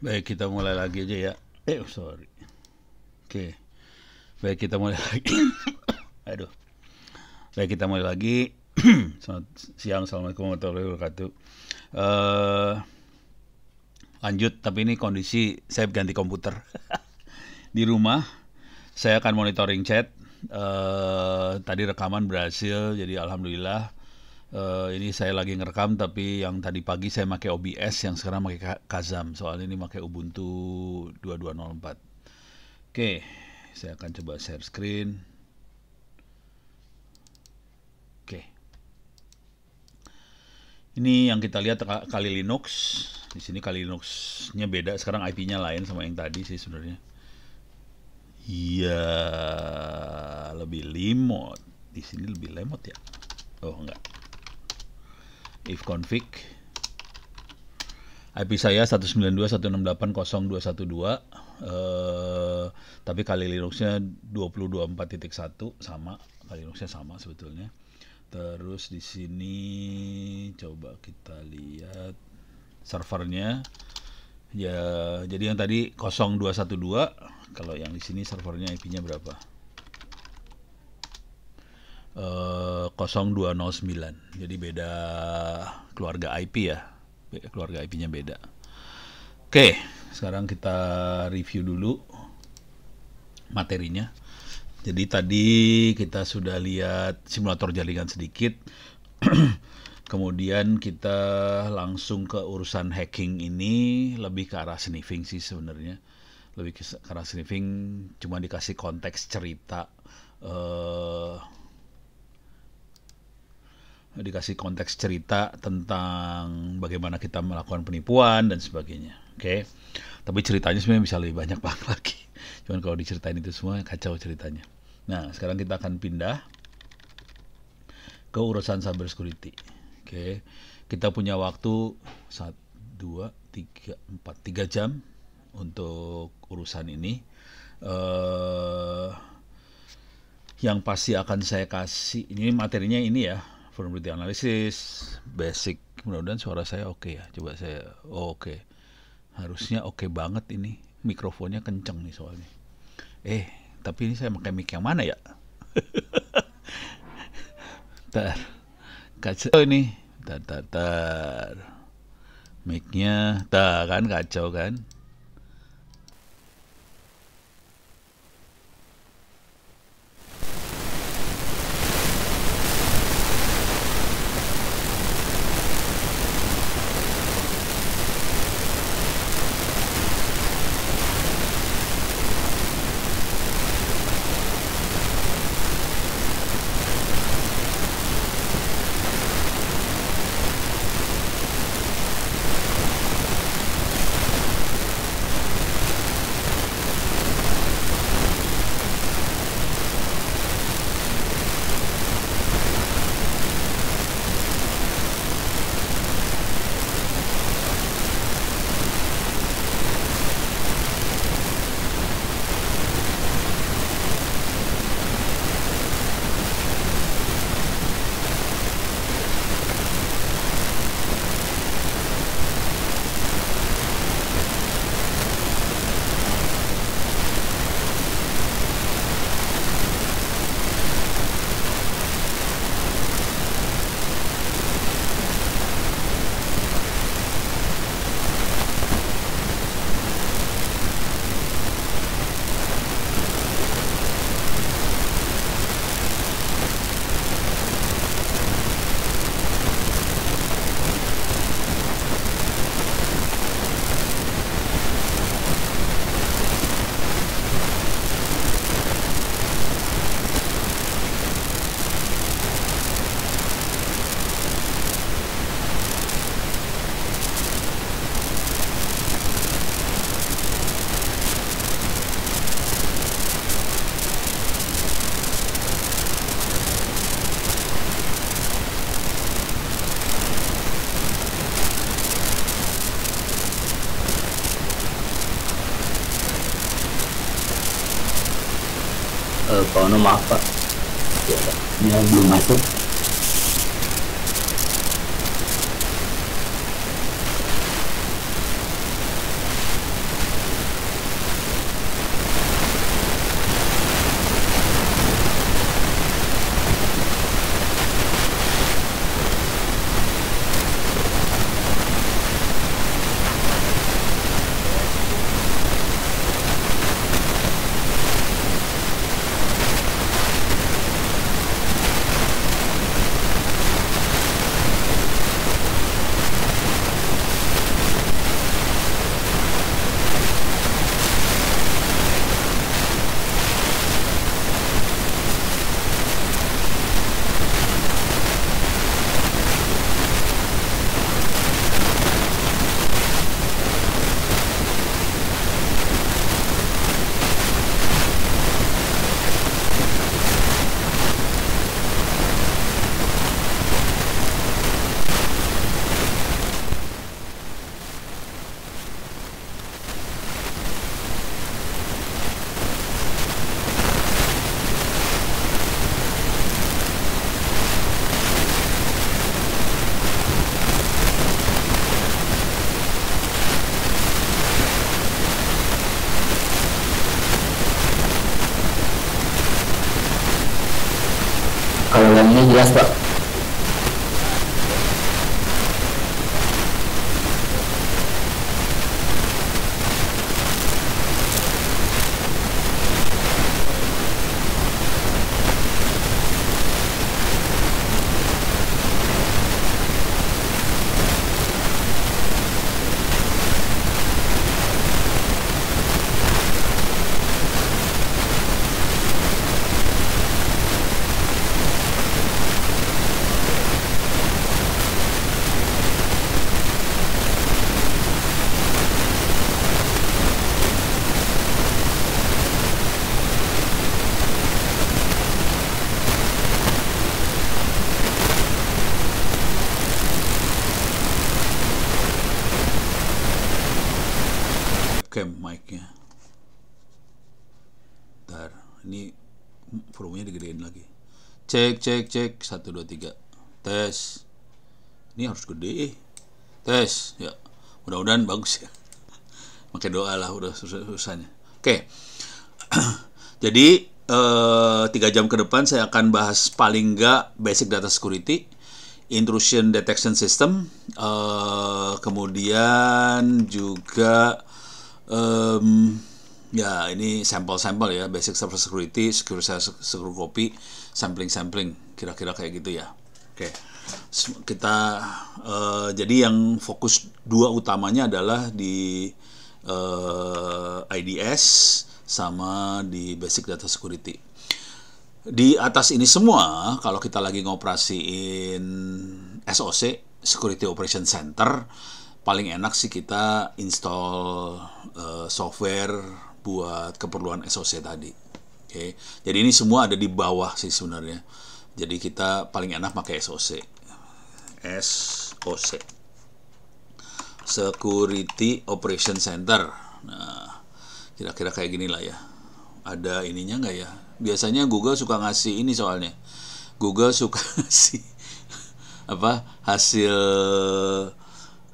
Baik, kita mulai lagi aja ya. Eh, sorry. Oke. Baik, kita mulai lagi. Aduh. Baik, kita mulai lagi. Selamat siang. Assalamualaikum warahmatullahi wabarakatuh. Uh, lanjut, tapi ini kondisi saya ganti komputer. Di rumah, saya akan monitoring chat. Uh, tadi rekaman berhasil, jadi alhamdulillah. Uh, ini saya lagi ngerekam tapi yang tadi pagi saya pakai OBS yang sekarang pakai Kazam soalnya ini pakai Ubuntu 2204. Oke, okay, saya akan coba share screen. Oke. Ini yang kita lihat kali Linux. Di sini kali Linuxnya beda. Sekarang IP-nya lain sama yang tadi sih sebenarnya. Iya, lebih limot. Di sini lebih lemot ya. Oh, enggak if config IP saya 192.168.0.212 eh, tapi kali Linuxnya 22.4.1 sama kali Linuxnya sama sebetulnya terus di sini coba kita lihat servernya ya jadi yang tadi 0212 kalau yang di sini servernya IP-nya berapa 0209. Eh, Jadi beda keluarga IP ya. Keluarga IP-nya beda. Oke, sekarang kita review dulu materinya. Jadi tadi kita sudah lihat simulator jaringan sedikit. Kemudian kita langsung ke urusan hacking ini lebih ke arah sniffing sih sebenarnya. Lebih ke arah sniffing cuma dikasih konteks cerita uh, dikasih konteks cerita tentang bagaimana kita melakukan penipuan dan sebagainya. Oke. Okay? Tapi ceritanya sebenarnya bisa lebih banyak banget lagi. Cuman kalau diceritain itu semua kacau ceritanya. Nah, sekarang kita akan pindah ke urusan cyber security. Oke. Okay? Kita punya waktu 1 2 3 4 3 jam untuk urusan ini. uh, yang pasti akan saya kasih ini materinya ini ya vulnerability analysis basic mudah-mudahan suara saya oke okay ya coba saya oh, oke okay. harusnya oke okay banget ini mikrofonnya kenceng nih soalnya eh tapi ini saya pakai mic yang mana ya tar kacau ini tar tar tar micnya tar kan kacau kan ya está. cek cek cek satu dua tiga tes ini harus gede eh. tes ya mudah-mudahan bagus ya maka doa lah udah susah susahnya oke jadi jadi eh, tiga jam ke depan saya akan bahas paling nggak basic data security intrusion detection system eh, kemudian juga um, ya ini sampel-sampel ya basic cyber security secure copy sampling-sampling kira-kira kayak gitu ya. Oke. Okay. Kita uh, jadi yang fokus dua utamanya adalah di uh, eh, IDS sama di basic data security. Di atas ini semua kalau kita lagi ngoperasiin SOC Security Operation Center paling enak sih kita install uh, software buat keperluan SOC tadi. Oke. Okay. Jadi ini semua ada di bawah sih sebenarnya. Jadi kita paling enak pakai SOC. SOC. Security Operation Center. Nah, kira-kira kayak gini lah ya. Ada ininya nggak ya? Biasanya Google suka ngasih ini soalnya. Google suka ngasih apa hasil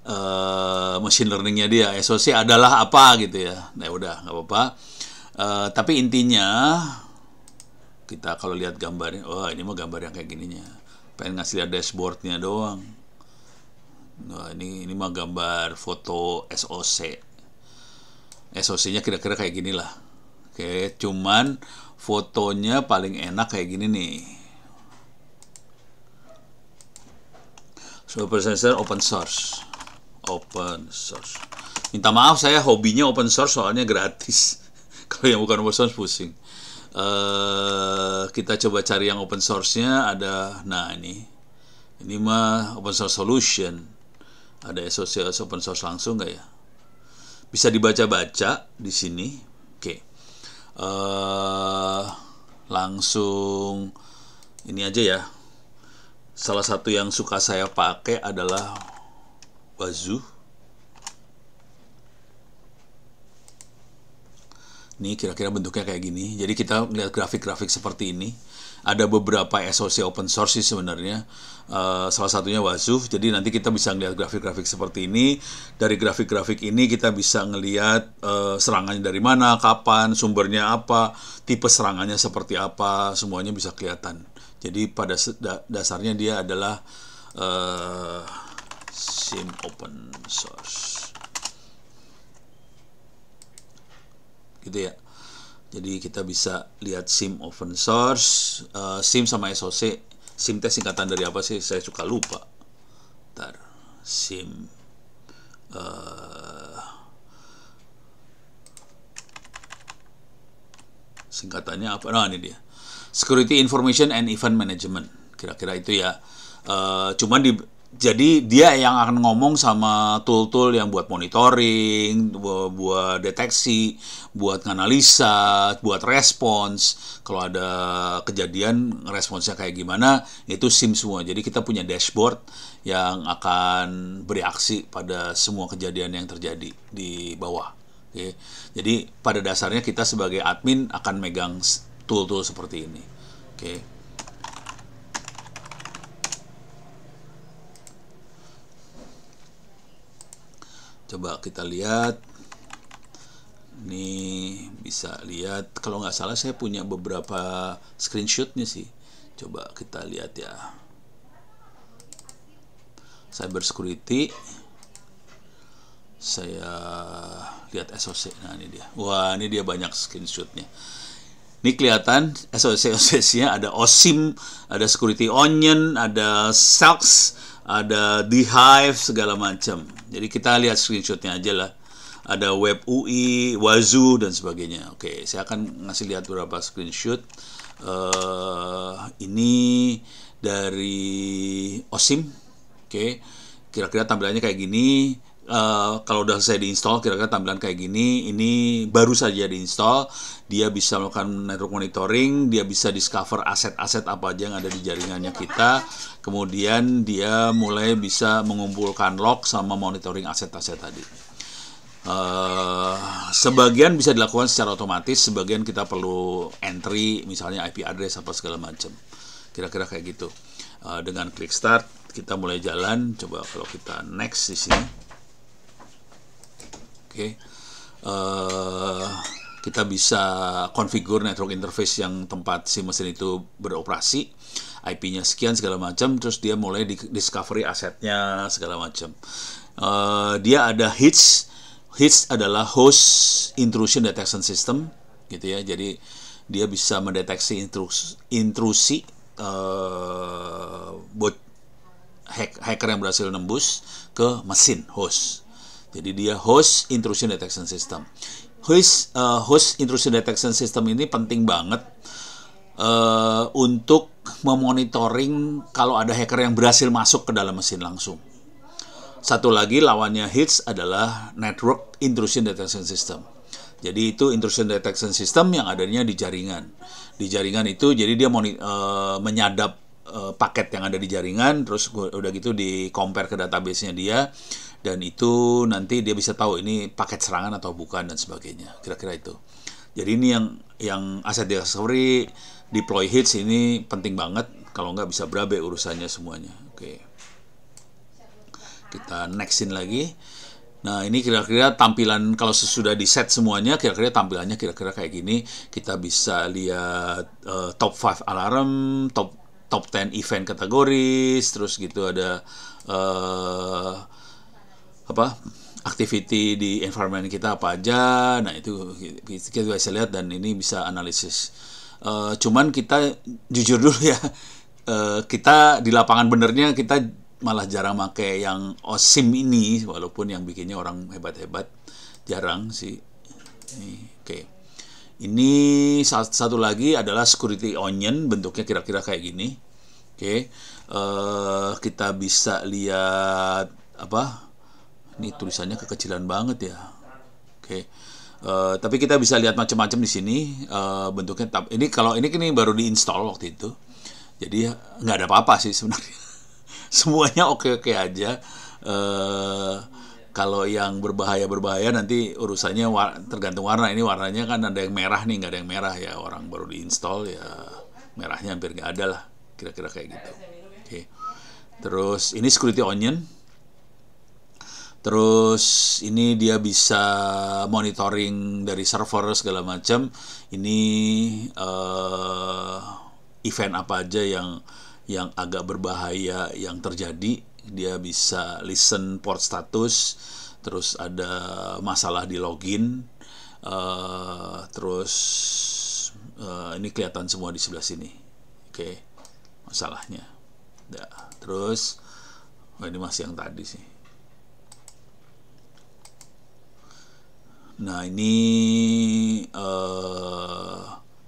uh, machine learningnya dia. SOC adalah apa gitu ya. Nah ya udah nggak apa-apa Eh, tapi intinya kita kalau lihat gambarnya, wah oh, ini mah gambar yang kayak gininya. Pengen ngasih lihat dashboardnya doang. Nah, ini ini mah gambar foto SOC. SOC-nya kira-kira kayak gini lah. Oke, cuman fotonya paling enak kayak gini nih. Super sensor open source. Open source. Minta maaf saya hobinya open source soalnya gratis kalau yang bukan open source pusing uh, kita coba cari yang open source-nya ada nah ini ini mah open source solution ada SOCS open source langsung nggak ya bisa dibaca-baca di sini oke okay. uh, eh, langsung ini aja ya salah satu yang suka saya pakai adalah Wazoo Ini kira-kira bentuknya kayak gini. Jadi kita lihat grafik-grafik seperti ini. Ada beberapa SOC open source sebenarnya. Uh, salah satunya Wasuf. Jadi nanti kita bisa melihat grafik-grafik seperti ini. Dari grafik-grafik ini kita bisa melihat uh, eh, serangannya dari mana, kapan, sumbernya apa, tipe serangannya seperti apa, semuanya bisa kelihatan. Jadi pada dasarnya dia adalah uh, SIM open source. gitu ya jadi kita bisa lihat SIM open source uh, SIM sama SOC SIM teh singkatan dari apa sih saya suka lupa Ntar, SIM uh, singkatannya apa nah ini dia Security Information and Event Management kira-kira itu ya uh, cuman di jadi dia yang akan ngomong sama tool-tool yang buat monitoring, buat, buat deteksi, buat analisa, buat respons. Kalau ada kejadian, responsnya kayak gimana, itu SIM semua. Jadi kita punya dashboard yang akan bereaksi pada semua kejadian yang terjadi di bawah. Oke. Jadi pada dasarnya kita sebagai admin akan megang tool-tool seperti ini. Oke. coba kita lihat nih bisa lihat kalau nggak salah saya punya beberapa screenshotnya sih coba kita lihat ya cyber security saya lihat SOC nah ini dia wah ini dia banyak screenshotnya ini kelihatan SOC-nya ada OSIM, ada security onion, ada SALX, ada The Hive segala macam. Jadi kita lihat screenshotnya aja lah. Ada Web UI, Wazu dan sebagainya. Oke, saya akan ngasih lihat beberapa screenshot. Uh, ini dari Osim. Oke, kira-kira tampilannya kayak gini. Uh, kalau udah selesai diinstall kira-kira tampilan kayak gini ini baru saja diinstall dia bisa melakukan network monitoring dia bisa discover aset-aset apa aja yang ada di jaringannya kita kemudian dia mulai bisa mengumpulkan log sama monitoring aset-aset tadi uh, sebagian bisa dilakukan secara otomatis sebagian kita perlu entry misalnya IP address apa segala macam kira-kira kayak gitu uh, dengan klik start kita mulai jalan coba kalau kita next di sini okay, uh, eh, kita bisa konfigur network interface yang tempat si mesin itu beroperasi IP-nya sekian segala macam terus dia mulai di discovery asetnya segala macam uh, dia ada HITS HITS adalah host intrusion detection system gitu ya jadi dia bisa mendeteksi intrus intrusi uh, buat hack hacker yang berhasil nembus ke mesin host jadi dia host intrusion detection system. Host uh, eh, host intrusion detection system ini penting banget uh, untuk memonitoring kalau ada hacker yang berhasil masuk ke dalam mesin langsung. Satu lagi lawannya HITS adalah network intrusion detection system. Jadi itu intrusion detection system yang adanya di jaringan. Di jaringan itu jadi dia uh, menyadap paket yang ada di jaringan, terus udah gitu di compare ke databasenya dia, dan itu nanti dia bisa tahu ini paket serangan atau bukan dan sebagainya kira-kira itu jadi ini yang yang aset discovery deploy hits ini penting banget kalau nggak bisa berabe urusannya semuanya oke kita nextin lagi Nah ini kira-kira tampilan kalau sesudah di set semuanya kira-kira tampilannya kira-kira kayak gini kita bisa lihat uh, top 5 alarm, top top 10 event kategoris, terus gitu ada uh, apa activity di environment kita apa aja nah itu kita bisa lihat dan ini bisa analisis uh, cuman kita jujur dulu ya uh, kita di lapangan benernya kita malah jarang pakai yang osim ini walaupun yang bikinnya orang hebat-hebat jarang sih oke okay. ini satu lagi adalah security onion bentuknya kira-kira kayak gini oke okay. uh, eh, kita bisa lihat apa ini tulisannya kekecilan banget ya. Oke. Uh, tapi kita bisa lihat macam-macam di sini uh, bentuknya tab ini kalau ini kini kan baru diinstal waktu itu jadi nggak ada apa-apa sih sebenarnya semuanya oke-oke aja uh, kalau yang berbahaya berbahaya nanti urusannya war tergantung warna ini warnanya kan ada yang merah nih nggak ada yang merah ya orang baru diinstal ya merahnya hampir nggak ada lah kira-kira kayak gitu oke okay. terus ini security onion Terus ini dia bisa monitoring dari server segala macam. Ini uh, event apa aja yang yang agak berbahaya yang terjadi. Dia bisa listen port status. Terus ada masalah di login. Uh, terus uh, ini kelihatan semua di sebelah sini. Oke, okay. masalahnya. ya terus oh ini masih yang tadi sih. Nah ini eh,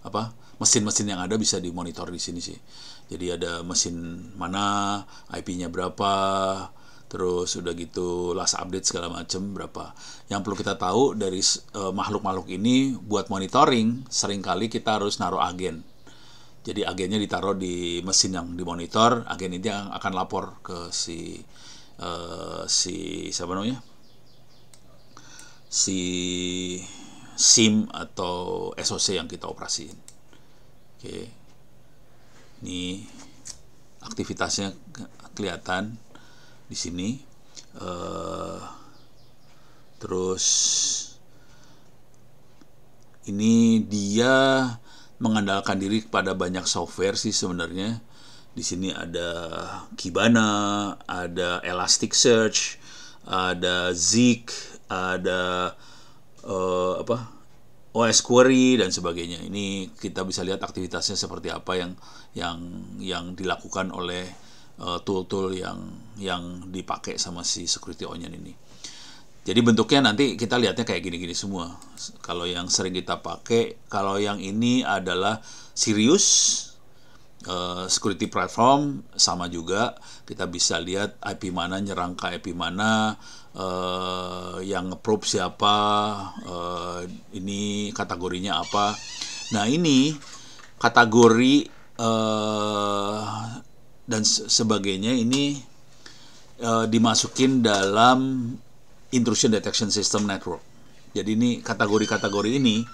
apa mesin-mesin yang ada bisa dimonitor di sini sih. Jadi ada mesin mana, IP-nya berapa, terus udah gitu last update segala macam berapa. Yang perlu kita tahu dari eh, makhluk-makhluk uh, ini buat monitoring seringkali kita harus naruh agen. Jadi agennya ditaruh di mesin yang dimonitor, agen ini akan lapor ke si uh, si siapa namanya? si SIM atau SOC yang kita operasiin. Oke. Ini aktivitasnya kelihatan di sini. Uh, terus ini dia mengandalkan diri kepada banyak software sih sebenarnya. Di sini ada Kibana, ada Elasticsearch, ada Zeek, ada uh, apa OS query dan sebagainya. Ini kita bisa lihat aktivitasnya seperti apa yang yang yang dilakukan oleh tool eh, tool-tool yang yang dipakai sama si security onion ini. Jadi bentuknya nanti kita lihatnya kayak gini-gini semua. Kalau yang sering kita pakai, kalau yang ini adalah Sirius uh, security platform sama juga kita bisa lihat IP mana nyerang ke IP mana uh, yang ngeprobe siapa uh, ini kategorinya apa nah ini kategori uh, dan sebagainya ini uh, dimasukin dalam intrusion detection system network jadi ini kategori-kategori ini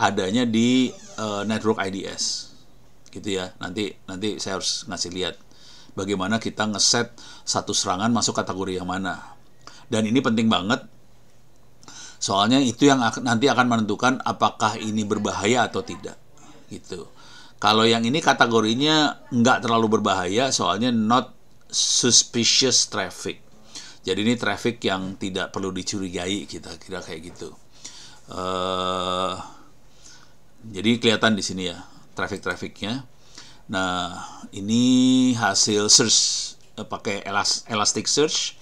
adanya di uh, network IDS gitu ya nanti nanti saya harus ngasih lihat bagaimana kita ngeset satu serangan masuk kategori yang mana dan ini penting banget soalnya itu yang nanti akan menentukan apakah ini berbahaya atau tidak gitu kalau yang ini kategorinya nggak terlalu berbahaya soalnya not suspicious traffic jadi ini traffic yang tidak perlu dicurigai kita kira kayak gitu uh, jadi kelihatan di sini ya traffic-trafficnya. Nah, ini hasil search uh, pakai Elas Search.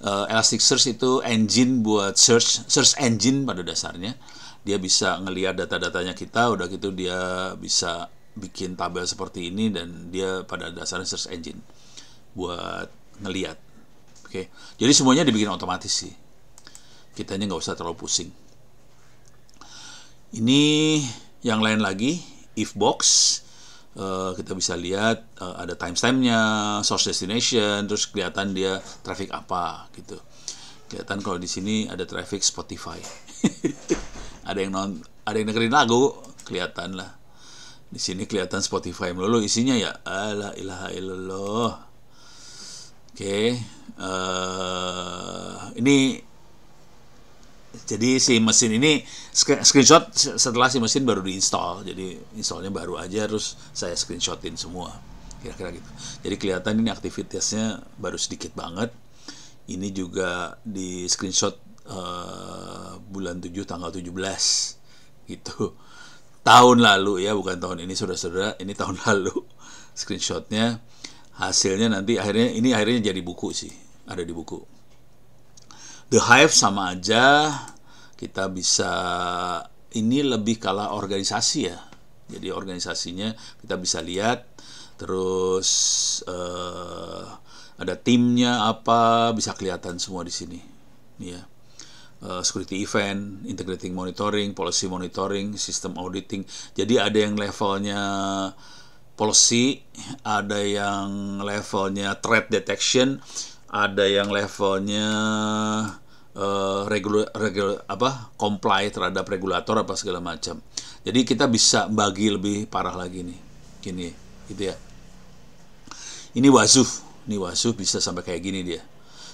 Uh, eh, Elasticsearch itu engine buat search, search engine pada dasarnya. Dia bisa ngelihat data-datanya kita, udah gitu dia bisa bikin tabel seperti ini dan dia pada dasarnya search engine buat ngelihat. Oke, okay. jadi semuanya dibikin otomatis sih. Kitanya nggak usah terlalu pusing. Ini yang lain lagi if box Uh, kita bisa lihat uh, ada timestampnya, source destination, terus kelihatan dia traffic apa gitu. Kelihatan kalau di sini ada traffic Spotify, ada yang non, ada yang dengerin lagu, kelihatan lah. Di sini kelihatan Spotify melulu isinya ya, Allah ilaha illallah. Oke, okay. uh, eh, ini jadi si mesin ini screenshot setelah si mesin baru diinstal jadi installnya baru aja terus saya screenshotin semua kira-kira gitu jadi kelihatan ini aktivitasnya baru sedikit banget ini juga di screenshot uh, eh, bulan 7 tanggal 17 gitu tahun lalu ya bukan tahun ini saudara-saudara ini tahun lalu screenshotnya hasilnya nanti akhirnya ini akhirnya jadi buku sih ada di buku The Hive sama aja kita bisa ini lebih kalah organisasi ya jadi organisasinya kita bisa lihat terus uh, ada timnya apa bisa kelihatan semua di sini ya uh, security event integrating monitoring policy monitoring system auditing jadi ada yang levelnya policy ada yang levelnya threat detection ada yang levelnya uh, regula, regul, apa comply terhadap regulator apa segala macam. Jadi kita bisa bagi lebih parah lagi nih. Gini, gitu ya. Ini wasuf, ini wasuf bisa sampai kayak gini dia.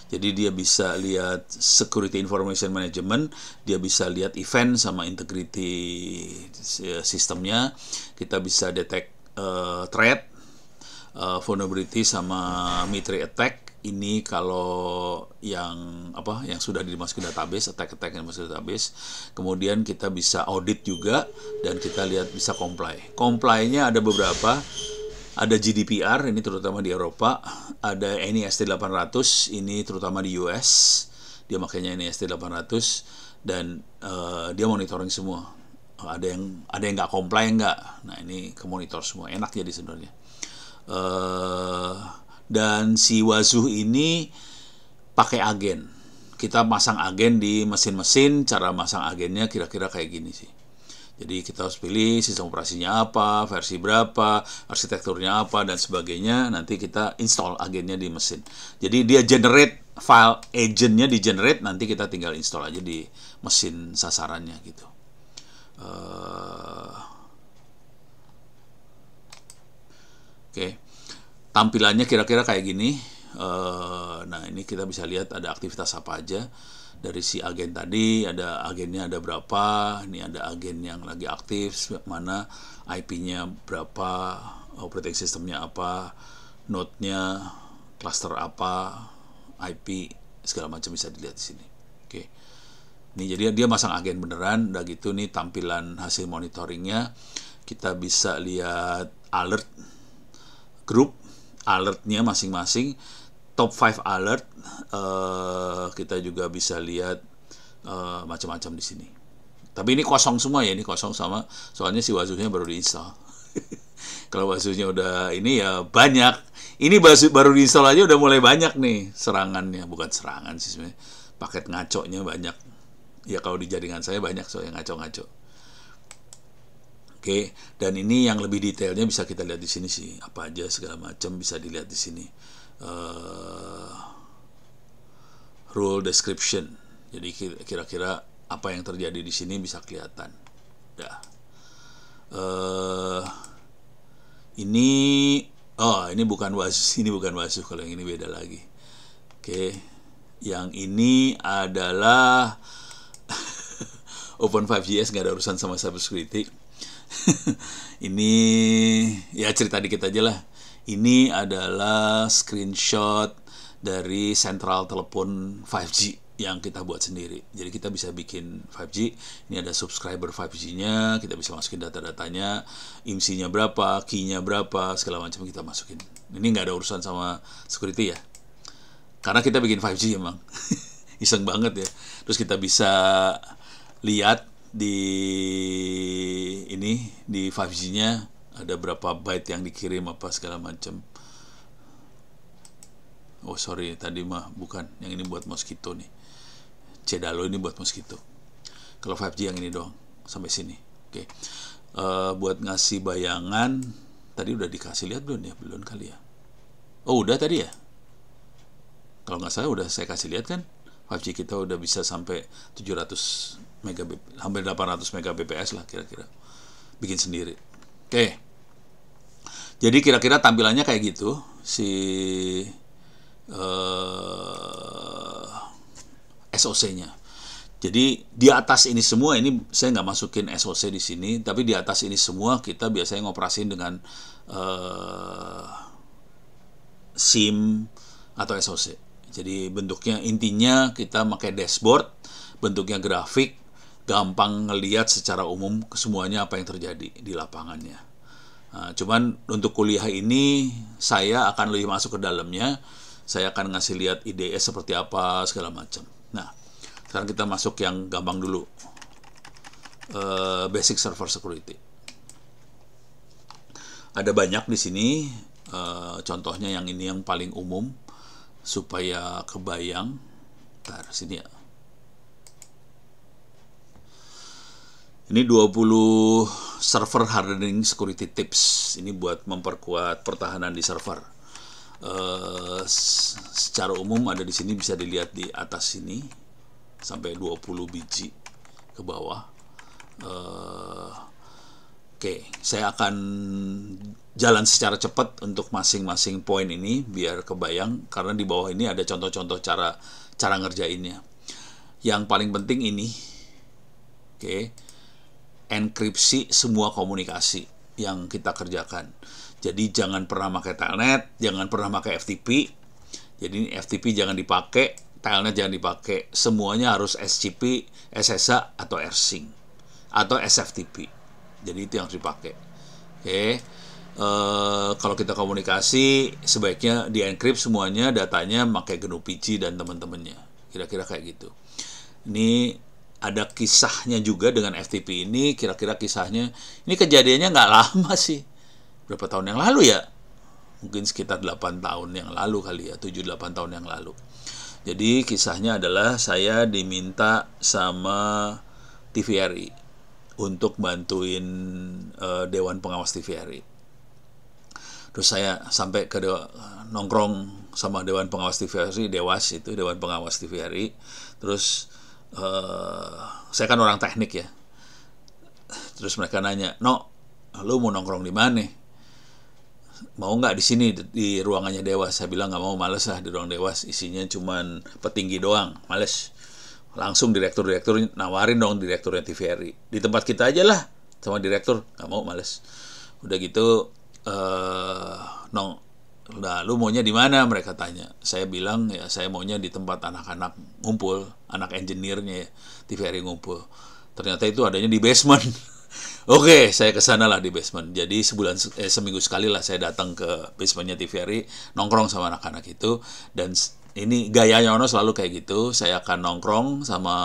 Jadi dia bisa lihat security information management, dia bisa lihat event sama integrity eh, sistemnya, kita bisa detect uh, threat, uh, vulnerability sama military attack, ini kalau yang apa yang sudah dimasukin database attack-attack yang masuk database kemudian kita bisa audit juga dan kita lihat bisa comply comply-nya ada beberapa ada GDPR ini terutama di Eropa ada NIST 800 ini terutama di US dia makanya NIST 800 dan uh, dia monitoring semua ada yang ada yang nggak comply nggak nah ini ke monitor semua enak jadi sebenarnya uh, dan si Wazuh ini pakai agen kita masang agen di mesin-mesin cara masang agennya kira-kira kayak gini sih jadi kita harus pilih sistem operasinya apa, versi berapa, arsitekturnya apa, dan sebagainya. Nanti kita install agennya di mesin. Jadi dia generate file agentnya di generate, nanti kita tinggal install aja di mesin sasarannya gitu. Uh, Oke. Okay tampilannya kira-kira kayak gini. Uh, nah ini kita bisa lihat ada aktivitas apa aja dari si agen tadi ada agennya ada berapa ini ada agen yang lagi aktif mana IP-nya berapa operating sistemnya apa node-nya cluster apa IP segala macam bisa dilihat di sini oke okay. Ini jadi dia masang agen beneran, udah gitu nih tampilan hasil monitoringnya. Kita bisa lihat alert grup, alertnya masing-masing top 5 alert uh, kita juga bisa lihat uh, macam-macam di sini tapi ini kosong semua ya ini kosong sama soalnya si wazuhnya baru diinstal kalau wazuhnya udah ini ya banyak ini baru diinstal aja udah mulai banyak nih serangannya bukan serangan sih sebenarnya paket ngaco nya banyak ya kalau di jaringan saya banyak soalnya ngaco-ngaco Oke, dan ini yang lebih detailnya bisa kita lihat di sini sih apa aja segala macam bisa dilihat di sini uh, rule description jadi kira-kira apa yang terjadi di sini bisa kelihatan ya uh, ini oh ini bukan wasif ini bukan wasif kalau yang ini beda lagi oke okay. yang ini adalah Open 5GS nggak ada urusan sama cybersecurity ini ya cerita dikit aja lah. Ini adalah screenshot dari sentral telepon 5G yang kita buat sendiri. Jadi kita bisa bikin 5G, ini ada subscriber 5G-nya, kita bisa masukin data-datanya, IMSI-nya berapa, key-nya berapa, segala macam kita masukin. Ini nggak ada urusan sama security ya. Karena kita bikin 5G emang. Iseng banget ya. Terus kita bisa lihat di ini di 5G-nya ada berapa byte yang dikirim apa segala macam. Oh sorry tadi mah bukan yang ini buat mosquito nih. Cedalo ini buat mosquito. Kalau 5G yang ini doang sampai sini. Oke. Okay. Uh, eh, buat ngasih bayangan tadi udah dikasih lihat belum ya? Belum kali ya. Oh udah tadi ya. Kalau nggak salah udah saya kasih lihat kan 5G kita udah bisa sampai 700 mega hampir 800 megabps bps lah kira-kira bikin sendiri oke jadi kira-kira tampilannya kayak gitu si uh, eh, SOC-nya jadi di atas ini semua ini saya nggak masukin SOC di sini tapi di atas ini semua kita biasanya ngoperasin dengan uh, SIM atau SOC jadi bentuknya intinya kita pakai dashboard bentuknya grafik gampang ngeliat secara umum semuanya apa yang terjadi di lapangannya. Nah, cuman untuk kuliah ini saya akan lebih masuk ke dalamnya. Saya akan ngasih lihat IDS seperti apa segala macam. Nah, sekarang kita masuk yang gampang dulu. Uh, basic server security. Ada banyak di sini. Uh, contohnya yang ini yang paling umum supaya kebayang. Ntar sini ya. Ini 20 server hardening security tips. Ini buat memperkuat pertahanan di server. Uh, secara umum ada di sini bisa dilihat di atas sini sampai 20 biji ke bawah. Uh, Oke, okay. saya akan jalan secara cepat untuk masing-masing poin ini biar kebayang karena di bawah ini ada contoh-contoh cara cara ngerjainnya. Yang paling penting ini. Oke. Okay enkripsi semua komunikasi yang kita kerjakan. Jadi jangan pernah pakai telnet, jangan pernah pakai FTP. Jadi FTP jangan dipakai, telnet jangan dipakai. Semuanya harus SCP, SSH atau rsync atau SFTP. Jadi itu yang harus dipakai. Oke. Okay. Eh, kalau kita komunikasi sebaiknya dienkrip semuanya datanya pakai GNU PG dan teman-temannya. Kira-kira kayak gitu. Ini ada kisahnya juga dengan FTP ini kira-kira kisahnya ini kejadiannya nggak lama sih berapa tahun yang lalu ya mungkin sekitar 8 tahun yang lalu kali ya 7-8 tahun yang lalu jadi kisahnya adalah saya diminta sama TVRI untuk bantuin uh, Dewan Pengawas TVRI terus saya sampai ke dewa, nongkrong sama Dewan Pengawas TVRI Dewas itu Dewan Pengawas TVRI terus uh, saya kan orang teknik ya terus mereka nanya no lu mau nongkrong di mana mau nggak di sini di ruangannya dewas saya bilang nggak mau males lah di ruang dewas isinya cuma petinggi doang males langsung direktur-direktur nawarin dong direkturnya TVRI di tempat kita aja lah sama direktur nggak mau males udah gitu uh, nong Lalu maunya di mana mereka tanya saya bilang ya saya maunya di tempat anak-anak ngumpul anak engineer-nya ya, TVRI ngumpul ternyata itu adanya di basement Oke, saya kesana lah di basement. Jadi sebulan eh, seminggu sekali lah saya datang ke basementnya TVRI, nongkrong sama anak-anak itu dan ini gayanya Ono selalu kayak gitu. Saya akan nongkrong sama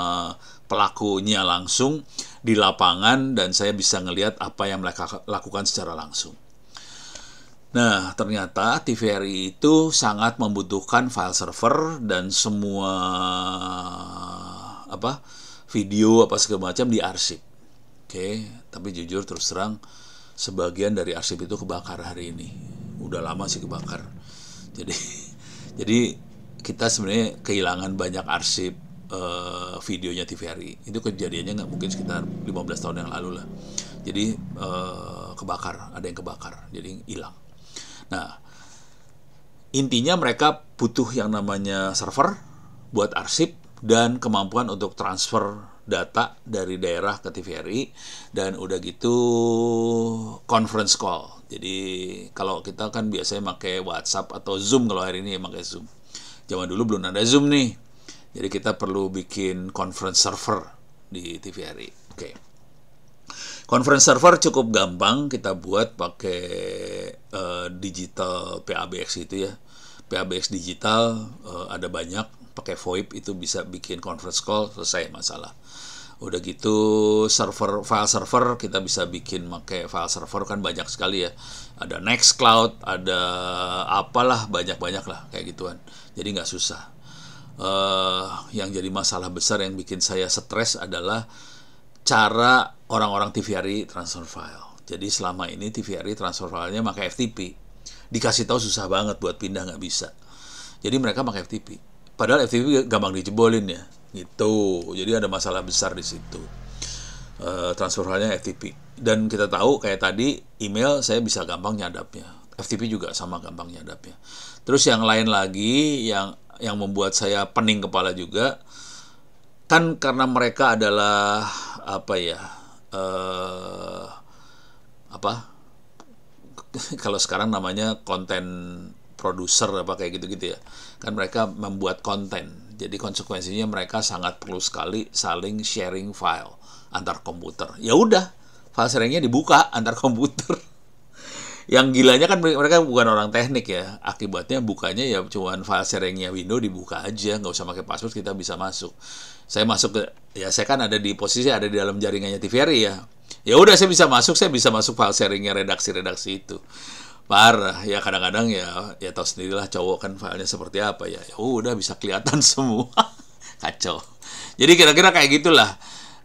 pelakunya langsung di lapangan dan saya bisa ngelihat apa yang mereka lakukan secara langsung. Nah, ternyata TVRI itu sangat membutuhkan file server dan semua apa video apa segala macam di arsip. Oke, okay? tapi jujur terus terang sebagian dari arsip itu kebakar hari ini. Udah lama sih kebakar. Jadi jadi kita sebenarnya kehilangan banyak arsip uh, videonya TVRI. Itu kejadiannya nggak mungkin sekitar 15 tahun yang lalu lah. Jadi uh, kebakar, ada yang kebakar, jadi hilang. Nah, intinya mereka butuh yang namanya server buat arsip dan kemampuan untuk transfer data dari daerah ke TVRI dan udah gitu conference call. Jadi kalau kita kan biasanya pakai WhatsApp atau Zoom kalau hari ini ya pakai Zoom. Zaman dulu belum ada Zoom nih. Jadi kita perlu bikin conference server di TVRI. Oke. Okay. Conference server cukup gampang kita buat pakai uh, digital PABX itu ya. PABX digital uh, ada banyak pakai VoIP itu bisa bikin conference call selesai masalah. Udah gitu server file server kita bisa bikin pakai file server kan banyak sekali ya. Ada Nextcloud, ada apalah banyak-banyak lah kayak gituan. Jadi nggak susah. Uh, yang jadi masalah besar yang bikin saya stres adalah cara orang-orang TVRI transfer file. Jadi selama ini TVRI transfer filenya pakai FTP. Dikasih tahu susah banget buat pindah nggak bisa. Jadi mereka pakai FTP. Padahal FTP gampang dijebolin ya, gitu. Jadi ada masalah besar di situ. E, transfer filenya FTP. Dan kita tahu kayak tadi email saya bisa gampang nyadapnya. FTP juga sama gampang nyadapnya. Terus yang lain lagi yang yang membuat saya pening kepala juga kan karena mereka adalah apa ya eh, apa kalau sekarang namanya konten produser apa kayak gitu-gitu ya kan mereka membuat konten jadi konsekuensinya mereka sangat perlu sekali saling sharing file antar komputer ya udah file sharingnya dibuka antar komputer yang gilanya kan mereka bukan orang teknik ya akibatnya bukanya ya cuman file sharingnya windows dibuka aja nggak usah pakai password kita bisa masuk saya masuk ke ya saya kan ada di posisi ada di dalam jaringannya TVRI ya ya udah saya bisa masuk saya bisa masuk file sharingnya redaksi-redaksi itu parah ya kadang-kadang ya ya tahu sendirilah cowok kan filenya seperti apa ya ya udah bisa kelihatan semua kacau jadi kira-kira kayak gitulah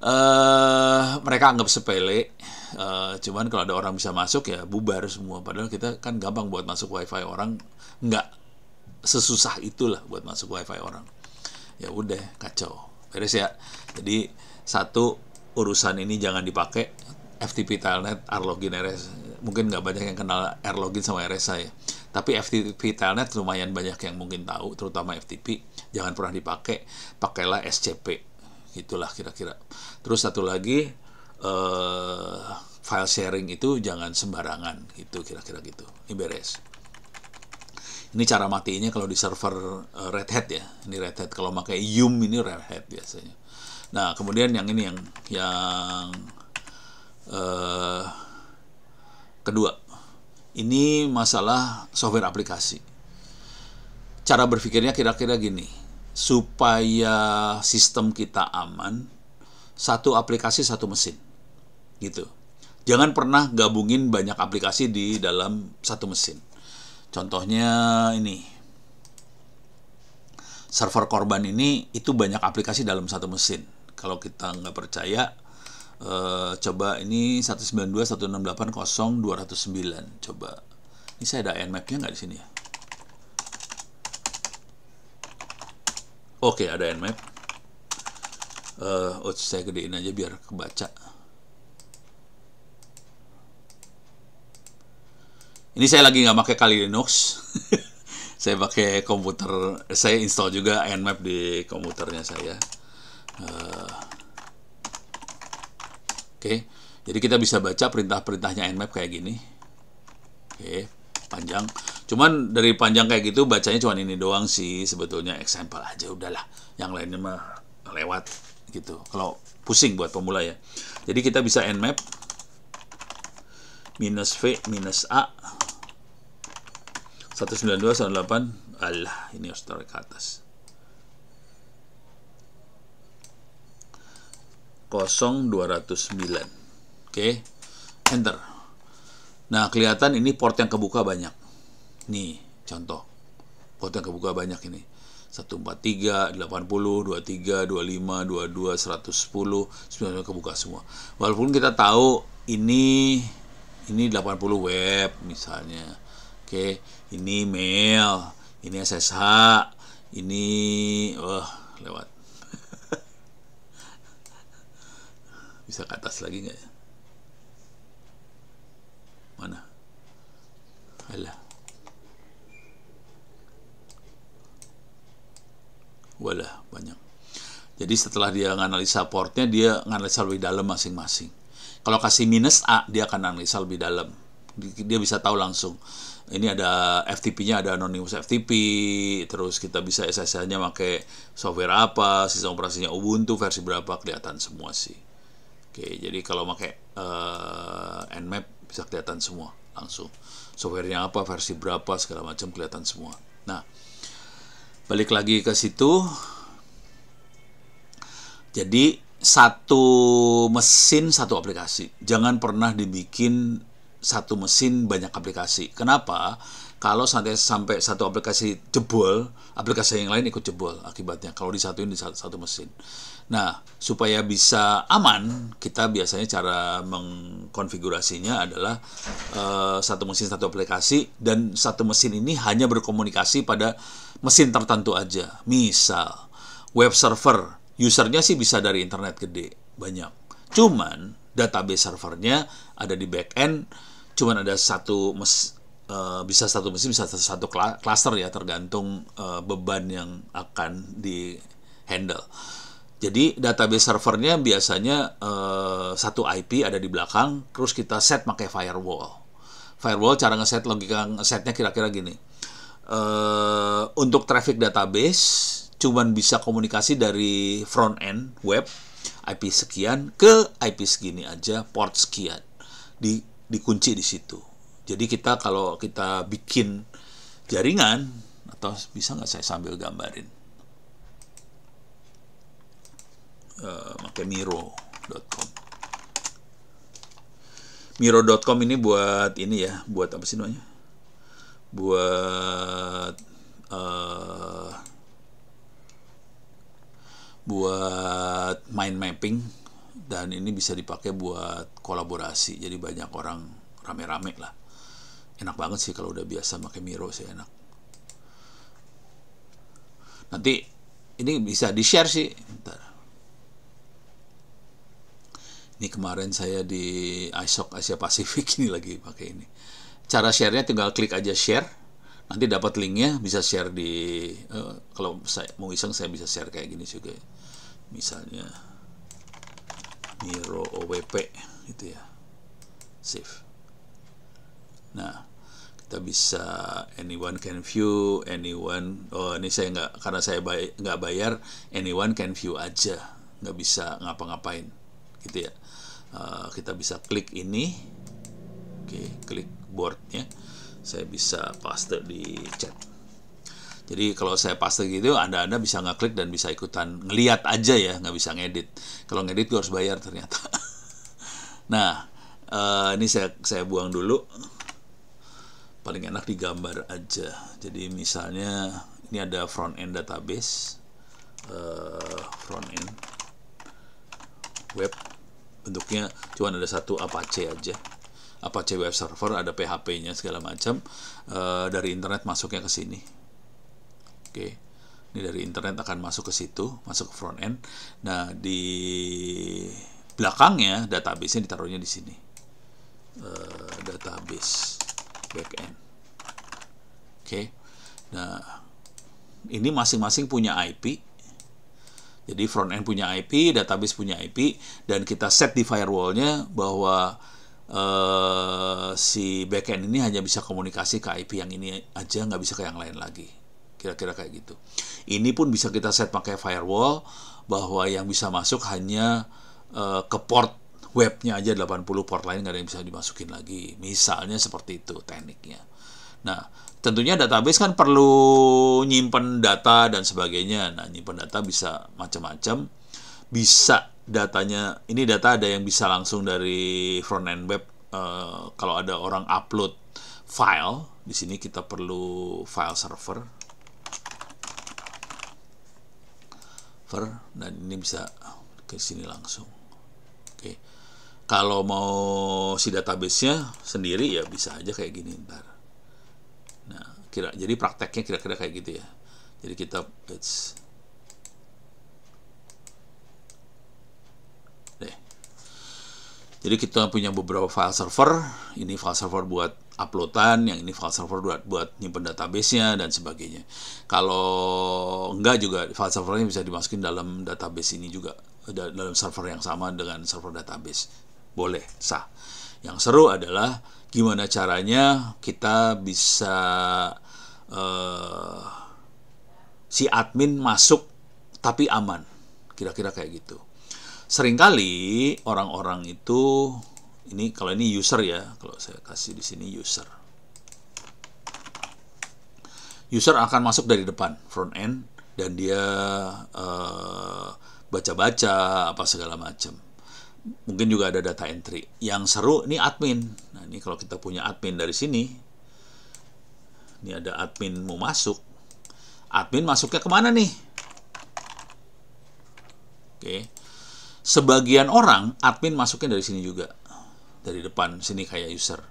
uh, mereka anggap sepele uh, cuman kalau ada orang bisa masuk ya bubar semua padahal kita kan gampang buat masuk wifi orang nggak sesusah itulah buat masuk wifi orang ya udah kacau Beres ya. Jadi satu urusan ini jangan dipakai FTP Telnet, Arlogin, RS. Mungkin nggak banyak yang kenal Arlogin sama RSA ya. Tapi FTP Telnet lumayan banyak yang mungkin tahu, terutama FTP. Jangan pernah dipakai, pakailah SCP. Itulah kira-kira. Terus satu lagi, eh, file sharing itu jangan sembarangan. itu kira-kira gitu. Ini beres. Ini cara matiinnya kalau di server uh, Red Hat ya. Ini Red Hat kalau pakai Yum ini Red Hat biasanya. Nah, kemudian yang ini yang yang uh, kedua. Ini masalah software aplikasi. Cara berpikirnya kira-kira gini. Supaya sistem kita aman, satu aplikasi satu mesin. Gitu. Jangan pernah gabungin banyak aplikasi di dalam satu mesin Contohnya ini. Server korban ini itu banyak aplikasi dalam satu mesin. Kalau kita nggak percaya, eh, coba ini 192.168.0209. Coba. Ini saya ada nmap-nya nggak di sini ya? Oke, ada nmap. Uh, eh, oh, saya gedein aja biar kebaca. Ini saya lagi nggak pakai kali Linux. saya pakai komputer, saya install juga Nmap di komputernya saya. Uh, Oke, okay. jadi kita bisa baca perintah-perintahnya Nmap kayak gini. Oke, okay. panjang. Cuman dari panjang kayak gitu bacanya cuman ini doang sih sebetulnya example aja udahlah. Yang lainnya mah lewat gitu. Kalau pusing buat pemula ya. Jadi kita bisa Nmap minus V minus A 192, Alah, ini harus tarik ke atas 0209 Oke okay. Enter Nah kelihatan ini port yang kebuka banyak Nih contoh Port yang kebuka banyak ini 143, 80, 23, 25, 22, 110 90 kebuka semua Walaupun kita tahu ini Ini 80 web misalnya Oke okay ini mail ini SSH ini wah lewat bisa ke atas lagi nggak ya mana alah walah banyak jadi setelah dia menganalisa portnya dia menganalisa lebih dalam masing-masing kalau kasih minus A dia akan analisa lebih dalam dia bisa tahu langsung ini ada FTP-nya ada anonymous FTP, terus kita bisa SSL-nya pakai software apa, sistem operasinya Ubuntu versi berapa kelihatan semua sih. Oke, jadi kalau pakai uh, Nmap bisa kelihatan semua langsung. Softwarenya apa, versi berapa segala macam kelihatan semua. Nah, balik lagi ke situ. Jadi satu mesin satu aplikasi. Jangan pernah dibikin satu mesin banyak aplikasi. Kenapa? Kalau sampai, sampai satu aplikasi jebol, aplikasi yang lain ikut jebol akibatnya kalau disatuin di satu, satu mesin. Nah, supaya bisa aman, kita biasanya cara mengkonfigurasinya adalah uh, satu mesin satu aplikasi dan satu mesin ini hanya berkomunikasi pada mesin tertentu aja. Misal web server, usernya sih bisa dari internet gede banyak. Cuman database servernya ada di back end cuma ada satu mes, uh, bisa satu mesin bisa satu, satu klaster ya tergantung uh, beban yang akan di handle. Jadi database servernya biasanya uh, satu IP ada di belakang, terus kita set pakai firewall. Firewall cara ngeset logika ngesetnya kira-kira gini. Uh, untuk traffic database cuman bisa komunikasi dari front end web IP sekian ke IP segini aja port sekian di dikunci di situ. Jadi kita kalau kita bikin jaringan atau bisa nggak saya sambil gambarin uh, pakai miro.com miro.com ini buat ini ya buat apa sih namanya buat uh, buat mind mapping dan ini bisa dipakai buat kolaborasi jadi banyak orang rame-rame lah enak banget sih kalau udah biasa pakai Miro sih enak nanti ini bisa di share sih Bentar. ini kemarin saya di ISOC Asia Pasifik ini lagi pakai ini cara sharenya tinggal klik aja share nanti dapat linknya bisa share di uh, kalau saya mau iseng saya bisa share kayak gini juga ya. misalnya miro OWP gitu ya save nah kita bisa anyone can view anyone oh ini saya nggak karena saya bay, nggak bayar anyone can view aja nggak bisa ngapa-ngapain gitu ya uh, kita bisa klik ini oke okay, klik boardnya saya bisa paste di chat jadi kalau saya paste gitu, anda anda bisa ngeklik dan bisa ikutan ngeliat aja ya, nggak bisa ngedit. Kalau ngedit gue harus bayar ternyata. nah, uh, ini saya saya buang dulu. Paling enak digambar aja. Jadi misalnya ini ada front end database, uh, eh, front end web bentuknya cuma ada satu Apache aja. Apache web server ada PHP-nya segala macam uh, dari internet masuknya ke sini. Oke. Ini dari internet akan masuk ke situ, masuk ke front end. Nah, di belakangnya database-nya ditaruhnya di sini. Uh, database back end. Oke. Okay. Nah, ini masing-masing punya IP. Jadi front end punya IP, database punya IP, dan kita set di firewallnya bahwa uh, si backend ini hanya bisa komunikasi ke IP yang ini aja, nggak bisa ke yang lain lagi kira-kira kayak gitu ini pun bisa kita set pakai firewall bahwa yang bisa masuk hanya uh, ke port webnya aja 80 port lain nggak ada yang bisa dimasukin lagi misalnya seperti itu tekniknya nah tentunya database kan perlu nyimpen data dan sebagainya nah nyimpen data bisa macam-macam bisa datanya ini data ada yang bisa langsung dari front end web uh, kalau ada orang upload file di sini kita perlu file server per dan ini bisa ke sini langsung oke okay. kalau mau si database-nya sendiri ya bisa aja kayak gini ntar nah kira jadi prakteknya kira-kira kayak gitu ya jadi kita it's deh jadi kita punya beberapa file server ini file server buat uploadan, yang ini file server buat buat nyimpen database-nya dan sebagainya. Kalau enggak juga file servernya bisa dimasukin dalam database ini juga dalam server yang sama dengan server database. Boleh, sah. Yang seru adalah gimana caranya kita bisa uh, si admin masuk tapi aman. Kira-kira kayak gitu. Seringkali orang-orang itu ini kalau ini user ya kalau saya kasih di sini user user akan masuk dari depan front end dan dia eh, baca-baca uh, apa segala macam mungkin juga ada data entry yang seru ini admin nah ini kalau kita punya admin dari sini ini ada admin mau masuk admin masuknya kemana nih oke sebagian orang admin masuknya dari sini juga dari depan sini kayak user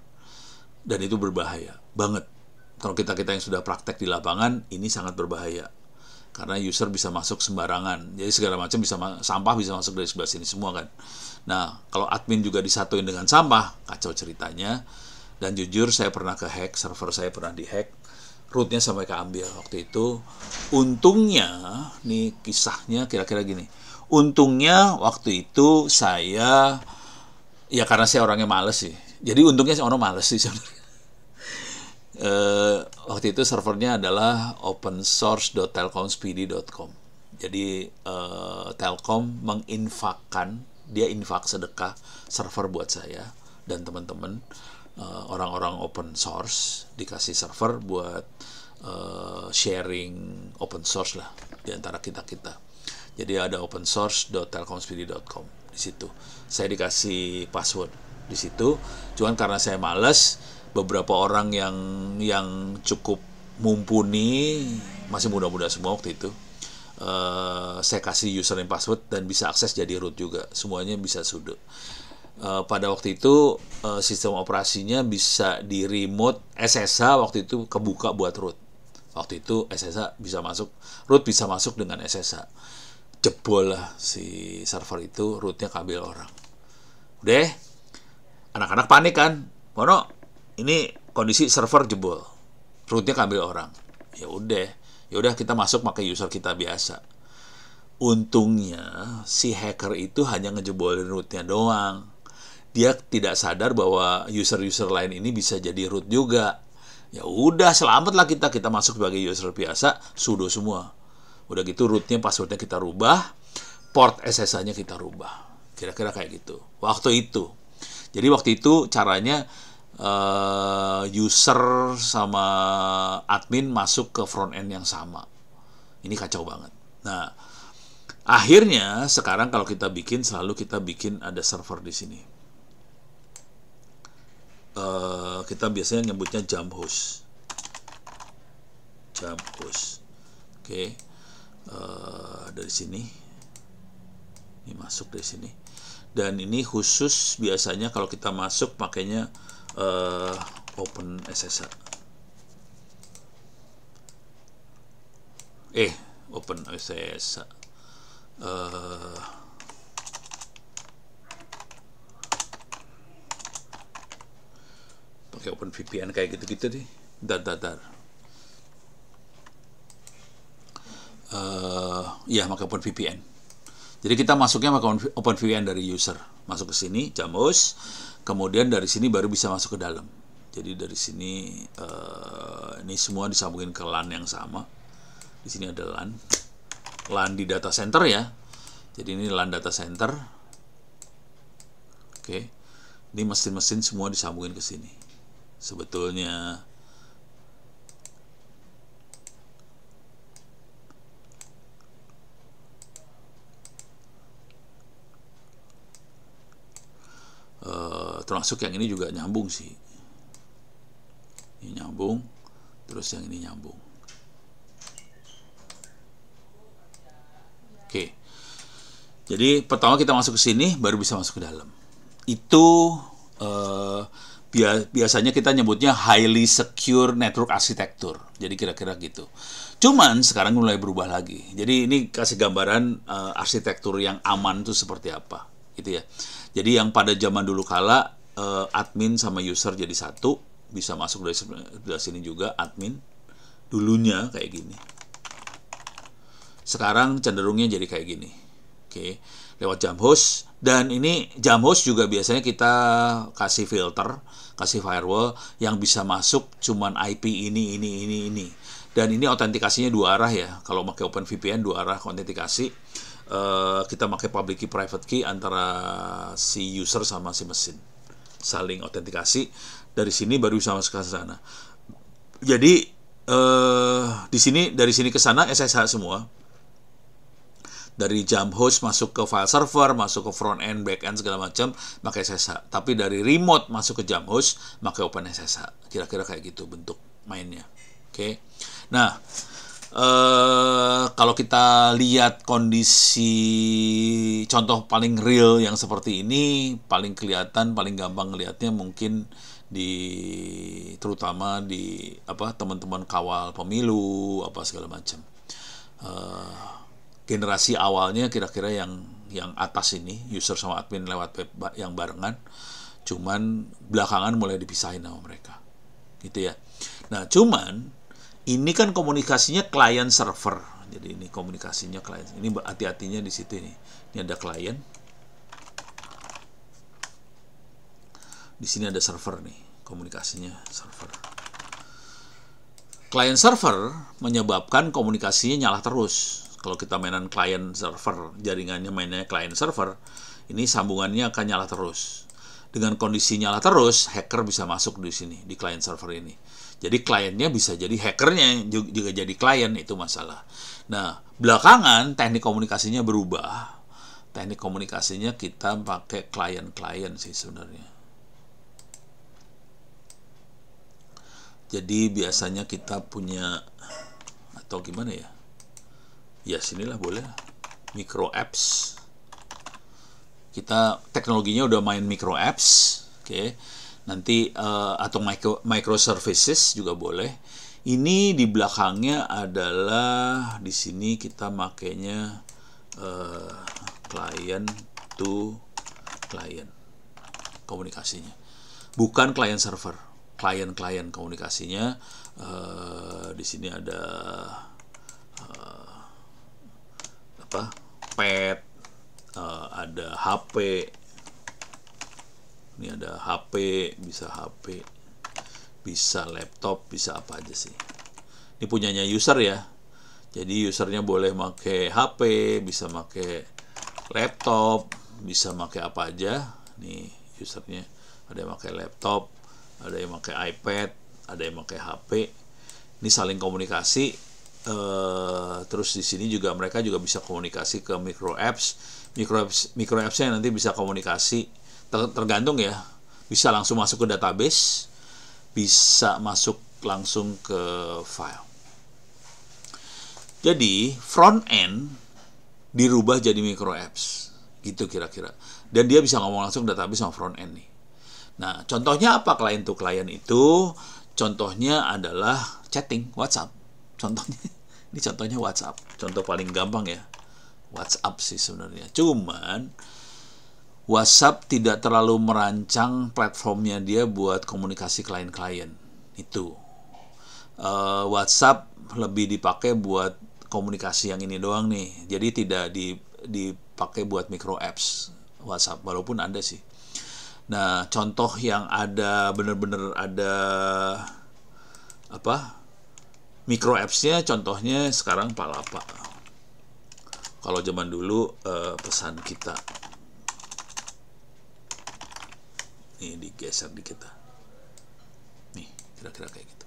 dan itu berbahaya banget kalau kita kita yang sudah praktek di lapangan ini sangat berbahaya karena user bisa masuk sembarangan jadi segala macam bisa sampah bisa masuk dari sebelah sini semua kan nah kalau admin juga disatuin dengan sampah kacau ceritanya dan jujur saya pernah ke hack server saya pernah di hack rootnya sampai keambil waktu itu untungnya nih kisahnya kira-kira gini untungnya waktu itu saya ya karena saya orangnya males sih jadi untungnya saya orang males sih sebenarnya eh, waktu itu servernya adalah opensource.telkomspeedy.com jadi e, Telkom menginfakkan dia infak sedekah server buat saya dan teman-teman e, orang-orang open source dikasih server buat e, sharing open source lah diantara kita kita jadi ada opensource.telkomspeedy.com di situ saya dikasih password di situ cuman karena saya males beberapa orang yang yang cukup mumpuni masih muda-muda semua waktu itu uh, saya kasih username password dan bisa akses jadi root juga semuanya bisa sudo uh, eh, pada waktu itu uh, sistem operasinya bisa di remote SSH waktu itu kebuka buat root waktu itu SSH bisa masuk root bisa masuk dengan SSH jebol lah si server itu rootnya kabel orang deh anak-anak panik kan Mono ini kondisi server jebol rootnya ngambil orang ya udah ya udah kita masuk pakai user kita biasa untungnya si hacker itu hanya ngejebolin rootnya doang dia tidak sadar bahwa user-user lain ini bisa jadi root juga ya udah selamatlah kita kita masuk sebagai user biasa sudo semua udah gitu rootnya passwordnya kita rubah port SSH-nya kita rubah kira-kira kayak gitu waktu itu jadi waktu itu caranya uh, user sama admin masuk ke front end yang sama ini kacau banget nah akhirnya sekarang kalau kita bikin selalu kita bikin ada server di sini Uh, kita biasanya nyebutnya jump host jump host oke okay. uh, eh, dari sini ini masuk dari sini dan ini khusus biasanya kalau kita masuk pakainya uh, open SSH eh open SSH eh, uh, eh, pakai open VPN kayak gitu-gitu deh dar dar dar uh, ya pakai open VPN jadi kita masuknya pakai VPN dari user. Masuk ke sini, Jamus. Kemudian dari sini baru bisa masuk ke dalam. Jadi dari sini uh, ini semua disambungin ke LAN yang sama. Di sini ada LAN. LAN di data center ya. Jadi ini LAN data center. Oke. Ini mesin-mesin semua disambungin ke sini. Sebetulnya Eh, termasuk yang ini juga nyambung sih ini nyambung terus yang ini nyambung oke jadi pertama kita masuk ke sini baru bisa masuk ke dalam itu uh, biasanya kita nyebutnya highly secure network architecture. Jadi kira-kira gitu. Cuman sekarang mulai berubah lagi. Jadi ini kasih gambaran uh, arsitektur yang aman itu seperti apa, gitu ya. Jadi yang pada zaman dulu kala eh, admin sama user jadi satu, bisa masuk dari sini juga admin. Dulunya kayak gini. Sekarang cenderungnya jadi kayak gini. Oke, lewat jam host dan ini jam host juga biasanya kita kasih filter, kasih firewall yang bisa masuk cuman IP ini ini ini ini. Dan ini autentikasinya dua arah ya. Kalau pakai OpenVPN dua arah autentikasi Eh, kita pakai public key private key antara si user sama si mesin saling autentikasi dari sini baru bisa masuk ke sana jadi uh, di sini dari sini ke sana SSH semua dari jam host masuk ke file server, masuk ke front end, back end segala macam pakai SSH. Tapi dari remote masuk ke jam host pakai open SSH. Kira-kira kayak gitu bentuk mainnya. Oke. Okay. Nah, Eh, kalau kita lihat kondisi contoh paling real yang seperti ini paling kelihatan paling gampang ngelihatnya mungkin di terutama di apa teman-teman kawal pemilu apa segala macam uh, generasi awalnya kira-kira yang yang atas ini user sama admin lewat yang barengan cuman belakangan mulai dipisahin sama mereka gitu ya nah cuman ini kan komunikasinya client server jadi ini komunikasinya client ini hati-hatinya di situ ini ini ada client di sini ada server nih komunikasinya server client server menyebabkan komunikasinya nyala terus kalau kita mainan client server jaringannya mainnya client server ini sambungannya akan nyala terus dengan kondisi nyala terus hacker bisa masuk di sini di client server ini jadi kliennya bisa jadi hackernya juga jadi klien itu masalah. Nah, belakangan teknik komunikasinya berubah. Teknik komunikasinya kita pakai klien-klien sih sebenarnya. Jadi biasanya kita punya atau gimana ya? Ya sinilah boleh micro apps. Kita teknologinya udah main micro apps, oke. Okay nanti uh, atau micro microservices juga boleh ini di belakangnya adalah di sini kita makainya uh, client to client komunikasinya bukan client server client client komunikasinya uh, di sini ada uh, apa pet uh, ada HP ini ada HP bisa HP bisa laptop bisa apa aja sih ini punyanya user ya jadi usernya boleh make HP bisa make laptop bisa make apa aja nih usernya ada yang pakai laptop ada yang pakai iPad ada yang pakai HP ini saling komunikasi uh, terus di sini juga mereka juga bisa komunikasi ke micro apps micro apps micro appsnya nanti bisa komunikasi ter tergantung ya bisa langsung masuk ke database bisa masuk langsung ke file jadi front end dirubah jadi micro apps gitu kira-kira dan dia bisa ngomong langsung database sama front end nih nah contohnya apa klien to klien itu contohnya adalah chatting WhatsApp contohnya ini contohnya WhatsApp contoh paling gampang ya WhatsApp sih sebenarnya cuman WhatsApp tidak terlalu merancang platformnya dia buat komunikasi klien-klien itu uh, WhatsApp lebih dipakai buat komunikasi yang ini doang nih jadi tidak di, dipakai buat micro apps WhatsApp walaupun ada sih nah contoh yang ada bener-bener ada apa micro appsnya contohnya sekarang palapa kalau zaman dulu uh, pesan kita ini digeser di kita nih kira-kira kayak gitu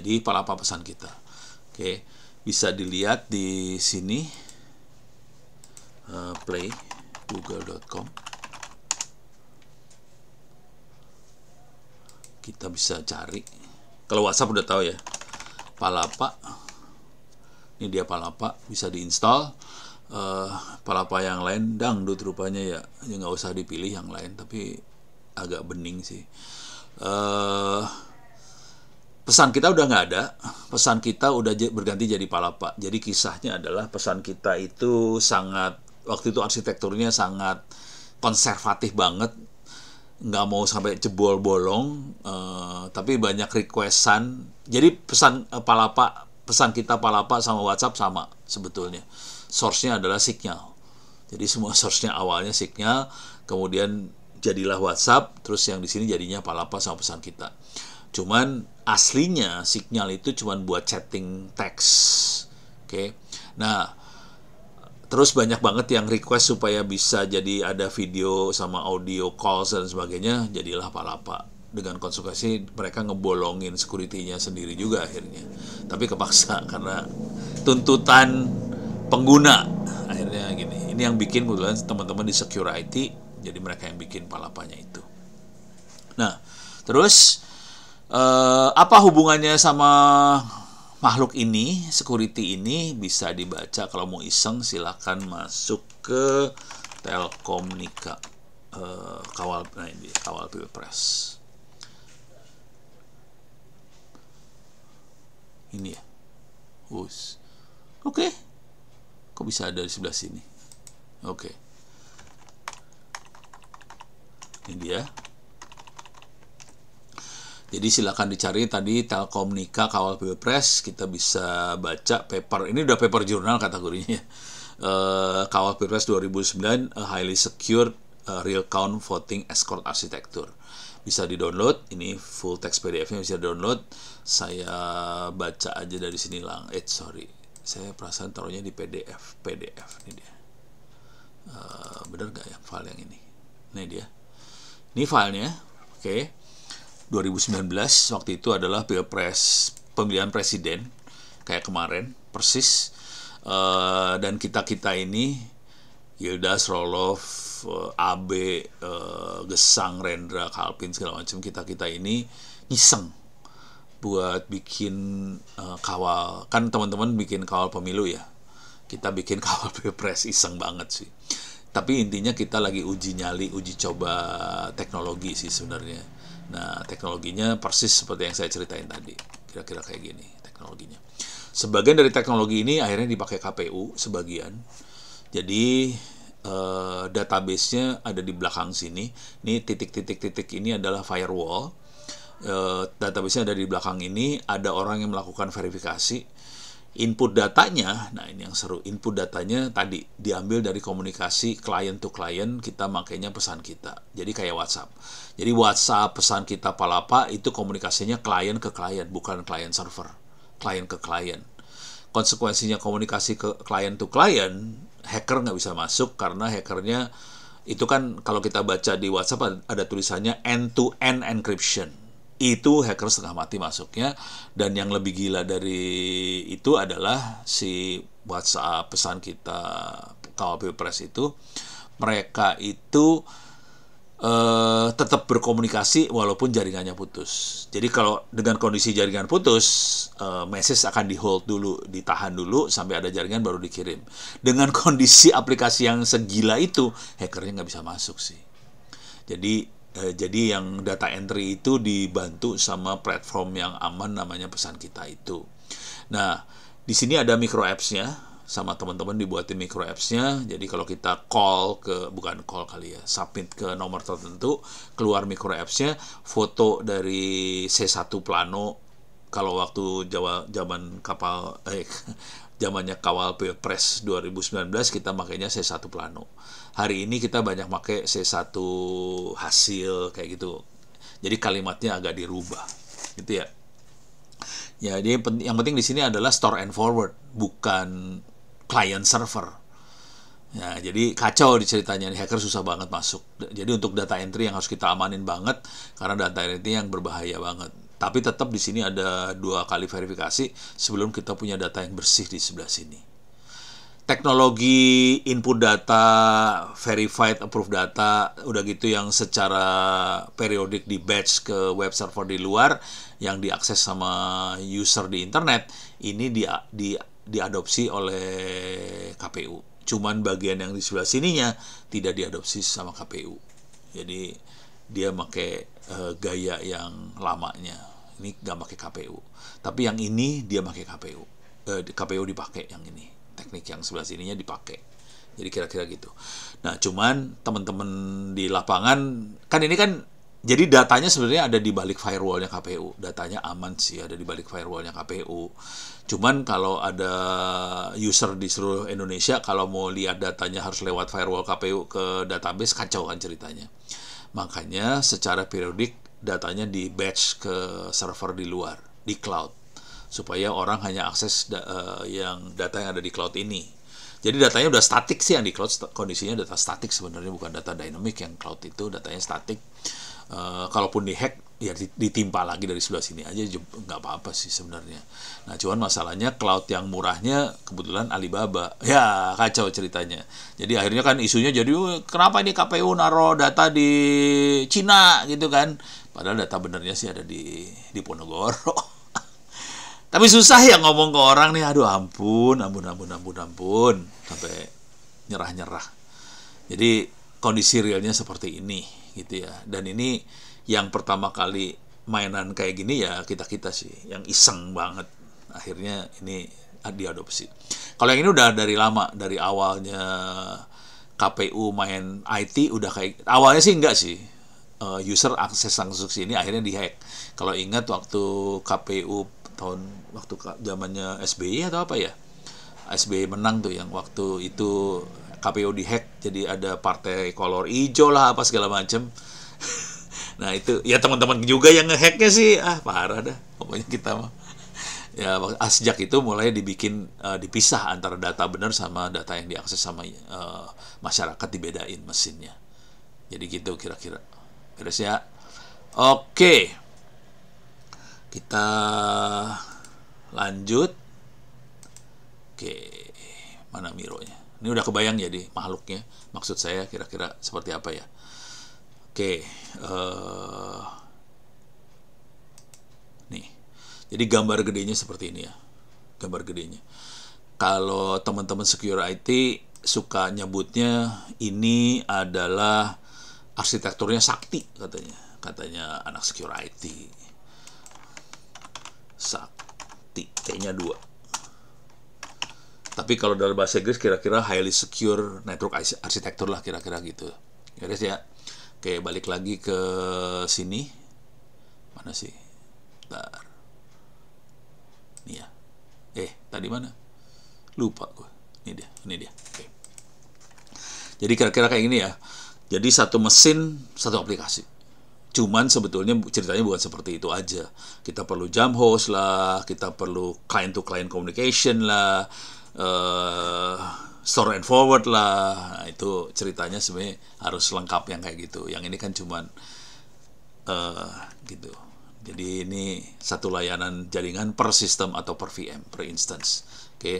jadi palapa pesan kita oke bisa dilihat di sini uh, play google.com kita bisa cari kalau WhatsApp udah tahu ya palapa ini dia palapa bisa diinstal uh, eh, palapa yang lain dangdut rupanya ya. ya nggak usah dipilih yang lain tapi agak bening sih. Uh, pesan kita udah nggak ada, pesan kita udah berganti jadi palapa. Jadi kisahnya adalah pesan kita itu sangat waktu itu arsitekturnya sangat konservatif banget, nggak mau sampai jebol bolong, uh, tapi banyak requestan. Jadi pesan uh, palapa, pesan kita palapa sama WhatsApp sama sebetulnya. Source-nya adalah signal. Jadi semua source-nya awalnya signal, kemudian jadilah WhatsApp, terus yang di sini jadinya palapa sama pesan kita. Cuman aslinya signal itu cuman buat chatting teks. Oke. Okay. Nah, terus banyak banget yang request supaya bisa jadi ada video sama audio calls dan sebagainya, jadilah palapa dengan konsekuensi mereka ngebolongin security-nya sendiri juga akhirnya. Tapi kepaksa karena tuntutan pengguna akhirnya gini. Ini yang bikin kebetulan teman-teman di security jadi mereka yang bikin palapanya itu nah terus eh, apa hubungannya sama makhluk ini security ini bisa dibaca kalau mau iseng silahkan masuk ke Telkomnika eh, kawal nah ini kawal pilpres ini ya us oke okay. kok bisa ada di sebelah sini oke okay ini dia ya. jadi silahkan dicari tadi Telkom Nika kawal pilpres kita bisa baca paper ini udah paper jurnal kategorinya uh, kawal pilpres 2009 uh, eh, highly secure uh, real count voting escort architecture. bisa di download ini full text PDF-nya bisa download saya baca aja dari sini lang eh sorry saya perasaan taruhnya di PDF PDF ini dia uh, bener gak ya file yang ini ini dia ini filenya, oke. Okay. 2019 waktu itu adalah pilpres pemilihan presiden kayak kemarin persis uh, dan kita kita ini Gildas, Roloff, uh, eh, Abe, uh, Gesang, Rendra, Kalpin segala macam kita kita ini iseng buat bikin uh, kawal kan teman-teman bikin kawal pemilu ya kita bikin kawal pilpres iseng banget sih tapi intinya kita lagi uji nyali, uji coba teknologi sih sebenarnya. Nah, teknologinya persis seperti yang saya ceritain tadi. Kira-kira kayak gini teknologinya. Sebagian dari teknologi ini akhirnya dipakai KPU sebagian. Jadi eh, database-nya ada di belakang sini. Ini titik-titik-titik ini adalah firewall. Eh, database-nya ada di belakang ini. Ada orang yang melakukan verifikasi input datanya, nah ini yang seru, input datanya tadi diambil dari komunikasi client to client, kita makainya pesan kita. Jadi kayak WhatsApp. Jadi WhatsApp pesan kita palapa itu komunikasinya client ke client, bukan client server, Client ke client. Konsekuensinya komunikasi ke client to client, hacker nggak bisa masuk karena hackernya itu kan kalau kita baca di WhatsApp ada tulisannya end to end encryption itu hacker setengah mati masuknya dan yang lebih gila dari itu adalah si WhatsApp pesan kita kawal pilpres itu mereka itu uh, tetap berkomunikasi walaupun jaringannya putus. Jadi kalau dengan kondisi jaringan putus, uh, message akan di hold dulu, ditahan dulu sampai ada jaringan baru dikirim. Dengan kondisi aplikasi yang segila itu, hackernya nggak bisa masuk sih. Jadi eh, jadi yang data entry itu dibantu sama platform yang aman namanya pesan kita itu. Nah, di sini ada micro apps-nya sama teman-teman dibuatin micro apps-nya. Jadi kalau kita call ke bukan call kali ya, submit ke nomor tertentu, keluar micro apps-nya, foto dari C1 plano kalau waktu Jawa zaman kapal eh zamannya kawal Pilpres 2019 kita makainya C1 plano hari ini kita banyak pakai C1 hasil kayak gitu jadi kalimatnya agak dirubah gitu ya ya jadi yang penting di sini adalah store and forward bukan client server ya jadi kacau di ceritanya hacker susah banget masuk jadi untuk data entry yang harus kita amanin banget karena data entry yang berbahaya banget tapi tetap di sini ada dua kali verifikasi sebelum kita punya data yang bersih di sebelah sini teknologi input data, verified approved data, udah gitu yang secara periodik di batch ke web server di luar yang diakses sama user di internet ini di, di diadopsi oleh KPU. Cuman bagian yang di sebelah sininya tidak diadopsi sama KPU. Jadi dia pakai e, eh, gaya yang lamanya. Ini nggak pakai KPU. Tapi yang ini dia pakai KPU. E, eh, KPU dipakai yang ini teknik yang sebelah sininya dipakai jadi kira-kira gitu nah cuman teman-teman di lapangan kan ini kan jadi datanya sebenarnya ada di balik firewallnya KPU datanya aman sih ada di balik firewallnya KPU cuman kalau ada user di seluruh Indonesia kalau mau lihat datanya harus lewat firewall KPU ke database kacau kan ceritanya makanya secara periodik datanya di batch ke server di luar di cloud supaya orang hanya akses da uh, yang data yang ada di cloud ini. Jadi datanya udah statik sih yang di cloud kondisinya data statik sebenarnya bukan data dynamic yang cloud itu datanya statik. Uh, kalaupun dihack ya ditimpa lagi dari sebelah sini aja nggak apa-apa sih sebenarnya. Nah cuman masalahnya cloud yang murahnya kebetulan Alibaba ya kacau ceritanya. Jadi akhirnya kan isunya jadi oh, kenapa ini KPU naruh data di Cina gitu kan? Padahal data benernya sih ada di di Ponegoro. Tapi susah ya ngomong ke orang nih, aduh ampun, ampun, ampun, ampun, ampun, sampai nyerah-nyerah. Jadi kondisi realnya seperti ini gitu ya. Dan ini yang pertama kali mainan kayak gini ya kita-kita sih, yang iseng banget. Akhirnya ini diadopsi. Kalau yang ini udah dari lama, dari awalnya KPU main IT udah kayak, awalnya sih enggak sih, eh, user akses langsung sini akhirnya dihack. Kalau ingat waktu KPU tahun waktu zamannya SBY atau apa ya SBY menang tuh yang waktu itu KPU dihack jadi ada partai kolor hijau lah apa segala macem nah itu ya teman-teman juga yang ngehacknya sih ah parah dah pokoknya kita mah ya ah, sejak itu mulai dibikin uh, dipisah antara data benar sama data yang diakses sama uh, masyarakat dibedain mesinnya jadi gitu kira-kira beres ya oke okay kita lanjut oke mana mironya ini udah kebayang jadi makhluknya maksud saya kira-kira seperti apa ya oke uh, nih jadi gambar gedenya seperti ini ya gambar gedenya kalau teman-teman secure IT suka nyebutnya ini adalah arsitekturnya sakti katanya katanya anak secure IT sakti T-nya dua tapi kalau dalam bahasa Inggris kira-kira highly secure network arsitektur lah kira-kira gitu ya guys ya oke balik lagi ke sini mana sih Bentar. nih ya eh tadi mana lupa gue ini dia ini dia oke. jadi kira-kira kayak gini ya jadi satu mesin satu aplikasi Cuman sebetulnya ceritanya bukan seperti itu aja. Kita perlu jam host lah, kita perlu client to client communication lah, uh, store and forward lah. Nah, itu ceritanya sebenarnya harus lengkap yang kayak gitu. Yang ini kan cuman uh, gitu. Jadi ini satu layanan jaringan per sistem atau per VM, per instance. Oke. Okay.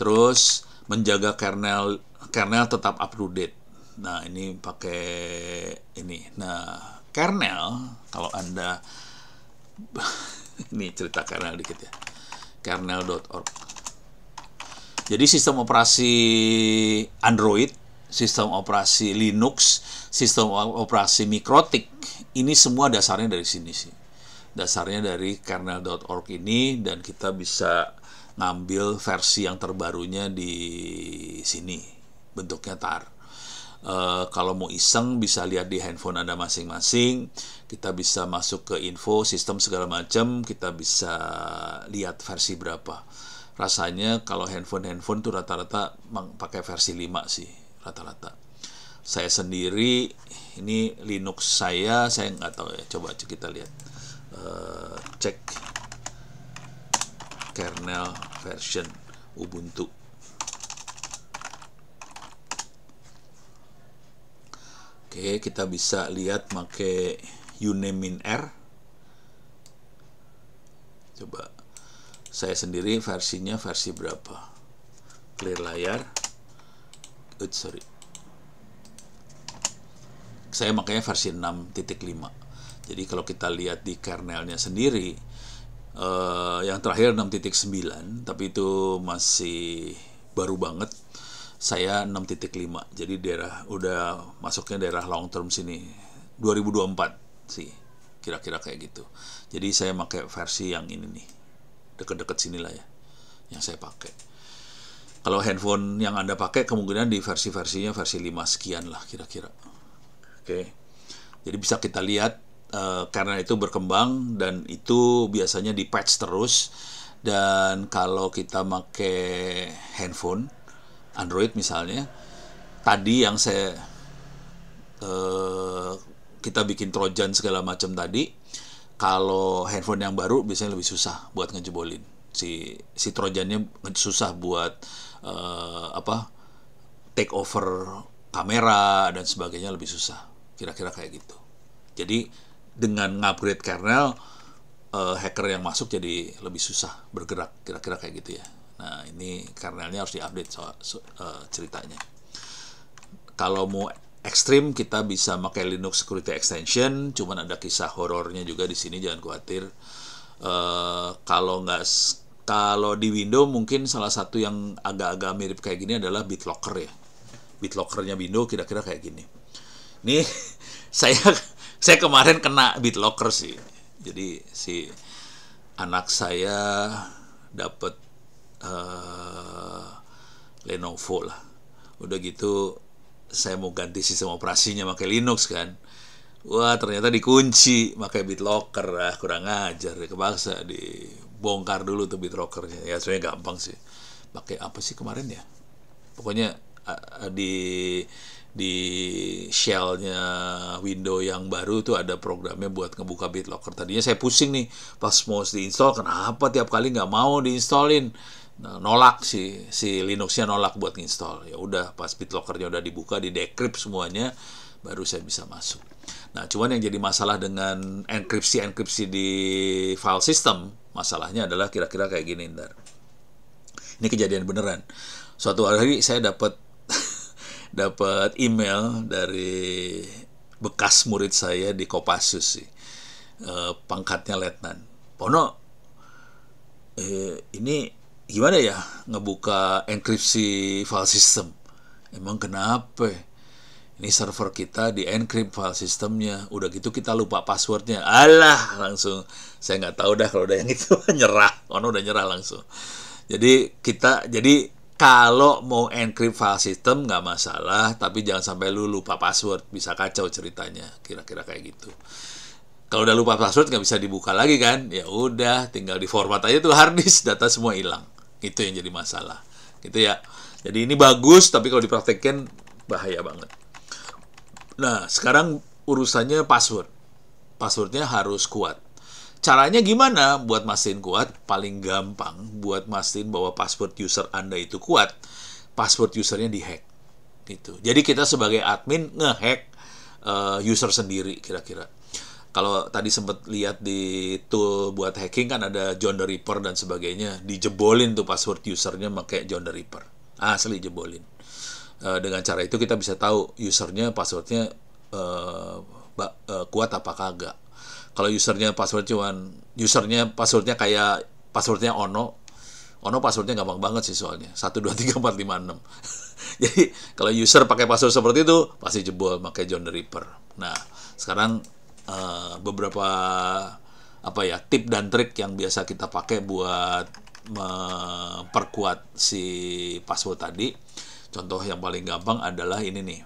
Terus menjaga kernel kernel tetap up to date. Nah, ini pakai ini. Nah, kernel kalau anda ini cerita kernel dikit ya kernel.org jadi sistem operasi Android sistem operasi Linux sistem operasi Mikrotik ini semua dasarnya dari sini sih dasarnya dari kernel.org ini dan kita bisa ngambil versi yang terbarunya di sini bentuknya tar Eh, kalau mau iseng bisa lihat di handphone Anda masing-masing. Kita bisa masuk ke info, sistem segala macam, kita bisa lihat versi berapa. Rasanya kalau handphone-handphone tuh rata-rata pakai versi 5 sih, rata-rata. Saya sendiri ini Linux saya, saya nggak tahu ya. Coba aja kita lihat. Uh, cek kernel version Ubuntu Oke, kita bisa lihat pakai unamein r. Coba saya sendiri versinya versi berapa? Clear layar. Eh, sorry. Saya makanya versi 6.5. Jadi kalau kita lihat di kernelnya sendiri eh, yang terakhir 6.9 tapi itu masih baru banget saya 6.5 jadi daerah udah masuknya daerah long term sini 2024 sih kira-kira kayak gitu jadi saya pakai versi yang ini nih deket-deket sinilah ya yang saya pakai kalau handphone yang anda pakai kemungkinan di versi-versinya versi 5 sekian lah kira-kira oke jadi bisa kita lihat uh, karena itu berkembang dan itu biasanya di patch terus dan kalau kita pakai handphone Android misalnya tadi yang saya eh, kita bikin trojan segala macam tadi kalau handphone yang baru biasanya lebih susah buat ngejebolin si si trojannya susah buat eh, apa take over kamera dan sebagainya lebih susah kira-kira kayak gitu jadi dengan ngupgrade kernel uh, hacker yang masuk jadi lebih susah bergerak kira-kira kayak gitu ya Nah, ini kernelnya harus diupdate soal so, uh, ceritanya. Kalau mau ekstrim kita bisa pakai Linux Security Extension, cuman ada kisah horornya juga di sini jangan khawatir. Uh, kalau nggak kalau di Windows mungkin salah satu yang agak-agak mirip kayak gini adalah BitLocker ya. BitLockernya Windows kira-kira kayak gini. Ini saya saya kemarin kena BitLocker sih. Jadi si anak saya dapat uh, Lenovo lah udah gitu saya mau ganti sistem operasinya pakai Linux kan wah ternyata dikunci pakai BitLocker ah kurang ajar ya kebaksa dibongkar dulu tuh BitLockernya ya sebenarnya gampang sih pakai apa sih kemarin ya pokoknya eh, di di shellnya window yang baru tuh ada programnya buat ngebuka BitLocker. Tadinya saya pusing nih pas mau diinstal, kenapa tiap kali nggak mau diinstalin? Nah, nolak si si Linuxnya nolak buat install ya udah pas BitLockernya udah dibuka di decrypt semuanya baru saya bisa masuk nah cuman yang jadi masalah dengan enkripsi enkripsi di file system masalahnya adalah kira-kira kayak gini ntar ini kejadian beneran suatu hari saya dapat dapat email dari bekas murid saya di Kopassus sih eh, pangkatnya letnan Pono eh, ini gimana ya ngebuka enkripsi file system emang kenapa ini server kita di encrypt file systemnya udah gitu kita lupa passwordnya alah langsung saya nggak tahu dah kalau udah yang itu nyerah ono udah nyerah langsung jadi kita jadi kalau mau encrypt file system nggak masalah tapi jangan sampai lu lupa password bisa kacau ceritanya kira-kira kayak gitu kalau udah lupa password nggak bisa dibuka lagi kan ya udah tinggal di format aja tuh hard data semua hilang itu yang jadi masalah gitu ya jadi ini bagus tapi kalau dipraktekkan bahaya banget nah sekarang urusannya password passwordnya harus kuat caranya gimana buat mastiin kuat paling gampang buat mastiin bahwa password user anda itu kuat password usernya dihack gitu jadi kita sebagai admin ngehack uh, user sendiri kira-kira kalau tadi sempat lihat di tool buat hacking kan ada John the Ripper dan sebagainya dijebolin tuh password usernya pakai John the Ripper asli jebolin e, dengan cara itu kita bisa tahu usernya passwordnya uh, e, kuat apa kagak kalau usernya password cuman usernya passwordnya kayak passwordnya Ono Ono passwordnya gampang banget sih soalnya satu dua tiga empat lima enam jadi kalau user pakai password seperti itu pasti jebol pakai John the Ripper nah sekarang uh, beberapa apa ya tip dan trik yang biasa kita pakai buat memperkuat si password tadi. Contoh yang paling gampang adalah ini nih.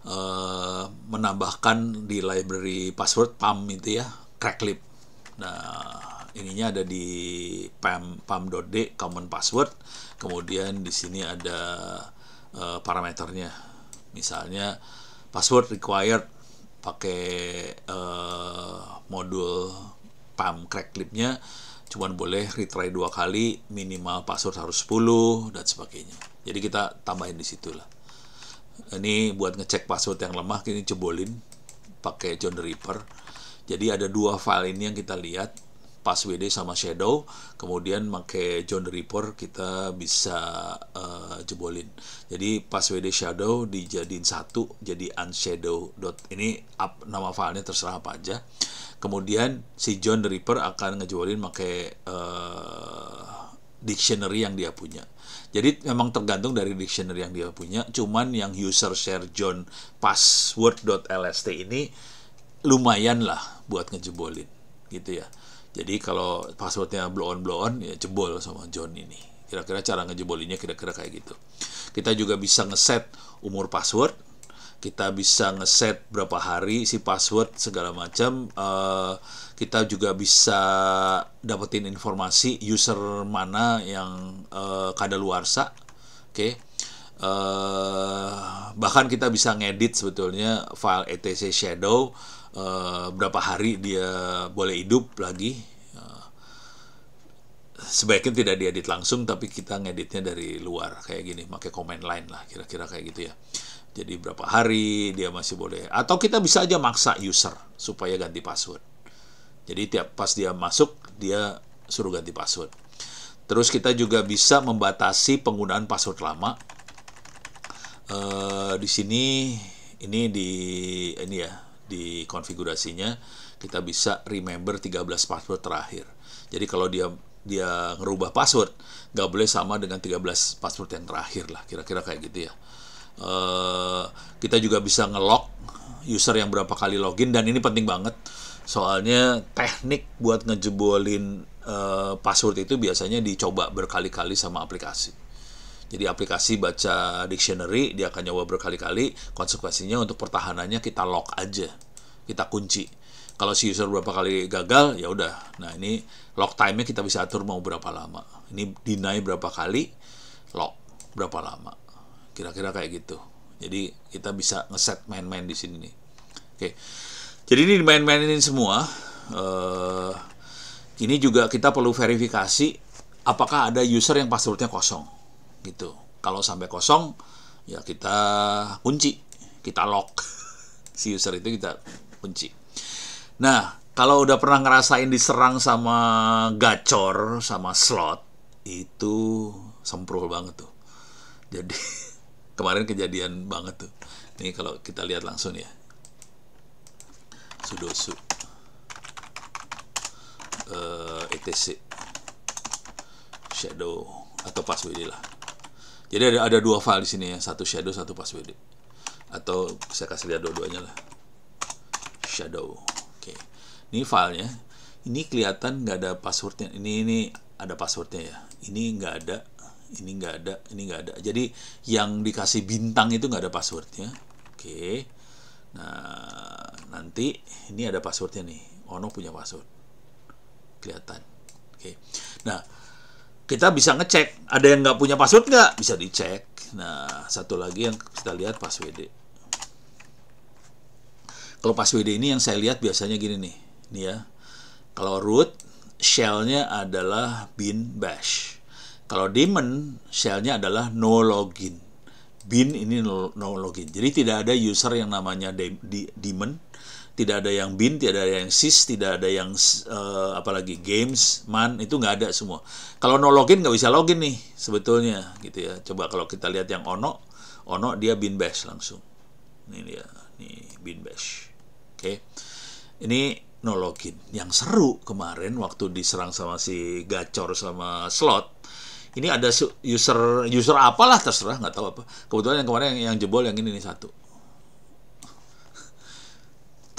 Uh, menambahkan di library password PAM itu ya, cracklib. Nah, ininya ada di pam pam.d common password. Kemudian di sini ada uh, parameternya. Misalnya password required pakai uh, modul pam crack clipnya cuman boleh retry dua kali minimal password harus 10 dan sebagainya jadi kita tambahin di situ lah ini buat ngecek password yang lemah ini cebolin pakai John the Ripper jadi ada dua file ini yang kita lihat pas WD sama shadow kemudian pakai John the Ripper kita bisa uh, jebolin jadi pas WD shadow dijadiin satu jadi unshadow ini up nama filenya terserah apa aja kemudian si John the Ripper akan ngejebolin pakai uh, eh, dictionary yang dia punya jadi memang tergantung dari dictionary yang dia punya cuman yang user share John password.lst ini lumayan lah buat ngejebolin gitu ya jadi kalau passwordnya blow on blow on ya jebol sama John ini. Kira-kira cara ngejebolinya kira-kira kayak gitu. Kita juga bisa ngeset umur password. Kita bisa ngeset berapa hari si password segala macam. Uh, kita juga bisa dapetin informasi user mana yang uh, kadaluarsa. Oke. Okay uh, eh, bahkan kita bisa ngedit sebetulnya file etc shadow Eh, berapa hari dia boleh hidup lagi uh, sebaiknya tidak diedit langsung tapi kita ngeditnya dari luar kayak gini pakai comment line lah kira-kira kayak gitu ya jadi berapa hari dia masih boleh atau kita bisa aja maksa user supaya ganti password jadi tiap pas dia masuk dia suruh ganti password terus kita juga bisa membatasi penggunaan password lama uh, di sini ini di ini ya di konfigurasinya kita bisa remember 13 password terakhir. Jadi kalau dia dia ngerubah password nggak boleh sama dengan 13 password yang terakhir lah kira-kira kayak gitu ya uh, kita juga bisa nge-lock user yang berapa kali login dan ini penting banget soalnya teknik buat ngejebolin uh, password itu biasanya dicoba berkali-kali sama aplikasi jadi aplikasi baca dictionary, dia akan nyoba berkali-kali, konsekuensinya untuk pertahanannya kita lock aja, kita kunci. Kalau si user berapa kali gagal, ya udah. Nah ini lock time-nya kita bisa atur mau berapa lama. Ini deny berapa kali, lock berapa lama. Kira-kira kayak gitu. Jadi kita bisa ngeset main-main di sini nih. Oke. Jadi ini main-main ini semua. Uh, ini juga kita perlu verifikasi apakah ada user yang passwordnya kosong gitu kalau sampai kosong ya kita kunci kita lock si user itu kita kunci nah kalau udah pernah ngerasain diserang sama gacor sama slot itu semprul banget tuh jadi kemarin kejadian banget tuh nih kalau kita lihat langsung ya sudosu uh, etc shadow atau password lah jadi ada ada dua file di sini ya, satu shadow, satu password Atau saya kasih lihat dua-duanya lah. Shadow. Oke. Okay. Ini filenya. Ini kelihatan nggak ada passwordnya. Ini ini ada passwordnya ya. Ini nggak ada. Ini nggak ada. Ini nggak ada. Jadi yang dikasih bintang itu nggak ada passwordnya. Oke. Okay. Nah nanti ini ada passwordnya nih. Ono punya password. Kelihatan. Oke. Okay. Nah kita bisa ngecek ada yang nggak punya password nggak bisa dicek nah satu lagi yang kita lihat password kalau password ini yang saya lihat biasanya gini nih nih ya kalau root shellnya adalah bin bash kalau daemon shellnya adalah no login bin ini no, no login jadi tidak ada user yang namanya daemon tidak ada yang bin, tidak ada yang sis, tidak ada yang uh, apalagi games, man itu nggak ada semua. Kalau no login nggak bisa login nih sebetulnya gitu ya. Coba kalau kita lihat yang ono, ono dia bin bash langsung. Ini dia, ini bin bash. Oke, okay. ini no login. Yang seru kemarin waktu diserang sama si gacor sama slot. Ini ada user user apalah terserah nggak tahu apa. Kebetulan yang kemarin yang, yang jebol yang ini nih satu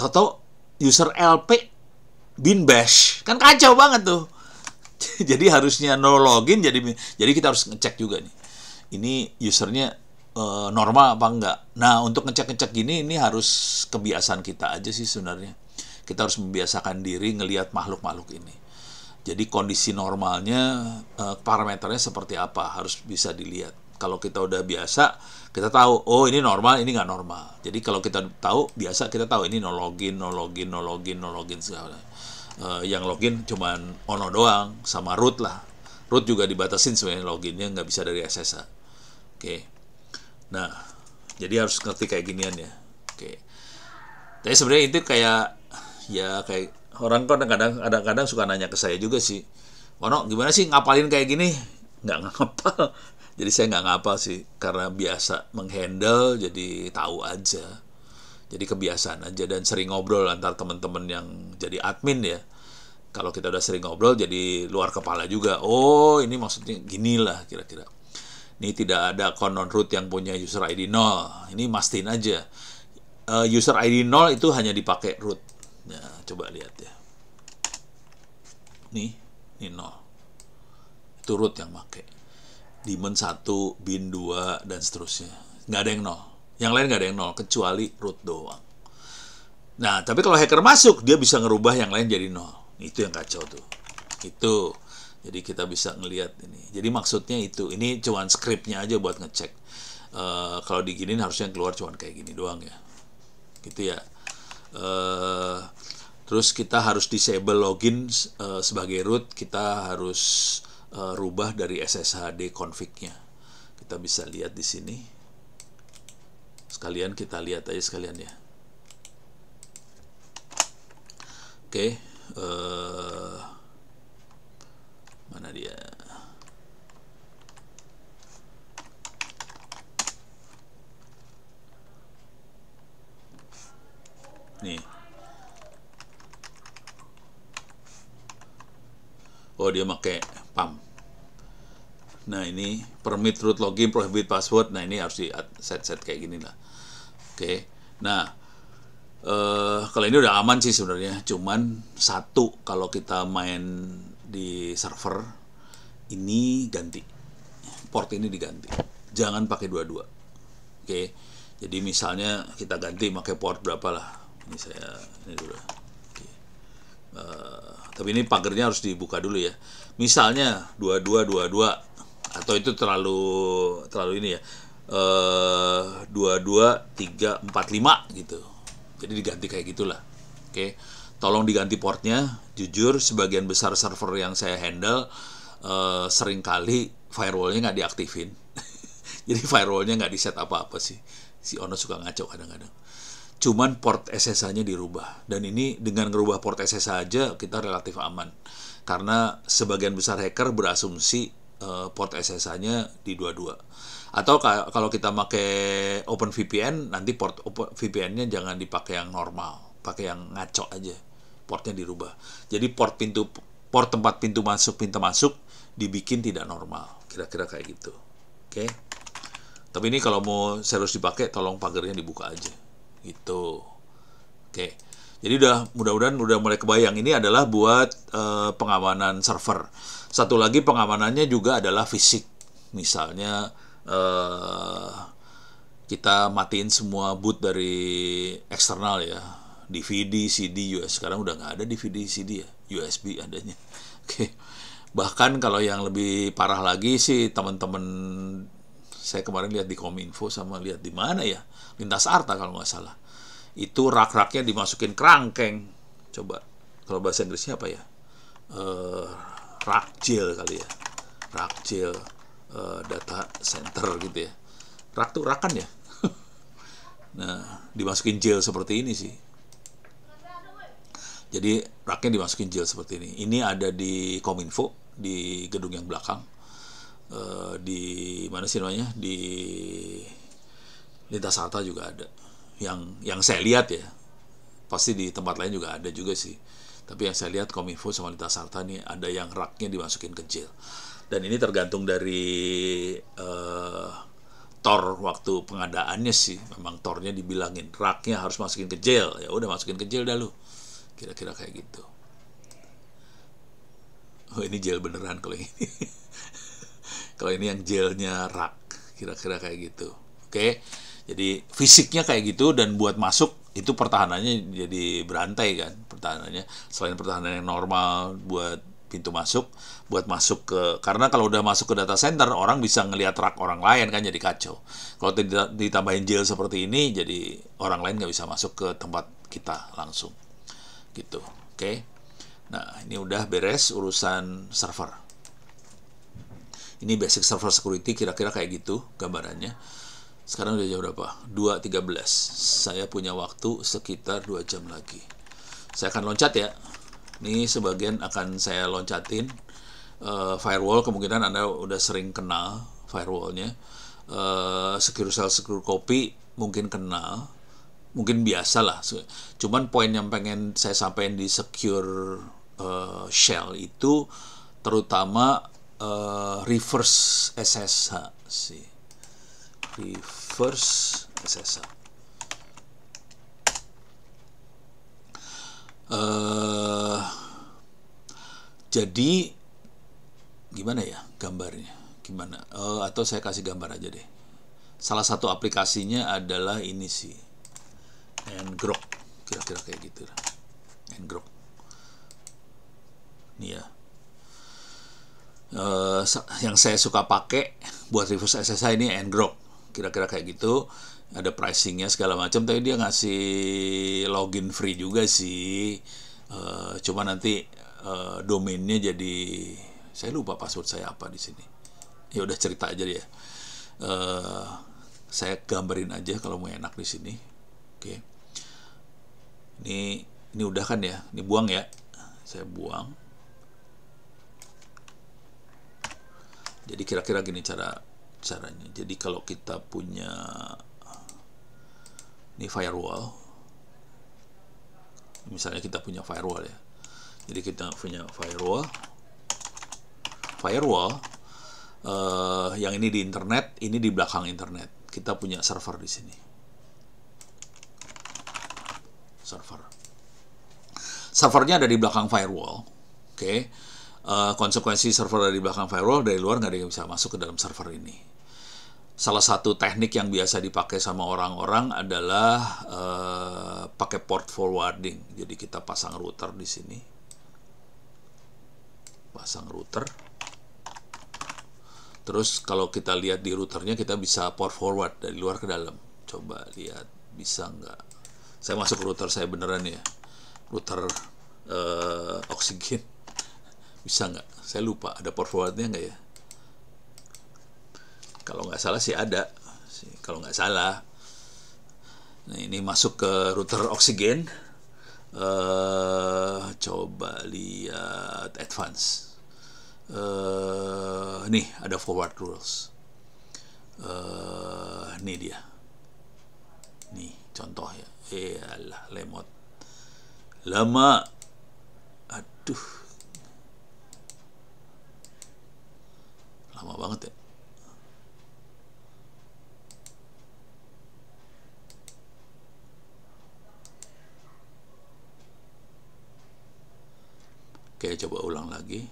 Toto user LP bin bash kan kacau banget tuh jadi harusnya no login jadi jadi kita harus ngecek juga nih ini usernya uh, normal apa enggak nah untuk ngecek ngecek gini ini harus kebiasaan kita aja sih sebenarnya kita harus membiasakan diri ngelihat makhluk makhluk ini jadi kondisi normalnya uh, parameternya seperti apa harus bisa dilihat kalau kita udah biasa kita tahu oh ini normal ini nggak normal jadi kalau kita tahu biasa kita tahu ini no login no login no login no login segala uh, yang login cuman ono doang sama root lah root juga dibatasin sebenarnya loginnya nggak bisa dari SSH oke okay. nah jadi harus ngerti kayak ginian ya oke okay. tapi sebenarnya itu kayak ya kayak orang kadang-kadang kadang-kadang suka nanya ke saya juga sih Wono gimana sih ngapalin kayak gini nggak ngapal jadi saya nggak ngapa sih karena biasa menghandle jadi tahu aja jadi kebiasaan aja dan sering ngobrol antar teman-teman yang jadi admin ya kalau kita udah sering ngobrol jadi luar kepala juga oh ini maksudnya ginilah kira-kira ini tidak ada konon root yang punya user ID 0 ini mastiin aja eh, user ID 0 itu hanya dipakai root nah, coba lihat ya Ini, ini 0 itu root yang pakai Demon 1, Bin 2, dan seterusnya. Nggak ada yang nol. Yang lain nggak ada yang nol, kecuali root doang. Nah, tapi kalau hacker masuk, dia bisa ngerubah yang lain jadi nol. Itu yang kacau tuh. Itu. Jadi kita bisa ngelihat ini. Jadi maksudnya itu. Ini cuman scriptnya aja buat ngecek. Uh, kalau diginin harusnya keluar cuman kayak gini doang ya. Gitu ya. Uh, terus kita harus disable login uh, sebagai root. Kita harus uh, rubah dari SSHD config-nya. Kita bisa lihat di sini. Sekalian kita lihat aja sekalian ya. Oke, okay, uh, eh, mana dia? Nih. Oh, dia pakai PAM. Nah ini permit root login, prohibit password. Nah ini harus di set set kayak gini lah. Oke. Okay. Nah eh, kalau ini udah aman sih sebenarnya. Cuman satu kalau kita main di server ini ganti port ini diganti. Jangan pakai dua-dua. Oke. Okay. Jadi misalnya kita ganti pakai port berapa lah. Ini saya ini dulu. Uh, tapi ini pagernya harus dibuka dulu ya misalnya dua dua dua dua atau itu terlalu terlalu ini ya eh, dua dua tiga empat lima gitu jadi diganti kayak gitulah oke okay. tolong diganti portnya jujur sebagian besar server yang saya handle uh, seringkali firewallnya nggak diaktifin jadi firewallnya nggak di set apa-apa sih si Ono suka ngaco kadang-kadang cuman port SSH-nya dirubah dan ini dengan ngerubah port SSH aja kita relatif aman karena sebagian besar hacker berasumsi uh, port SSH-nya di dua-dua. Atau kalau kita pakai OpenVPN, nanti port VPN-nya jangan dipakai yang normal, pakai yang ngaco aja. Portnya dirubah. Jadi port pintu port tempat pintu masuk pintu masuk dibikin tidak normal. Kira-kira kayak gitu. Oke. Okay? Tapi ini kalau mau serius dipakai tolong pagarnya dibuka aja. Gitu. Oke. Okay. Jadi udah mudah-mudahan udah mulai kebayang ini adalah buat uh, pengamanan server. Satu lagi pengamanannya juga adalah fisik. Misalnya uh, kita matiin semua boot dari eksternal ya. DVD, CD, US sekarang udah nggak ada DVD, CD ya. USB adanya. Oke. Bahkan kalau yang lebih parah lagi sih teman-teman saya kemarin lihat di Kominfo sama lihat di mana ya lintas arta kalau nggak salah itu rak-raknya dimasukin kerangkeng coba kalau bahasa Inggrisnya apa ya uh, jail kali ya jail uh, data center gitu ya rak tuh rakan ya nah dimasukin jail seperti ini sih jadi raknya dimasukin jail seperti ini ini ada di kominfo di gedung yang belakang uh, di mana sih namanya di lintas harta juga ada yang yang saya lihat ya pasti di tempat lain juga ada juga sih tapi yang saya lihat kominfo sama Lita Sarta nih ada yang raknya dimasukin kecil dan ini tergantung dari uh, eh, tor waktu pengadaannya sih memang tornya dibilangin raknya harus masukin kecil ya udah masukin kecil dah lu kira-kira kayak gitu oh ini jail beneran kalau ini kalau ini yang jailnya rak kira-kira kayak gitu oke okay? Jadi fisiknya kayak gitu dan buat masuk itu pertahanannya jadi berantai kan pertahanannya selain pertahanan yang normal buat pintu masuk buat masuk ke karena kalau udah masuk ke data center orang bisa ngelihat rak orang lain kan jadi kacau kalau ditambahin jail seperti ini jadi orang lain nggak bisa masuk ke tempat kita langsung gitu oke okay? nah ini udah beres urusan server ini basic server security kira-kira kayak gitu gambarannya sekarang udah jam berapa? 2.13. Saya punya waktu sekitar 2 jam lagi. Saya akan loncat ya. Ini sebagian akan saya loncatin. Uh, firewall kemungkinan Anda udah sering kenal firewallnya. Uh, secure cell, secure copy mungkin kenal. Mungkin biasa lah. Cuman poin yang pengen saya sampaikan di secure uh, shell itu terutama uh, reverse SSH sih reverse SSL uh, eh, jadi gimana ya gambarnya gimana uh, atau saya kasih gambar aja deh salah satu aplikasinya adalah ini sih ngrok kira-kira kayak gitu ngrok nih ya uh, yang saya suka pakai buat reverse SSH ini ngrok kira-kira kayak gitu ada pricingnya segala macam tapi dia ngasih login free juga sih uh, cuma nanti uh, domainnya jadi saya lupa password saya apa di sini ya udah cerita aja dia uh, saya gambarin aja kalau mau enak di sini oke ini ini udah kan ya ini buang ya saya buang jadi kira-kira gini cara caranya jadi kalau kita punya eh, ini firewall misalnya kita punya firewall ya jadi kita punya firewall firewall uh, yang ini di internet ini di belakang internet kita punya server di sini server servernya ada di belakang firewall oke okay Eh, konsekuensi server dari belakang firewall dari luar nggak ada yang bisa masuk ke dalam server ini. Salah satu teknik yang biasa dipakai sama orang-orang adalah uh, pakai port forwarding. Jadi kita pasang router di sini, pasang router. Terus kalau kita lihat di routernya kita bisa port forward dari luar ke dalam. Coba lihat bisa nggak? Saya masuk router saya beneran ya, router uh, oksigen bisa nggak saya lupa ada port forwardnya nggak ya kalau nggak salah sih ada kalau nggak salah nah ini masuk ke router oksigen uh, coba lihat advance uh, nih ada forward rules uh, ini dia nih contoh ya iyalah lemot lama aduh lama banget ya Oke, coba ulang lagi.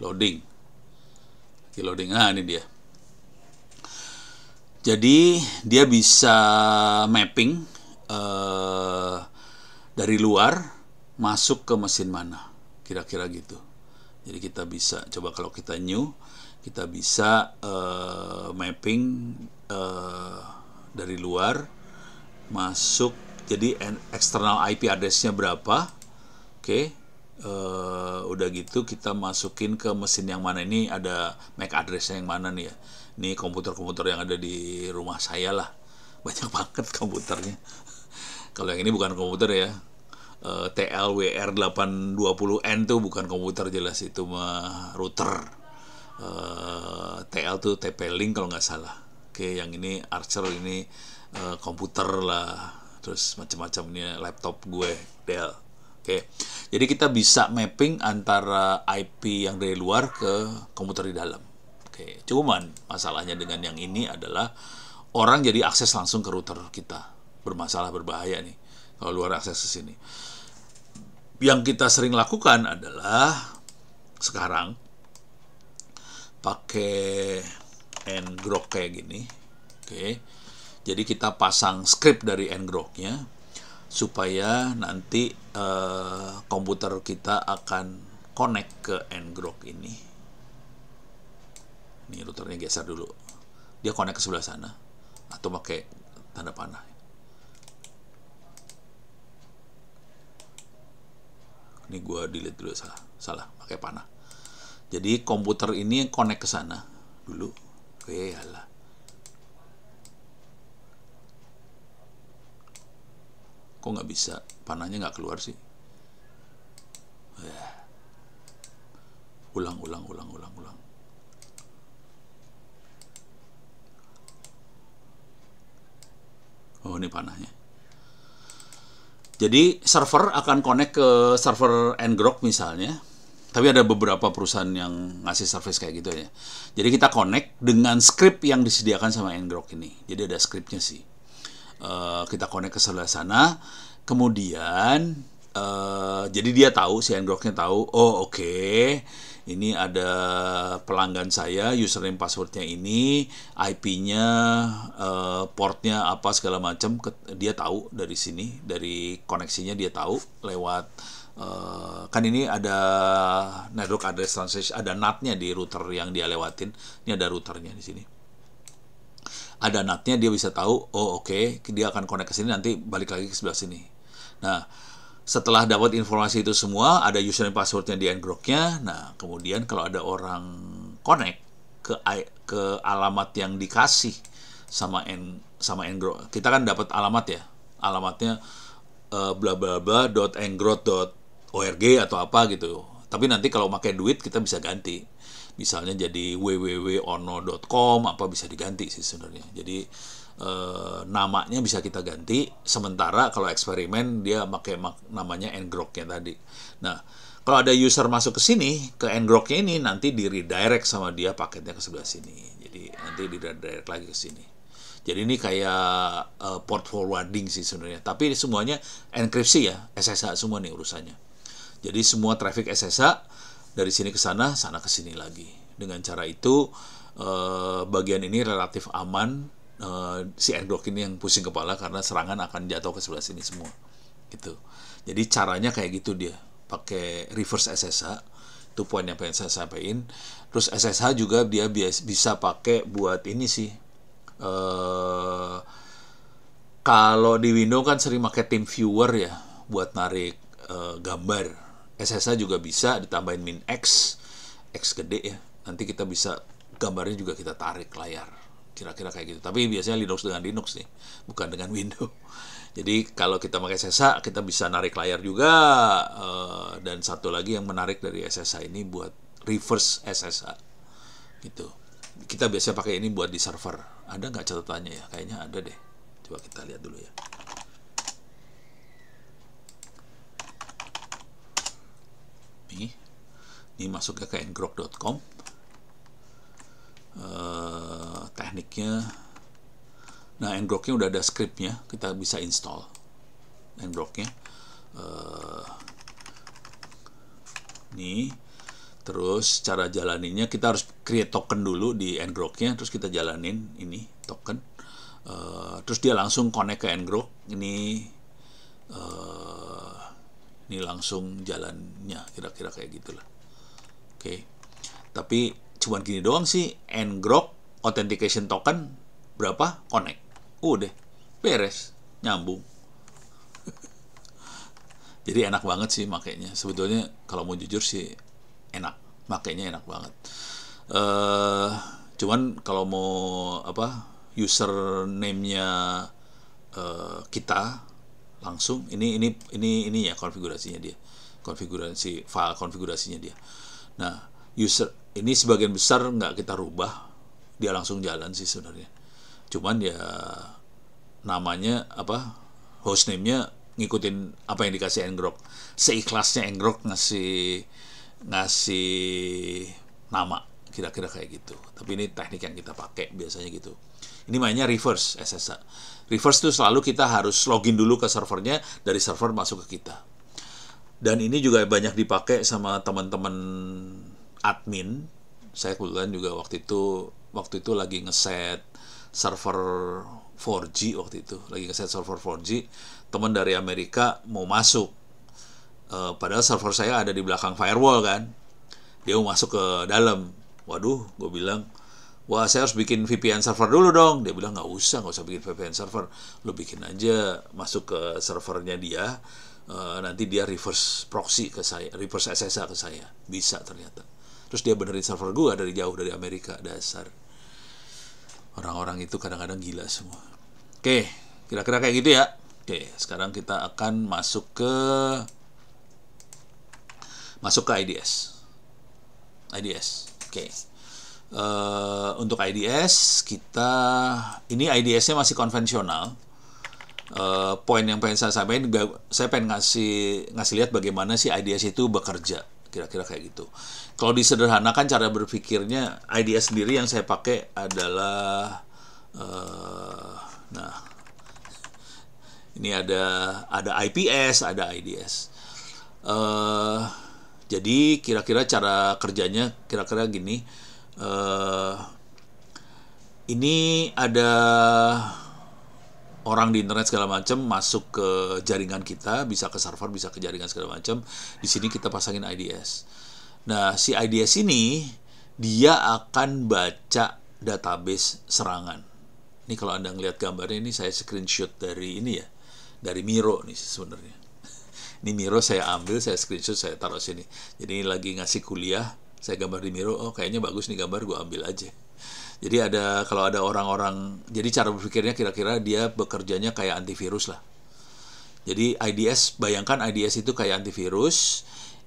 Loading. Oke, loading. Nah, ini dia. Jadi, dia bisa mapping uh, dari luar masuk ke mesin mana kira-kira gitu jadi kita bisa coba kalau kita new kita bisa uh, mapping uh, dari luar masuk jadi external IP addressnya berapa oke okay. uh, eh, udah gitu kita masukin ke mesin yang mana ini ada MAC addressnya yang mana nih ya ini komputer-komputer yang ada di rumah saya lah banyak banget komputernya kalau yang ini bukan komputer ya. E, eh, TLWR820N tuh bukan komputer jelas itu mah router. E, eh, TL tuh TP-Link kalau nggak salah. Oke, yang ini Archer ini e, komputer lah. Terus macam-macamnya laptop gue Dell. Oke. Jadi kita bisa mapping antara IP yang dari luar ke komputer di dalam. Oke, cuman masalahnya dengan yang ini adalah orang jadi akses langsung ke router kita bermasalah berbahaya nih kalau luar akses ke sini. Yang kita sering lakukan adalah sekarang pakai ngrok kayak gini. Oke. Jadi kita pasang script dari ngroknya supaya nanti uh, komputer kita akan connect ke ngrok ini. Ini routernya geser dulu. Dia connect ke sebelah sana atau pakai tanda panah. ini gue delete dulu salah salah pakai panah jadi komputer ini connect ke sana dulu oke lah kok nggak bisa panahnya nggak keluar sih ulang ulang ulang ulang ulang oh ini panahnya jadi server akan connect ke server ngrok misalnya. Tapi ada beberapa perusahaan yang ngasih service kayak gitu ya. Jadi kita connect dengan script yang disediakan sama ngrok ini. Jadi ada scriptnya sih. Uh, kita connect ke sebelah sana. Kemudian uh, jadi dia tahu si ngroknya tahu. Oh oke. Okay ini ada pelanggan saya username passwordnya ini IP-nya uh, eh, portnya apa segala macam dia tahu dari sini dari koneksinya dia tahu lewat Uh, kan ini ada network address translation ada NAT-nya di router yang dia lewatin ini ada routernya di sini ada NAT-nya dia bisa tahu oh oke okay, dia akan connect ke sini nanti balik lagi ke sebelah sini nah setelah dapat informasi itu semua, ada username passwordnya di Ngroknya. Nah, kemudian kalau ada orang connect ke ke alamat yang dikasih sama N sama Ngrok, kita kan dapat alamat ya, alamatnya uh, bla bla .org atau apa gitu. Tapi nanti kalau pakai duit kita bisa ganti. Misalnya jadi www.ono.com apa bisa diganti sih sebenarnya. Jadi e, namanya bisa kita ganti sementara kalau eksperimen dia pakai namanya ngrok-nya tadi. Nah, kalau ada user masuk ke sini ke ngrok-nya ini nanti di redirect sama dia paketnya ke sebelah sini. Jadi nanti di redirect lagi ke sini. Jadi ini kayak uh, port forwarding sih sebenarnya, tapi ini semuanya enkripsi ya, SSH semua nih urusannya. Jadi semua traffic SSH dari sini ke sana, sana ke sini lagi. Dengan cara itu uh, bagian ini relatif aman Eh, si Endok ini yang pusing kepala karena serangan akan jatuh ke sebelah sini semua gitu jadi caranya kayak gitu dia pakai reverse SSH itu poin yang pengen saya sampaikan terus SSH juga dia bias, bisa pakai buat ini sih eh, kalau di Windows kan sering pakai Team Viewer ya buat narik e, gambar SSH juga bisa ditambahin min X X gede ya nanti kita bisa gambarnya juga kita tarik layar kira-kira kayak gitu tapi biasanya Linux dengan Linux nih bukan dengan Windows jadi kalau kita pakai SSH kita bisa narik layar juga eh, dan satu lagi yang menarik dari SSH ini buat reverse SSH gitu kita biasanya pakai ini buat di server ada nggak catatannya ya kayaknya ada deh coba kita lihat dulu ya ini ini masuknya ke ngrok.com uh, tekniknya nah endrocknya udah ada scriptnya kita bisa install endrocknya uh, eh, nih terus cara jalaninnya kita harus create token dulu di endrocknya terus kita jalanin ini token uh, terus dia langsung connect ke endrock ini uh, ini langsung jalannya kira-kira kayak gitulah oke okay. tapi cuman gini doang sih ngrok authentication token berapa connect udah beres nyambung jadi enak banget sih makainya sebetulnya kalau mau jujur sih enak makainya enak banget uh, cuman kalau mau apa username-nya uh, kita langsung ini ini ini ini ya konfigurasinya dia konfigurasi file konfigurasinya dia nah user ini sebagian besar nggak kita rubah dia langsung jalan sih sebenarnya cuman ya namanya apa hostname-nya ngikutin apa yang dikasih Engrok seikhlasnya Engrok ngasih ngasih nama kira-kira kayak gitu tapi ini teknik yang kita pakai biasanya gitu ini mainnya reverse SSH reverse tuh selalu kita harus login dulu ke servernya dari server masuk ke kita dan ini juga banyak dipakai sama teman-teman admin saya kebetulan juga waktu itu waktu itu lagi ngeset server 4G waktu itu lagi ngeset server 4G teman dari Amerika mau masuk e, padahal server saya ada di belakang firewall kan dia mau masuk ke dalam waduh gue bilang wah saya harus bikin VPN server dulu dong dia bilang nggak usah nggak usah bikin VPN server lu bikin aja masuk ke servernya dia e, nanti dia reverse proxy ke saya reverse SSH ke saya bisa ternyata terus dia benerin server gua dari jauh dari Amerika dasar orang-orang itu kadang-kadang gila semua oke kira-kira kayak gitu ya oke sekarang kita akan masuk ke masuk ke IDS IDS oke Uh, untuk IDS kita ini IDS-nya masih konvensional. Uh, poin yang pengen saya sampaikan, saya pengen ngasih ngasih lihat bagaimana sih IDS itu bekerja, kira-kira kayak gitu kalau disederhanakan cara berpikirnya idea sendiri yang saya pakai adalah uh, nah ini ada ada IPS ada IDS uh, eh, jadi kira-kira cara kerjanya kira-kira gini uh, ini ada orang di internet segala macam masuk ke jaringan kita bisa ke server bisa ke jaringan segala macam di sini kita pasangin IDS Nah, si IDS ini dia akan baca database serangan. Ini kalau Anda ngelihat gambarnya ini saya screenshot dari ini ya, dari Miro nih sebenarnya. Ini Miro saya ambil, saya screenshot, saya taruh sini. Jadi ini lagi ngasih kuliah, saya gambar di Miro, oh kayaknya bagus nih gambar, gua ambil aja. Jadi ada kalau ada orang-orang, jadi cara berpikirnya kira-kira dia bekerjanya kayak antivirus lah. Jadi IDS, bayangkan IDS itu kayak antivirus,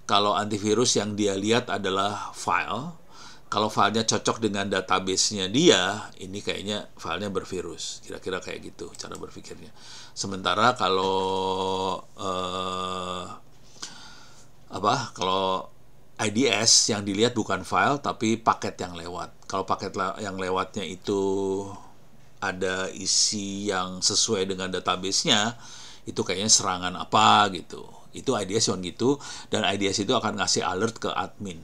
kalau antivirus yang dia lihat adalah file, kalau filenya cocok dengan database-nya dia, ini kayaknya filenya bervirus. Kira-kira kayak gitu cara berpikirnya. Sementara kalau uh, apa? Kalau IDS yang dilihat bukan file tapi paket yang lewat. Kalau paket yang lewatnya itu ada isi yang sesuai dengan database-nya, itu kayaknya serangan apa gitu itu IDS on gitu dan IDS itu akan ngasih alert ke admin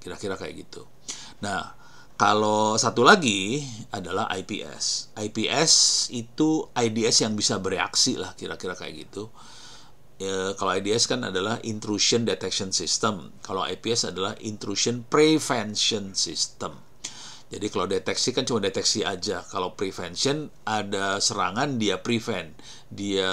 kira-kira kayak gitu nah kalau satu lagi adalah IPS IPS itu IDS yang bisa bereaksi lah kira-kira kayak gitu e, kalau IDS kan adalah intrusion detection system kalau IPS adalah intrusion prevention system jadi kalau deteksi kan cuma deteksi aja. Kalau prevention ada serangan dia prevent. Dia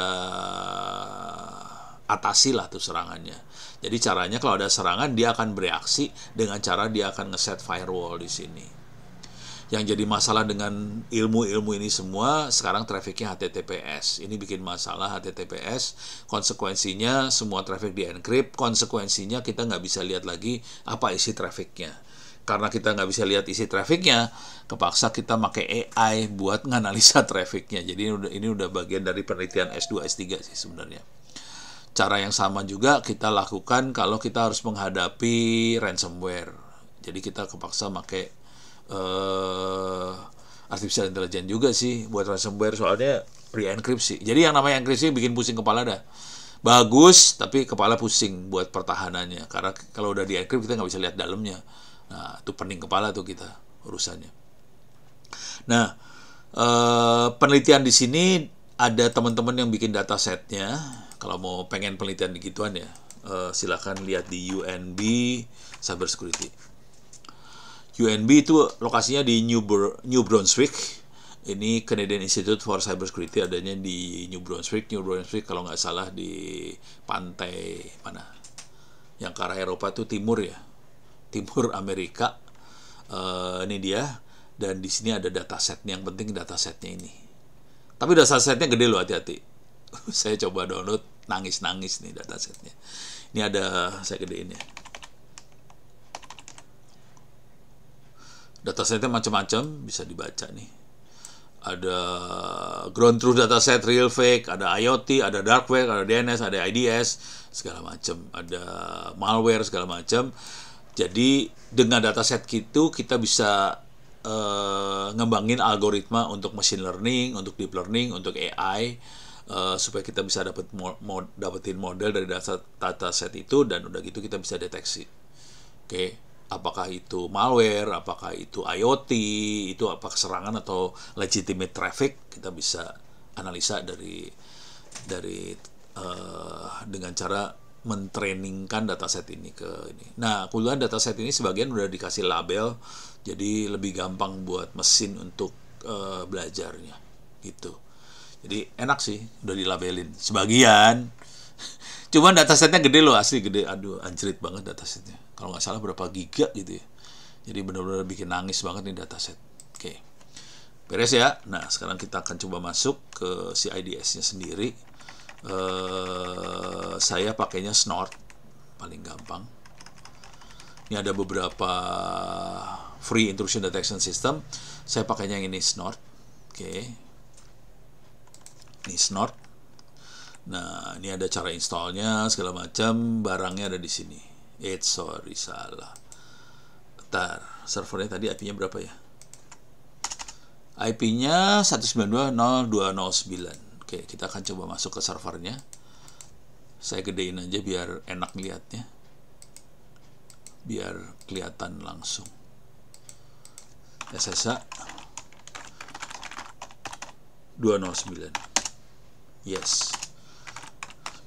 atasi lah tuh serangannya. Jadi caranya kalau ada serangan dia akan bereaksi dengan cara dia akan ngeset firewall di sini. Yang jadi masalah dengan ilmu-ilmu ini semua sekarang trafficnya HTTPS. Ini bikin masalah HTTPS. Konsekuensinya semua traffic di encrypt. Konsekuensinya kita nggak bisa lihat lagi apa isi trafficnya karena kita nggak bisa lihat isi trafficnya, kepaksa kita pakai AI buat nganalisa trafficnya. Jadi ini udah, ini udah bagian dari penelitian S2, S3 sih sebenarnya cara yang sama juga kita lakukan kalau kita harus menghadapi ransomware. Jadi kita kepaksa pakai uh, artificial intelligence juga sih buat ransomware soalnya re-enkripsi. Jadi yang namanya enkripsi bikin pusing kepala dah. Bagus, tapi kepala pusing buat pertahanannya. Karena kalau udah dienkrip kita nggak bisa lihat dalamnya. Nah, itu pening kepala tuh kita urusannya. Nah, eh, penelitian di sini ada teman-teman yang bikin datasetnya kalau mau pengen penelitian begituan ya uh, eh, silahkan lihat di UNB cyber security UNB itu lokasinya di New, Br New Brunswick ini Canadian Institute for Cyber Security adanya di New Brunswick New Brunswick kalau nggak salah di pantai mana yang ke arah Eropa itu timur ya timur Amerika uh, ini dia dan di sini ada data setnya yang penting data setnya ini tapi data setnya gede loh hati-hati saya coba download nangis-nangis nih datasetnya ini ada saya gedein ya datasetnya macam-macam bisa dibaca nih ada ground truth dataset real fake ada IoT ada dark web ada DNS ada IDS segala macam ada malware segala macam jadi dengan dataset itu kita bisa uh, ngembangin algoritma untuk machine learning, untuk deep learning, untuk AI, Eh, supaya kita bisa dapat mo mo, dapetin model dari data data set itu dan udah gitu kita bisa deteksi oke okay. apakah itu malware apakah itu IoT itu apa serangan atau legitimate traffic kita bisa analisa dari dari uh, dengan cara mentrainingkan set ini ke ini. Nah, data set ini sebagian udah dikasih label, jadi lebih gampang buat mesin untuk uh, belajarnya, gitu jadi enak sih udah dilabelin sebagian cuman datasetnya gede loh asli gede aduh anjrit banget datasetnya kalau nggak salah berapa giga gitu ya jadi benar-benar bikin nangis banget nih dataset oke beres ya nah sekarang kita akan coba masuk ke si IDS nya sendiri uh, saya pakainya snort paling gampang ini ada beberapa free intrusion detection system saya pakainya yang ini snort oke okay ini snort nah ini ada cara installnya segala macam barangnya ada di sini It eh, sorry salah tar servernya tadi IP-nya berapa ya IP-nya 192.0.209 oke kita akan coba masuk ke servernya saya gedein aja biar enak lihatnya biar kelihatan langsung SSA 209 yes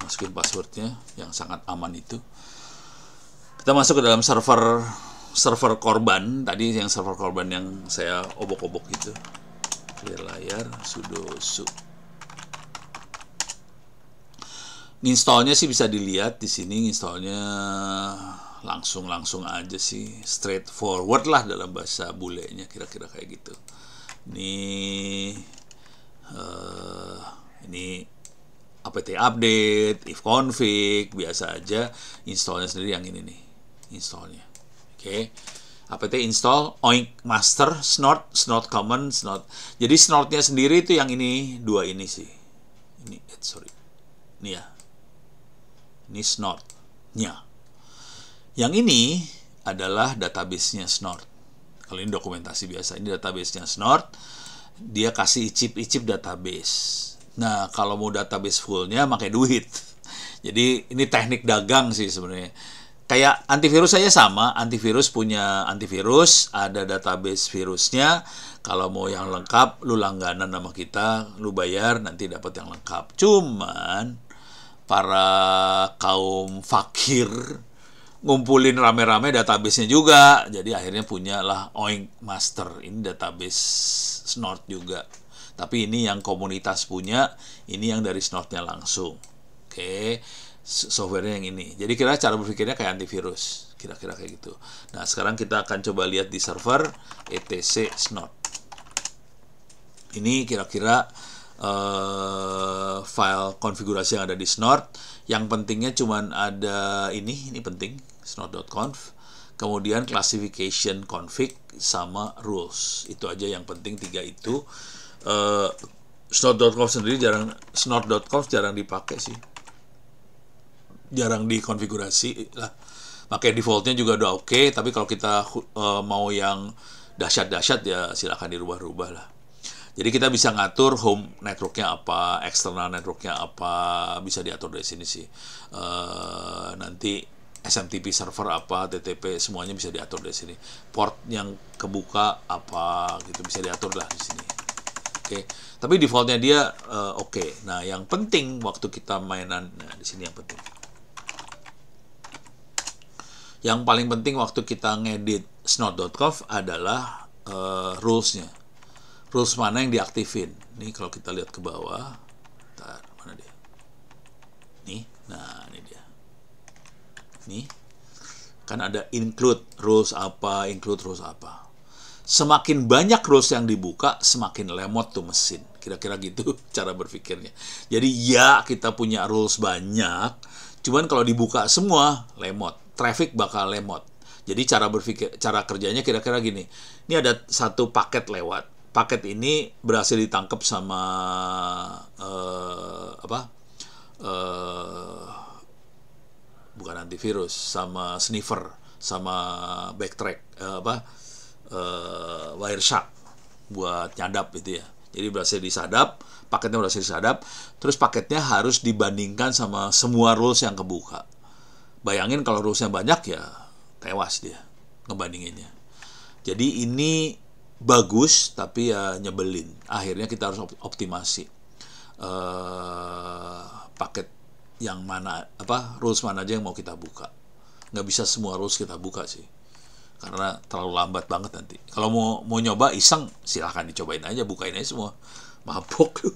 masukin passwordnya yang sangat aman itu kita masuk ke dalam server server korban tadi yang server korban yang saya obok-obok itu clear layar sudo su installnya sih bisa dilihat di sini installnya langsung langsung aja sih straightforward lah dalam bahasa bulenya kira-kira kayak gitu nih eh, ini apt update, if config, biasa aja installnya sendiri yang ini nih, installnya. Oke. Okay. apt install oink master snort snort common snort. Jadi snortnya sendiri itu yang ini dua ini sih. Ini eh, sorry. Ini ya. Ini snortnya. Yang ini adalah database-nya snort. Kalau ini dokumentasi biasa, ini database-nya snort. Dia kasih icip-icip database Nah, kalau mau database fullnya pakai duit. Jadi ini teknik dagang sih sebenarnya. Kayak antivirus saya sama, antivirus punya antivirus, ada database virusnya. Kalau mau yang lengkap, lu langganan nama kita, lu bayar nanti dapat yang lengkap. Cuman para kaum fakir ngumpulin rame-rame databasenya juga jadi akhirnya punya lah Oink Master ini database snort juga tapi ini yang komunitas punya, ini yang dari snortnya langsung. Oke, okay. softwarenya yang ini. Jadi kira cara berpikirnya kayak antivirus, kira-kira kayak gitu. Nah, sekarang kita akan coba lihat di server etc snort Ini kira-kira uh, file konfigurasi yang ada di snort. Yang pentingnya cuman ada ini, ini penting, snort.conf. Kemudian classification config sama rules. Itu aja yang penting tiga itu uh, eh, snort.com sendiri jarang snort.com jarang dipakai sih jarang dikonfigurasi lah pakai defaultnya juga udah oke okay, tapi kalau kita uh, mau yang dahsyat-dahsyat ya silahkan dirubah-rubah lah jadi kita bisa ngatur home networknya apa external networknya apa bisa diatur dari sini sih uh, nanti SMTP server apa, TTP semuanya bisa diatur dari sini. Port yang kebuka apa gitu bisa diatur lah di sini okay. tapi defaultnya dia uh, oke okay. nah yang penting waktu kita mainan nah di sini yang penting yang paling penting waktu kita ngedit snot.conf adalah uh, rulesnya rules mana yang diaktifin Ini kalau kita lihat ke bawah Bentar, mana dia nih nah ini dia nih kan ada include rules apa include rules apa semakin banyak rules yang dibuka, semakin lemot tuh mesin. Kira-kira gitu cara berpikirnya. Jadi ya kita punya rules banyak, cuman kalau dibuka semua, lemot. Traffic bakal lemot. Jadi cara berpikir, cara kerjanya kira-kira gini. Ini ada satu paket lewat. Paket ini berhasil ditangkap sama uh, apa? Uh, bukan antivirus, sama sniffer, sama backtrack, uh, apa? uh, wire shark buat nyadap itu ya. Jadi berhasil disadap, paketnya berhasil disadap, terus paketnya harus dibandingkan sama semua rules yang kebuka. Bayangin kalau rulesnya banyak ya tewas dia ngebandinginnya. Jadi ini bagus tapi ya nyebelin. Akhirnya kita harus optimasi uh, paket yang mana apa rules mana aja yang mau kita buka. Nggak bisa semua rules kita buka sih karena terlalu lambat banget nanti. Kalau mau mau nyoba iseng silahkan dicobain aja bukain aja semua. Mabok.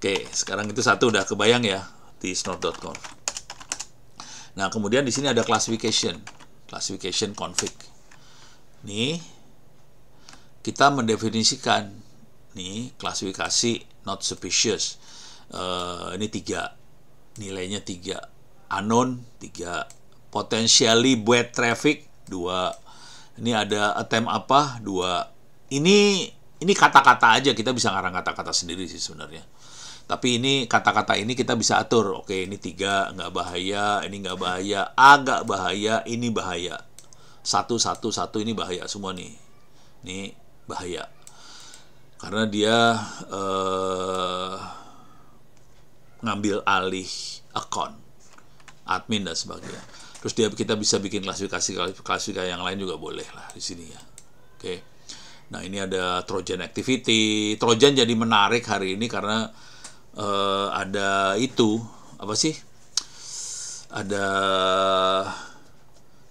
Oke, sekarang itu satu udah kebayang ya di snort.com. Nah, kemudian di sini ada classification. Classification config. Nih kita mendefinisikan nih klasifikasi not suspicious. Uh, ini tiga nilainya tiga unknown tiga potentially bad traffic dua ini ada attempt apa? Dua. Ini ini kata-kata aja kita bisa ngarang kata-kata sendiri sih sebenarnya. Tapi ini kata-kata ini kita bisa atur. Oke, ini tiga nggak bahaya, ini nggak bahaya, agak bahaya, ini bahaya. Satu, satu, satu ini bahaya semua nih. Ini bahaya. Karena dia uh, ngambil alih account admin dan sebagainya terus dia kita bisa bikin klasifikasi klasifikasi yang lain juga boleh lah di sini ya oke nah ini ada Trojan activity Trojan jadi menarik hari ini karena uh, ada itu apa sih ada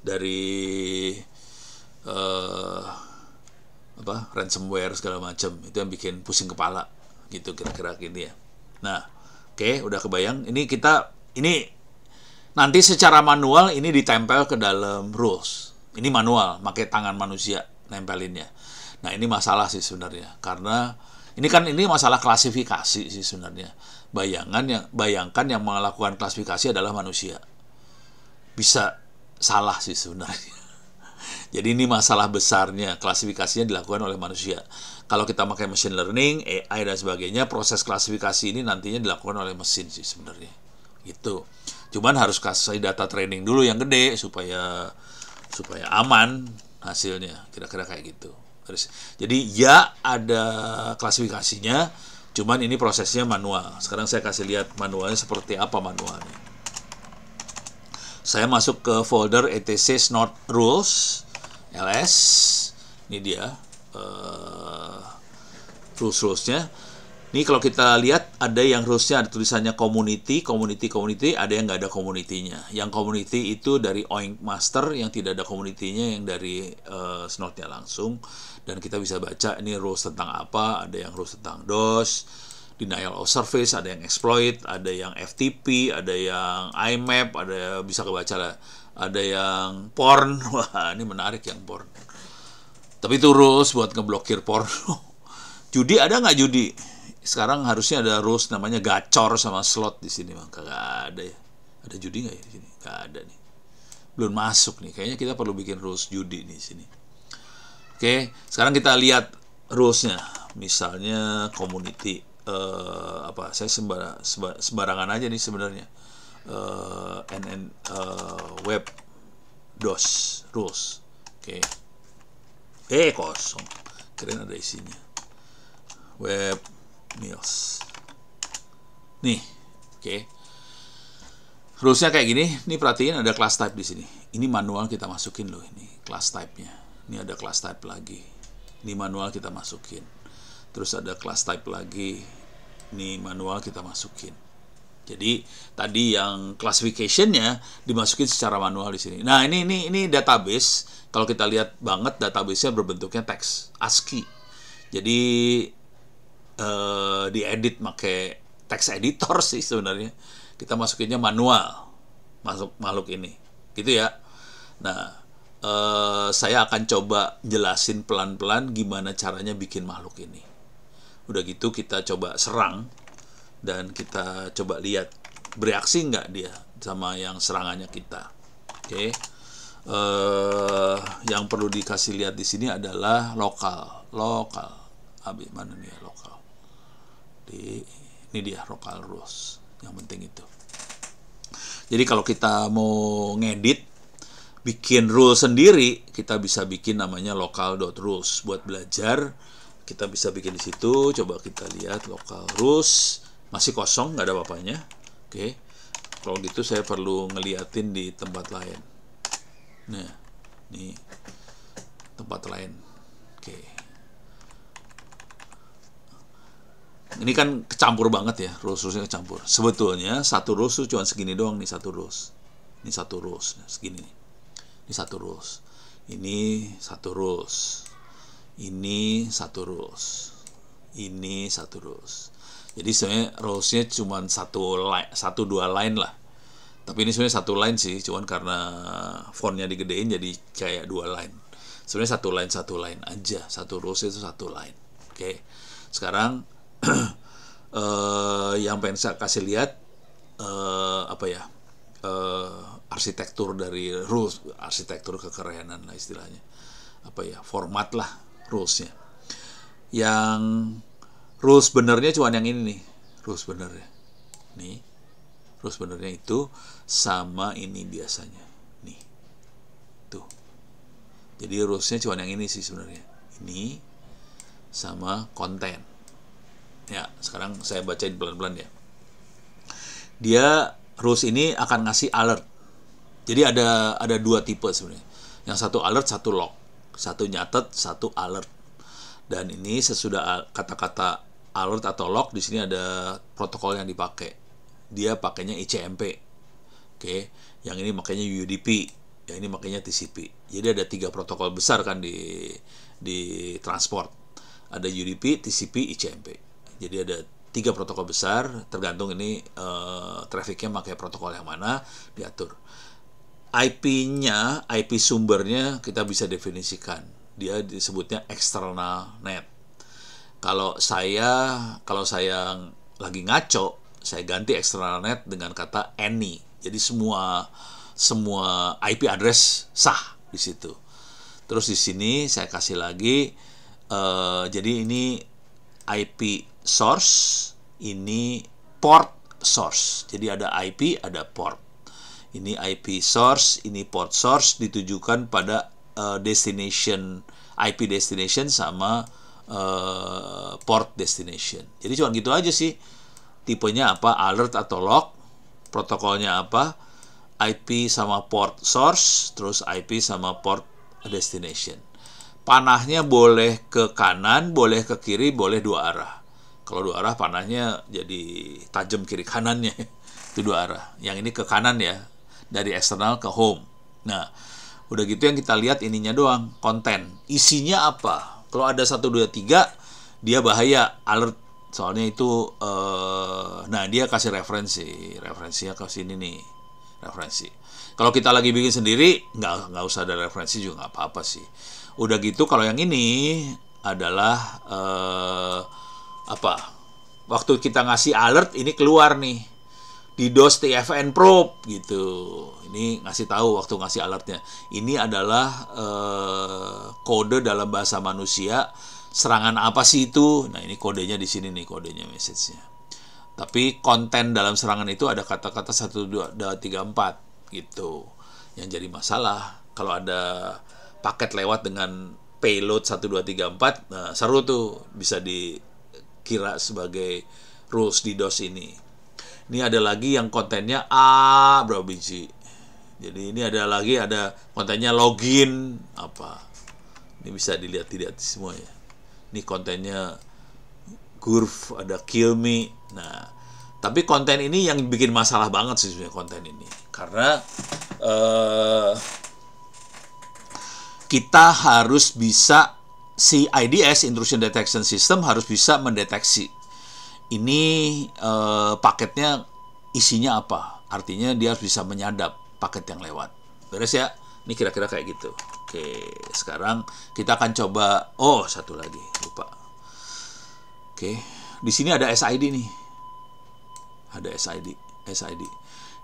dari uh, apa ransomware segala macam itu yang bikin pusing kepala gitu kira-kira gini ya nah oke okay, udah kebayang ini kita ini Nanti secara manual ini ditempel ke dalam rules. Ini manual, pakai tangan manusia nempelinnya. Nah ini masalah sih sebenarnya, karena ini kan ini masalah klasifikasi sih sebenarnya. Bayangan yang bayangkan yang melakukan klasifikasi adalah manusia. Bisa salah sih sebenarnya. Jadi ini masalah besarnya, klasifikasinya dilakukan oleh manusia. Kalau kita pakai machine learning, AI dan sebagainya, proses klasifikasi ini nantinya dilakukan oleh mesin sih sebenarnya. Gitu. Cuman harus kasih data training dulu yang gede supaya supaya aman hasilnya. Kira-kira kayak gitu. Jadi ya ada klasifikasinya, cuman ini prosesnya manual. Sekarang saya kasih lihat manualnya seperti apa manualnya. Saya masuk ke folder etc not rules ls. Ini dia uh, eh, rules rulesnya. Ini kalau kita lihat ada yang harusnya ada tulisannya community, community, community, ada yang nggak ada community-nya. Yang community itu dari Oink Master yang tidak ada community-nya yang dari uh, langsung dan kita bisa baca ini rules tentang apa, ada yang rules tentang DOS, denial of service, ada yang exploit, ada yang FTP, ada yang IMAP, ada yang bisa kebaca lah, ada yang porn, wah ini menarik yang porn. Tapi itu rules buat ngeblokir porn. judi ada nggak judi? sekarang harusnya ada rules namanya gacor sama slot di sini bang kagak ada ya ada judi nggak ya di sini nggak ada nih belum masuk nih kayaknya kita perlu bikin rules judi nih di sini oke sekarang kita lihat rulesnya misalnya community uh, apa saya sembar, sembarangan aja nih sebenarnya uh, eh, nn uh, eh, web dos rules oke okay. eh kosong keren ada isinya web Mills, nih oke okay. Rulesnya kayak gini, ini perhatiin ada class type di sini. Ini manual kita masukin loh ini class type-nya. Ini ada class type lagi. Ini manual kita masukin. Terus ada class type lagi. Ini manual kita masukin. Jadi tadi yang classification-nya dimasukin secara manual di sini. Nah, ini ini ini database. Kalau kita lihat banget database-nya berbentuknya teks ASCII. Jadi uh, diedit pakai text editor sih sebenarnya kita masukinnya manual masuk makhluk ini gitu ya nah uh, saya akan coba jelasin pelan-pelan gimana caranya bikin makhluk ini udah gitu kita coba serang dan kita coba lihat bereaksi nggak dia sama yang serangannya kita oke okay. uh, eh, yang perlu dikasih lihat di sini adalah lokal lokal habis mana nih ya, lokal jadi ini dia local rules yang penting itu jadi kalau kita mau ngedit bikin rule sendiri kita bisa bikin namanya rules. buat belajar kita bisa bikin di situ coba kita lihat local rules masih kosong nggak ada apa oke kalau gitu saya perlu ngeliatin di tempat lain nah ini tempat lain oke okay. ini kan kecampur banget ya rules rulesnya kecampur sebetulnya satu rules tuh cuma segini doang nih satu rules ini satu rules nah, segini nih ini satu rules ini satu rules ini satu rules ini satu rules jadi sebenarnya rulesnya cuma satu line, satu dua line lah tapi ini sebenarnya satu line sih cuman karena fontnya digedein jadi kayak dua line sebenarnya satu line satu line aja satu rules itu satu line oke sekarang uh, yang pengen saya kasih lihat uh, apa ya uh, arsitektur dari rules arsitektur kekerenan lah istilahnya apa ya format lah rulesnya yang rules benernya cuma yang ini nih rules benernya nih rules benernya itu sama ini biasanya nih tuh jadi rulesnya cuma yang ini sih sebenarnya ini sama konten Ya, sekarang saya bacain pelan-pelan ya. Dia rules ini akan ngasih alert. Jadi ada ada dua tipe sebenarnya. Yang satu alert, satu lock, Satu nyatet, satu alert. Dan ini sesudah kata-kata alert atau lock di sini ada protokol yang dipakai. Dia pakainya ICMP. Oke, yang ini makanya UDP, yang ini makanya TCP. Jadi ada tiga protokol besar kan di di transport. Ada UDP, TCP, ICMP. Jadi ada tiga protokol besar, tergantung ini uh, eh, trafficnya pakai protokol yang mana diatur. IP-nya, IP sumbernya kita bisa definisikan. Dia disebutnya external net. Kalau saya, kalau saya lagi ngaco, saya ganti external net dengan kata any. Jadi semua semua IP address sah di situ. Terus di sini saya kasih lagi, uh, jadi ini IP source, ini port source. Jadi ada IP, ada port. Ini IP source, ini port source ditujukan pada uh, destination IP destination sama uh, port destination. Jadi cuma gitu aja sih. Tipenya apa? Alert atau lock Protokolnya apa? IP sama port source, terus IP sama port destination. Panahnya boleh ke kanan, boleh ke kiri, boleh dua arah. Kalau dua arah panahnya jadi tajam kiri kanannya. Itu dua arah. Yang ini ke kanan ya, dari eksternal ke home. Nah, udah gitu yang kita lihat ininya doang, konten. Isinya apa? Kalau ada satu dua tiga dia bahaya alert soalnya itu eh, nah dia kasih referensi referensinya ke sini nih referensi kalau kita lagi bikin sendiri nggak nggak usah ada referensi juga nggak apa apa sih udah gitu kalau yang ini adalah eh, apa waktu kita ngasih alert ini keluar nih di DOS TFN Probe gitu. Ini ngasih tahu waktu ngasih alertnya. Ini adalah eh, kode dalam bahasa manusia serangan apa sih itu? Nah, ini kodenya di sini nih kodenya message-nya. Tapi konten dalam serangan itu ada kata-kata satu dua tiga empat gitu. Yang jadi masalah kalau ada paket lewat dengan payload satu dua 1234 nah seru tuh bisa di kira sebagai rules di DOS ini. Ini ada lagi yang kontennya A berapa biji. Jadi ini ada lagi ada kontennya login apa. Ini bisa dilihat tidak semua ya. Ini kontennya gurf, ada kill me. Nah, tapi konten ini yang bikin masalah banget sih sebenarnya konten ini. Karena uh, kita harus bisa si IDS intrusion detection system harus bisa mendeteksi ini eh, paketnya isinya apa. Artinya dia harus bisa menyadap paket yang lewat. Beres ya? Ini kira-kira kayak gitu. Oke, sekarang kita akan coba oh, satu lagi, lupa. Oke, di sini ada SID nih. Ada SID, SID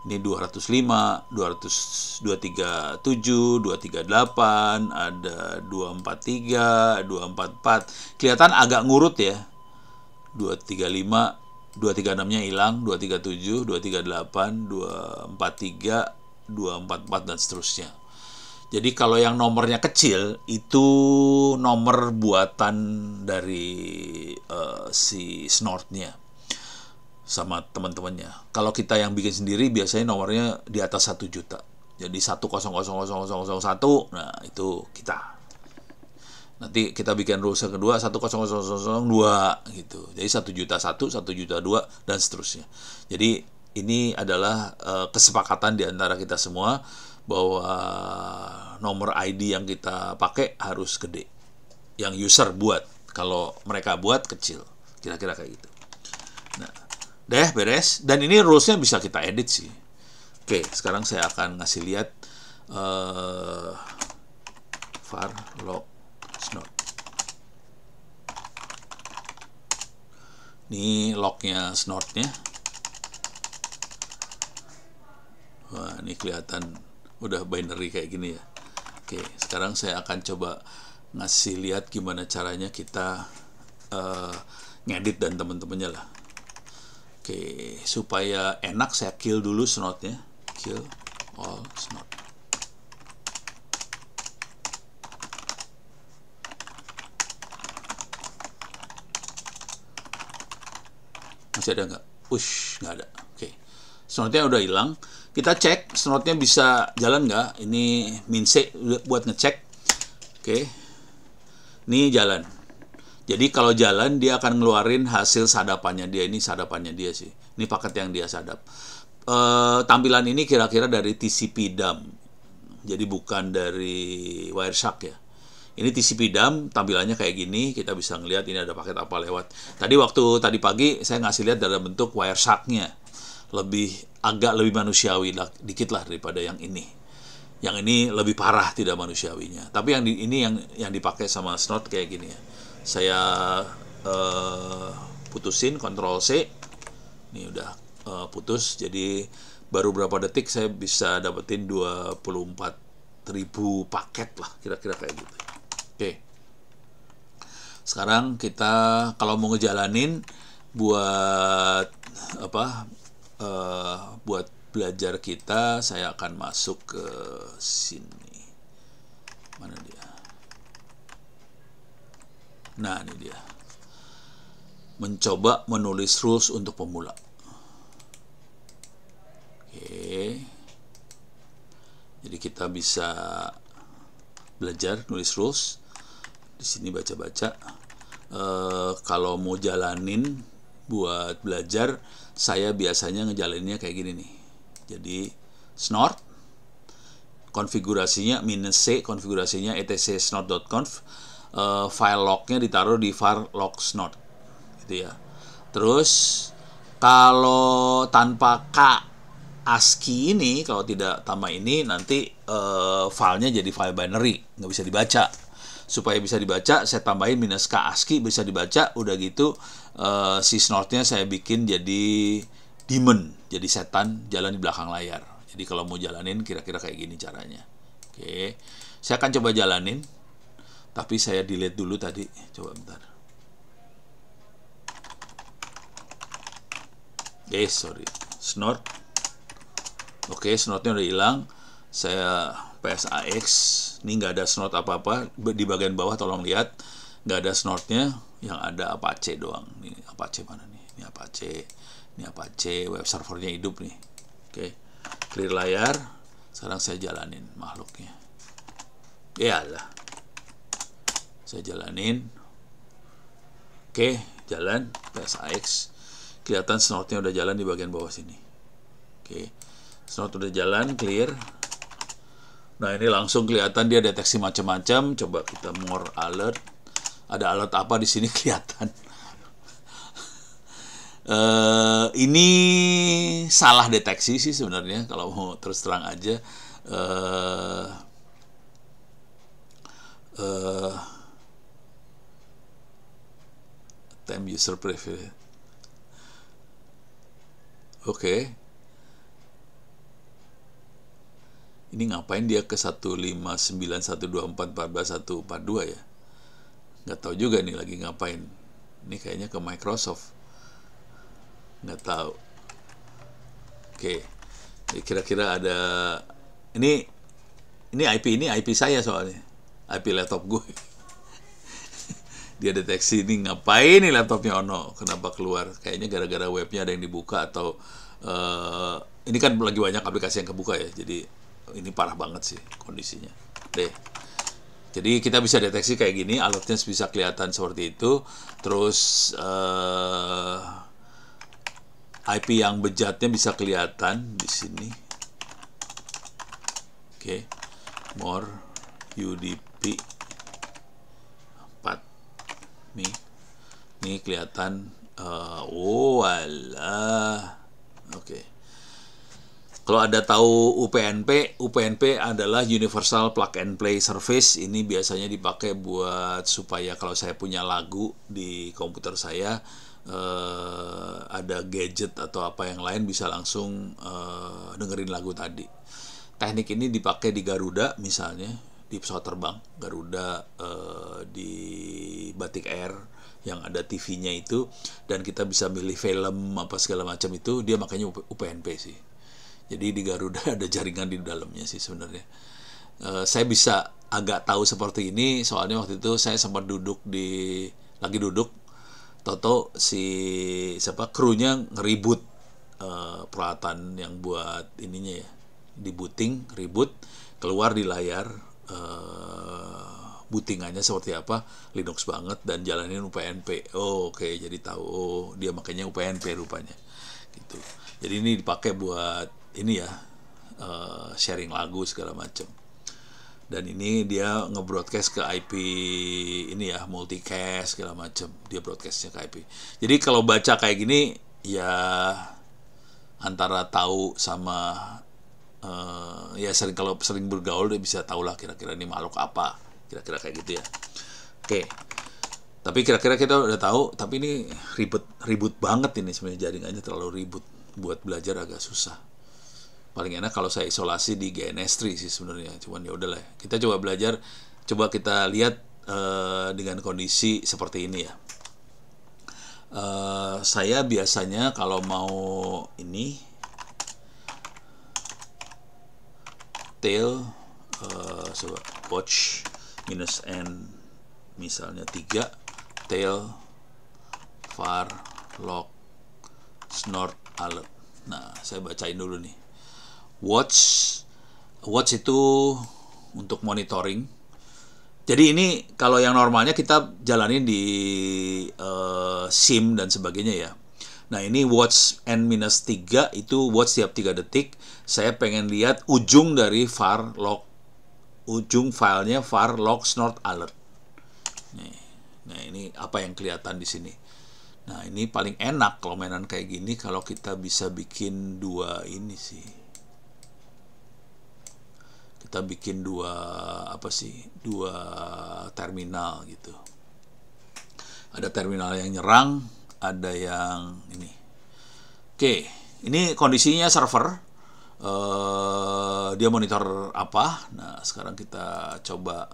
ini 205, 200, 237, 238, ada 243, 244. Kelihatan agak ngurut ya. 235, 236-nya hilang, 237, 238, 243, 244 dan seterusnya. Jadi kalau yang nomornya kecil itu nomor buatan dari uh, si snortnya sama teman-temannya. Kalau kita yang bikin sendiri biasanya nomornya di atas 1 juta. Jadi 1000001, nah itu kita. Nanti kita bikin rules yang kedua 1000002 gitu. Jadi 1 juta 1, 1 juta 2 dan seterusnya. Jadi ini adalah uh, kesepakatan di antara kita semua bahwa nomor ID yang kita pakai harus gede. Yang user buat, kalau mereka buat kecil. Kira-kira kayak gitu. Nah, deh beres dan ini rulesnya bisa kita edit sih oke sekarang saya akan ngasih lihat uh, var log snort ini lognya snortnya wah ini kelihatan udah binary kayak gini ya oke sekarang saya akan coba ngasih lihat gimana caranya kita uh, ngedit dan temen temannya lah Oke, supaya enak saya kill dulu snotnya. Kill all snot. Masih ada nggak? Push, nggak ada. Oke, snotnya udah hilang. Kita cek snotnya bisa jalan nggak? Ini minse buat ngecek. Oke, ini jalan. Jadi kalau jalan dia akan ngeluarin hasil sadapannya dia ini sadapannya dia sih. Ini paket yang dia sadap. E, tampilan ini kira-kira dari TCP DAM. Jadi bukan dari Wireshark ya. Ini TCP DAM tampilannya kayak gini, kita bisa ngelihat ini ada paket apa lewat. Tadi waktu tadi pagi saya ngasih lihat dalam bentuk Wireshark-nya. Lebih agak lebih manusiawi lah, dikit lah daripada yang ini yang ini lebih parah tidak manusiawinya tapi yang di, ini yang yang dipakai sama snort kayak gini ya saya uh, putusin kontrol C ini udah uh, putus jadi baru berapa detik saya bisa dapetin empat ribu paket lah kira-kira kayak gitu oke okay. sekarang kita kalau mau ngejalanin buat apa uh, buat belajar kita saya akan masuk ke sini mana dia Nah, ini dia. Mencoba menulis rules untuk pemula. Oke. Jadi kita bisa belajar nulis rules. Di sini baca-baca. E, kalau mau jalanin buat belajar, saya biasanya ngejalaninnya kayak gini nih. Jadi snort konfigurasinya minus c konfigurasinya etc snort.conf uh, file lognya ditaruh di var logs node gitu ya terus kalau tanpa k ASCII ini kalau tidak tambah ini nanti uh, filenya jadi file binary nggak bisa dibaca supaya bisa dibaca saya tambahin minus k ASCII bisa dibaca udah gitu uh, eh, si snortnya saya bikin jadi demon jadi setan jalan di belakang layar jadi kalau mau jalanin kira-kira kayak gini caranya oke saya akan coba jalanin tapi saya delete dulu tadi coba bentar eh sorry snort oke okay, snortnya udah hilang saya PSAX ini nggak ada snort apa-apa di bagian bawah tolong lihat nggak ada snortnya yang ada Apache doang ini Apache mana nih ini Apache ini Apache web servernya hidup nih oke okay. clear layar sekarang saya jalanin makhluknya ya iyalah saya jalanin oke jalan tes kelihatan snortnya udah jalan di bagian bawah sini oke snort udah jalan clear nah ini langsung kelihatan dia deteksi macam-macam coba kita more alert ada alert apa di sini kelihatan Uh, ini salah deteksi sih sebenarnya kalau mau terus terang aja uh, uh, time user preference. Ya. oke okay. ini ngapain dia ke 15912414142 ya nggak tahu juga nih lagi ngapain ini kayaknya ke Microsoft nggak tahu oke okay. kira-kira ada ini ini IP ini IP saya soalnya IP laptop gue dia deteksi ini ngapain nih laptopnya Ono oh kenapa keluar kayaknya gara-gara webnya ada yang dibuka atau uh, ini kan lagi banyak aplikasi yang kebuka ya jadi ini parah banget sih kondisinya deh jadi kita bisa deteksi kayak gini alertnya bisa kelihatan seperti itu terus uh, eh, IP yang bejatnya bisa kelihatan di sini oke okay. more UDP nih nih kelihatan uh, oh alah oke okay. Kalau ada tahu UPNP, UPNP adalah Universal Plug and Play Service. Ini biasanya dipakai buat supaya kalau saya punya lagu di komputer saya uh, ada gadget atau apa yang lain bisa langsung uh, dengerin lagu tadi. Teknik ini dipakai di Garuda misalnya di pesawat terbang Garuda uh, di Batik Air yang ada TV-nya itu dan kita bisa milih film apa segala macam itu dia makanya UPNP sih jadi di Garuda ada jaringan di dalamnya sih sebenarnya uh, saya bisa agak tahu seperti ini soalnya waktu itu saya sempat duduk di lagi duduk Toto si siapa krunya ngeribut uh, peralatan yang buat ininya ya di booting ribut keluar di layar uh, butingannya seperti apa Linux banget dan jalanin UPnP oh oke okay, jadi tahu oh dia makanya UPnP rupanya gitu jadi ini dipakai buat ini ya uh, sharing lagu segala macam dan ini dia ngebroadcast ke IP ini ya multicast segala macam dia broadcastnya ke IP jadi kalau baca kayak gini ya antara tahu sama uh, ya sering kalau sering bergaul dia bisa tahu lah kira-kira ini makhluk apa kira-kira kayak gitu ya oke tapi kira-kira kita udah tahu tapi ini ribet ribut banget ini sebenarnya jaringannya terlalu ribut buat belajar agak susah paling enak kalau saya isolasi di GNS3 sih sebenarnya cuman ya udahlah kita coba belajar coba kita lihat uh, dengan kondisi seperti ini ya uh, saya biasanya kalau mau ini tail uh, eh, so watch minus n misalnya 3 tail far log snort alert nah saya bacain dulu nih watch watch itu untuk monitoring jadi ini kalau yang normalnya kita jalanin di uh, SIM dan sebagainya ya Nah ini watch n minus 3 itu watch setiap 3 detik. Saya pengen lihat ujung dari far log ujung filenya var log snort alert. Nih. Nah, ini apa yang kelihatan di sini. Nah, ini paling enak kalau mainan kayak gini kalau kita bisa bikin dua ini sih. Kita bikin dua apa sih? Dua terminal gitu. Ada terminal yang nyerang, ada yang ini. Oke, ini kondisinya server Eh, dia monitor apa nah sekarang kita coba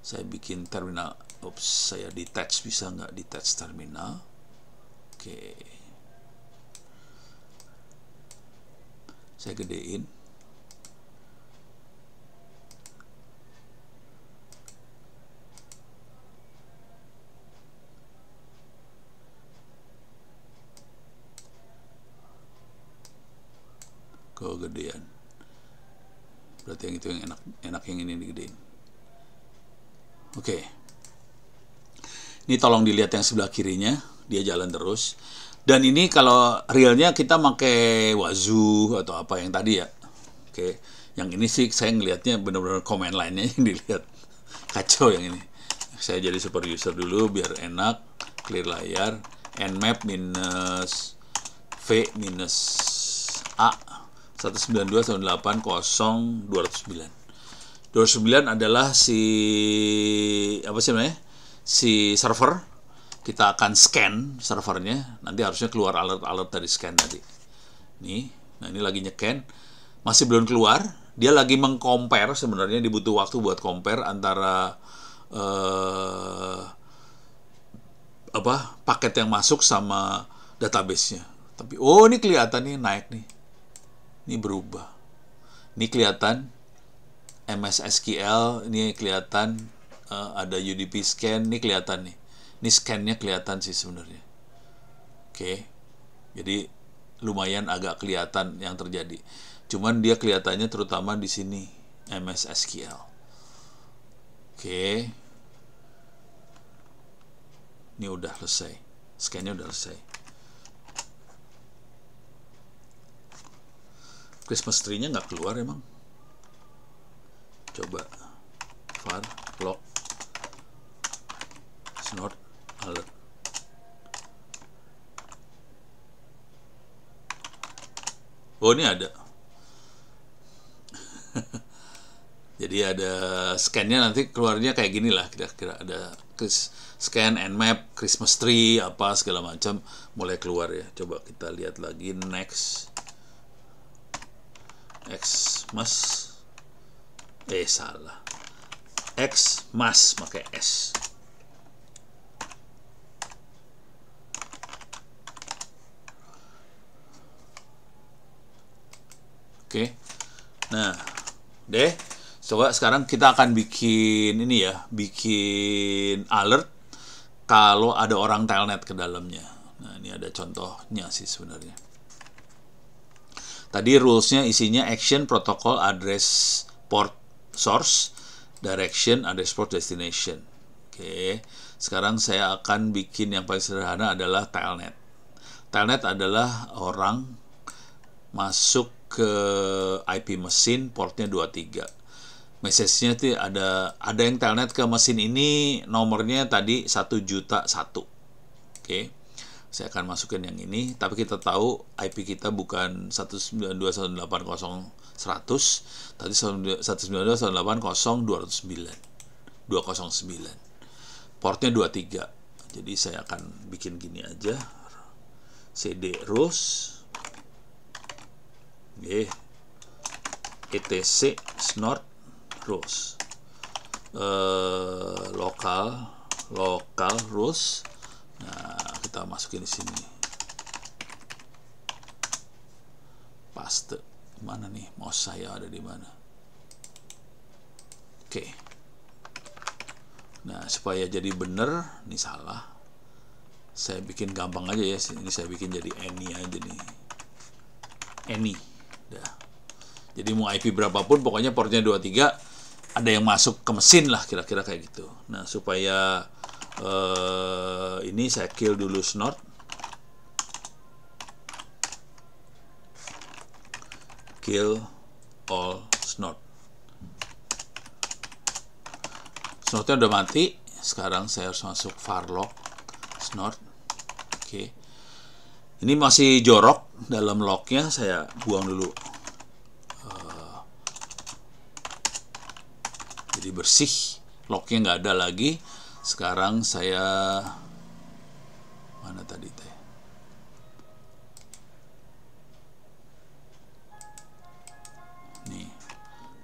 saya bikin terminal Oops, saya detach bisa nggak detach terminal oke okay. saya gedein kegedean berarti yang itu yang enak enak yang ini digedein oke okay. ini tolong dilihat yang sebelah kirinya dia jalan terus dan ini kalau realnya kita pakai wazu atau apa yang tadi ya oke okay. yang ini sih saya ngelihatnya benar-benar komen lainnya yang dilihat kacau yang ini saya jadi super user dulu biar enak clear layar nmap minus v minus a 192 98 0 209 209 adalah si apa sih namanya si server kita akan scan servernya nanti harusnya keluar alert-alert dari scan tadi nih nah ini lagi nyeken masih belum keluar dia lagi mengcompare sebenarnya dibutuh waktu buat compare antara eh, apa paket yang masuk sama databasenya tapi oh ini kelihatan nih naik nih ini berubah. Ini kelihatan MS SQL, ini kelihatan uh, ada UDP scan, ini kelihatan nih. Ini scannya kelihatan sih sebenarnya. Oke, okay. jadi lumayan agak kelihatan yang terjadi. Cuman dia kelihatannya terutama di sini SQL. Oke, okay. ini udah selesai, Scan-nya udah selesai. Christmas tree-nya nggak keluar emang coba var lock snort alert oh ini ada jadi ada scan-nya nanti keluarnya kayak gini lah kira-kira ada scan and map Christmas tree apa segala macam mulai keluar ya coba kita lihat lagi next X mas eh salah X mas pakai S Oke. Nah, deh. Coba sekarang kita akan bikin ini ya, bikin alert kalau ada orang telnet ke dalamnya. Nah, ini ada contohnya sih sebenarnya. Tadi rulesnya isinya action, protocol, address, port, source, direction, address, port, destination. Oke, okay. sekarang saya akan bikin yang paling sederhana adalah telnet. Telnet adalah orang masuk ke IP mesin portnya 23 message-nya itu ada ada yang telnet ke mesin ini nomornya tadi satu juta satu oke okay saya akan masukin yang ini tapi kita tahu IP kita bukan 192.180.100 tapi 192.180.209 209 portnya 23 jadi saya akan bikin gini aja CD rules okay. ETC snort rules uh, lokal lokal rules nah kita masukin di sini paste mana nih Mau saya ada di mana oke nah supaya jadi bener ini salah saya bikin gampang aja ya ini saya bikin jadi any aja nih any dah jadi mau IP berapapun pokoknya portnya 23 ada yang masuk ke mesin lah kira-kira kayak gitu nah supaya uh, ini saya kill dulu snort kill all snort snortnya udah mati sekarang saya harus masuk farlock snort oke okay. ini masih jorok dalam locknya saya buang dulu eh, jadi bersih locknya nggak ada lagi sekarang saya mana tadi teh nih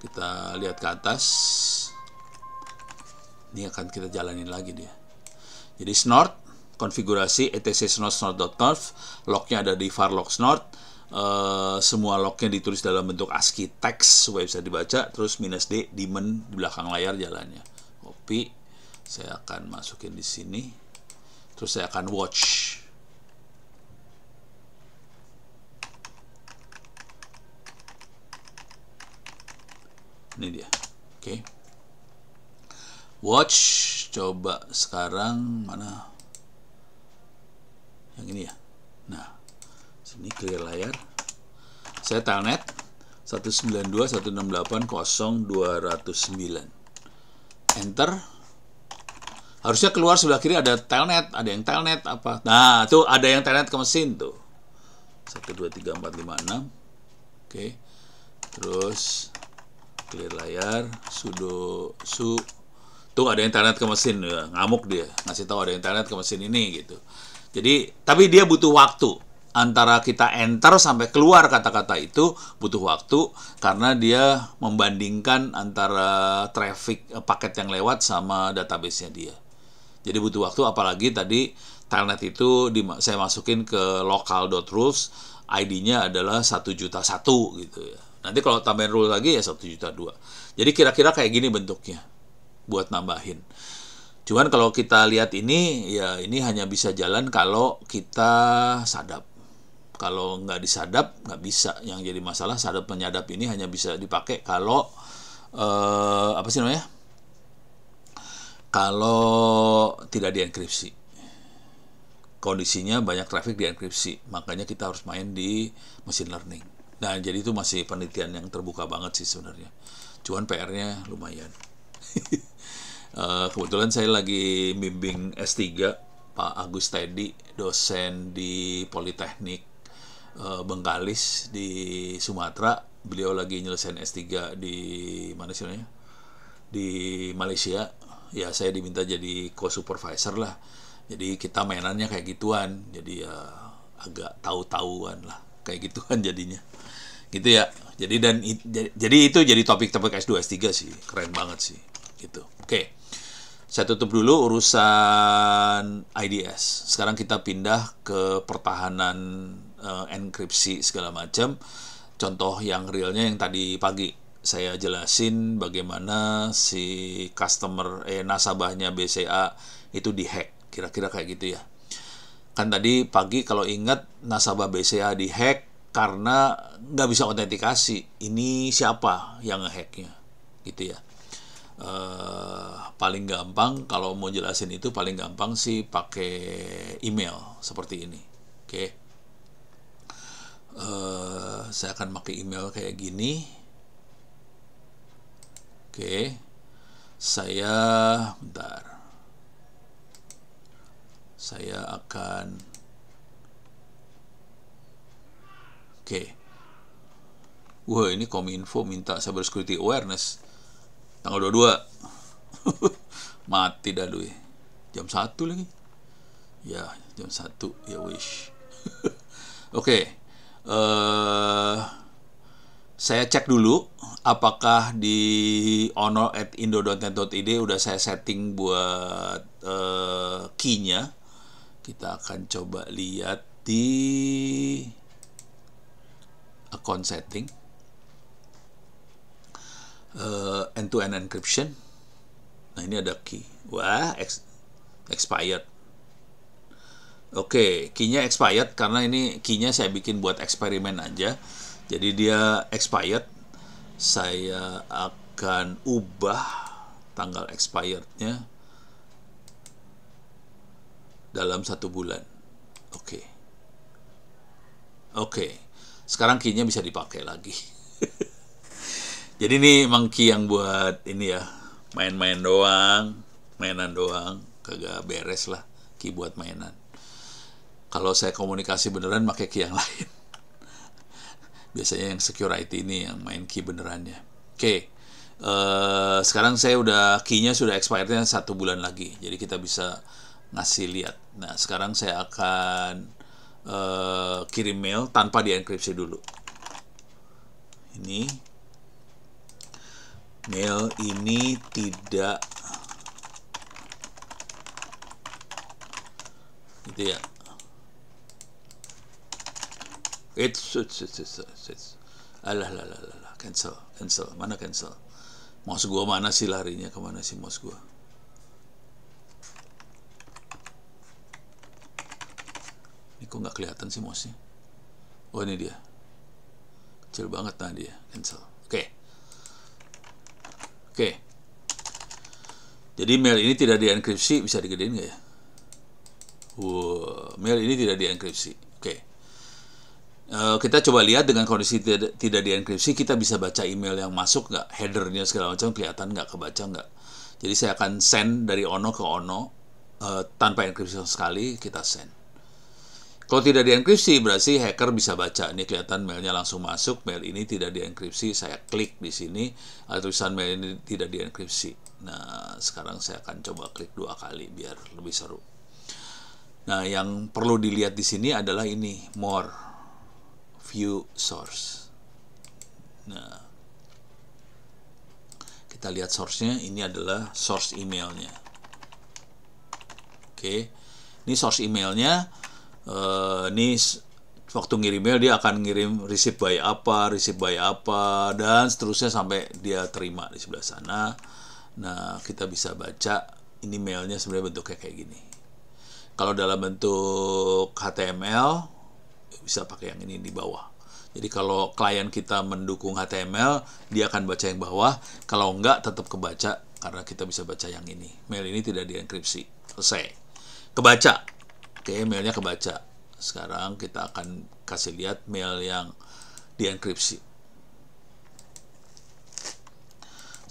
kita lihat ke atas ini akan kita jalanin lagi dia jadi snort konfigurasi etc snort snort.torf locknya ada di lock snort Uh, semua lognya ditulis dalam bentuk ASCII text supaya bisa dibaca terus minus D dimen di belakang layar jalannya copy saya akan masukin di sini terus saya akan watch ini dia oke okay. watch coba sekarang mana yang ini ya nah sini clear layar saya telnet 192.168.0209 enter harusnya keluar sebelah kiri ada telnet ada yang telnet apa nah tuh ada yang telnet ke mesin tuh satu dua tiga empat lima enam oke terus clear layar sudo su tuh ada yang telnet ke mesin ya, ngamuk dia ngasih tahu ada yang telnet ke mesin ini gitu jadi tapi dia butuh waktu antara kita enter sampai keluar kata-kata itu butuh waktu karena dia membandingkan antara traffic eh, paket yang lewat sama database-nya dia. Jadi butuh waktu apalagi tadi telnet itu saya masukin ke local.rules ID-nya adalah satu juta satu gitu ya. Nanti kalau tambahin rule lagi ya satu juta dua. Jadi kira-kira kayak gini bentuknya buat nambahin. Cuman kalau kita lihat ini ya ini hanya bisa jalan kalau kita sadap. Kalau nggak disadap nggak bisa. Yang jadi masalah sadap penyadap ini hanya bisa dipakai kalau eh, apa sih namanya? kalau tidak dienkripsi kondisinya banyak traffic dienkripsi makanya kita harus main di machine learning nah jadi itu masih penelitian yang terbuka banget sih sebenarnya cuman PR-nya lumayan eh, kebetulan saya lagi bimbing S3 Pak Agus Teddy dosen di Politeknik eh, Bengkalis di Sumatera beliau lagi nyelesain S3 di mana sih di Malaysia ya saya diminta jadi co-supervisor lah jadi kita mainannya kayak gituan jadi ya agak tahu-tahuan lah kayak gituan jadinya gitu ya jadi dan jadi itu jadi topik-topik S2 S3 sih keren banget sih gitu oke okay. saya tutup dulu urusan IDS sekarang kita pindah ke pertahanan uh, enkripsi segala macam contoh yang realnya yang tadi pagi saya jelasin bagaimana si customer eh nasabahnya BCA itu dihack kira-kira kayak gitu ya kan tadi pagi kalau ingat nasabah BCA dihack karena nggak bisa otentikasi ini siapa yang ngehacknya gitu ya eh, paling gampang kalau mau jelasin itu paling gampang sih pakai email seperti ini oke okay. uh, eh, saya akan pakai email kayak gini Oke. Saya bentar. Saya akan Oke. Wah, ini Kominfo minta cyber security awareness tanggal 22. Mati dah lu. Jam satu lagi. Ya, jam satu Ya wish. Oke. Eh uh, saya cek dulu apakah di ono@indo.net.id at udah saya setting buat uh, eh, key Kita akan coba lihat di account setting uh, end-to-end -end encryption. Nah ini ada key. Wah, ex expired. Oke, okay, key-nya expired karena ini key-nya saya bikin buat eksperimen aja jadi dia expired saya akan ubah tanggal expirednya dalam satu bulan oke okay. oke okay. sekarang key bisa dipakai lagi jadi ini emang key yang buat ini ya main-main doang mainan doang kagak beres lah key buat mainan kalau saya komunikasi beneran pakai key yang lain biasanya yang security ini yang main key benerannya oke okay. Uh, eh, sekarang saya udah keynya sudah expirednya satu bulan lagi, jadi kita bisa ngasih lihat. Nah, sekarang saya akan uh, kirim mail tanpa dienkripsi dulu. Ini mail ini tidak gitu ya It's, it's, it's, it's, it's. Alah, lah, lah, lah, cancel, cancel. Mana cancel? Mouse gua mana sih larinya kemana sih mouse gua? Ini kok nggak kelihatan sih mouse-nya? Oh ini dia. Kecil banget nah dia, cancel. Oke. Okay. Oke. Okay. Jadi mail ini tidak dienkripsi, bisa digedein nggak ya? Wow, mail ini tidak dienkripsi. Eh, kita coba lihat dengan kondisi tidak, tidak dienkripsi kita bisa baca email yang masuk nggak headernya segala macam kelihatan nggak kebaca nggak jadi saya akan send dari ono ke ono uh, tanpa enkripsi sekali kita send kalau tidak dienkripsi berarti hacker bisa baca ini kelihatan mailnya langsung masuk mail ini tidak dienkripsi saya klik di sini tulisan mail ini tidak dienkripsi nah sekarang saya akan coba klik dua kali biar lebih seru nah yang perlu dilihat di sini adalah ini more view source nah kita lihat source-nya ini adalah source emailnya oke ini source emailnya uh, ini waktu ngirim email dia akan ngirim receive by apa, receive by apa dan seterusnya sampai dia terima di sebelah sana. Nah, kita bisa baca ini mailnya sebenarnya bentuknya kayak gini. Kalau dalam bentuk HTML bisa pakai yang ini di bawah. Jadi kalau klien kita mendukung HTML, dia akan baca yang bawah. Kalau enggak, tetap kebaca karena kita bisa baca yang ini. Mail ini tidak dienkripsi. Selesai. Kebaca. Oke, mailnya kebaca. Sekarang kita akan kasih lihat mail yang dienkripsi.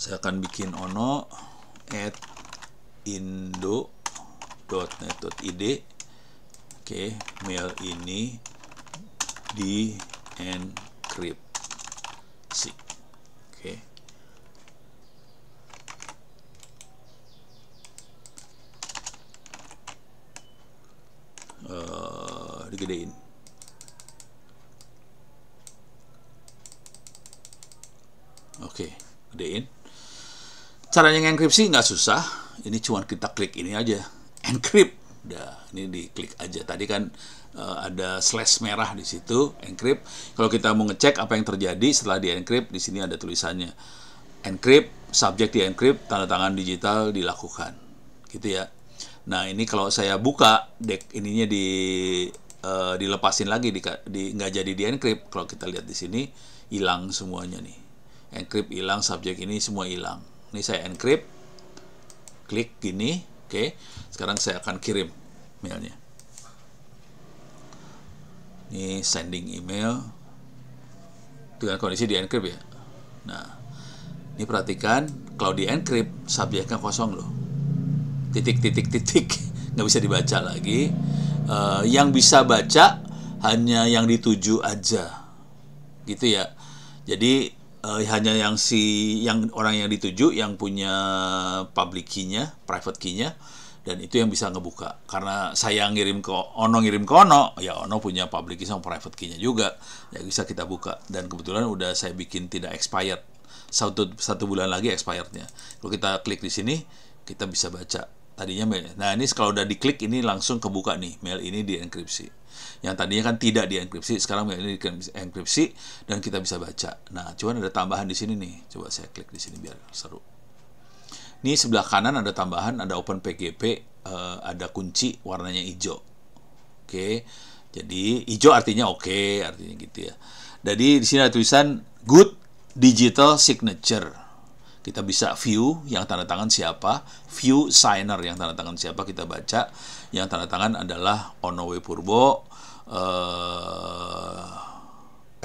Saya akan bikin ono at indo.net.id. Oke, mail ini di dienkripsi oke okay. uh, digedein oke okay. gedein caranya ngenkripsi nggak susah ini cuma kita klik ini aja encrypt udah ini diklik aja tadi kan Eh, ada slash merah di situ encrypt. Kalau kita mau ngecek apa yang terjadi setelah di encrypt, di sini ada tulisannya encrypt, subjek di encrypt, tanda tangan digital dilakukan, gitu ya. Nah ini kalau saya buka deck ininya di uh, dilepasin lagi di, di nggak jadi di encrypt. Kalau kita lihat di sini hilang semuanya nih, encrypt hilang, subjek ini semua hilang. Ini saya encrypt, klik gini, oke. Okay. Sekarang saya akan kirim mailnya ini sending email dengan kondisi di encrypt ya nah ini perhatikan kalau di encrypt subjeknya kosong loh titik titik titik nggak bisa dibaca lagi uh, yang bisa baca hanya yang dituju aja gitu ya jadi uh, hanya yang si yang orang yang dituju yang punya public key-nya private key-nya dan itu yang bisa ngebuka karena saya ngirim ke Ono ngirim ke Ono ya Ono punya public key sama private key juga ya bisa kita buka dan kebetulan udah saya bikin tidak expired satu satu bulan lagi expirednya kalau kita klik di sini kita bisa baca tadinya mail nah ini kalau udah diklik ini langsung kebuka nih mail ini dienkripsi yang tadinya kan tidak dienkripsi sekarang mail ini dienkripsi dan kita bisa baca nah cuman ada tambahan di sini nih coba saya klik di sini biar seru ini sebelah kanan ada tambahan, ada open PGP, uh, eh, ada kunci warnanya hijau. Oke. Okay. Jadi hijau artinya oke, okay, artinya gitu ya. Jadi di sini ada tulisan good digital signature. Kita bisa view yang tanda tangan siapa, view signer yang tanda tangan siapa kita baca. Yang tanda tangan adalah Onowe Purbo. uh,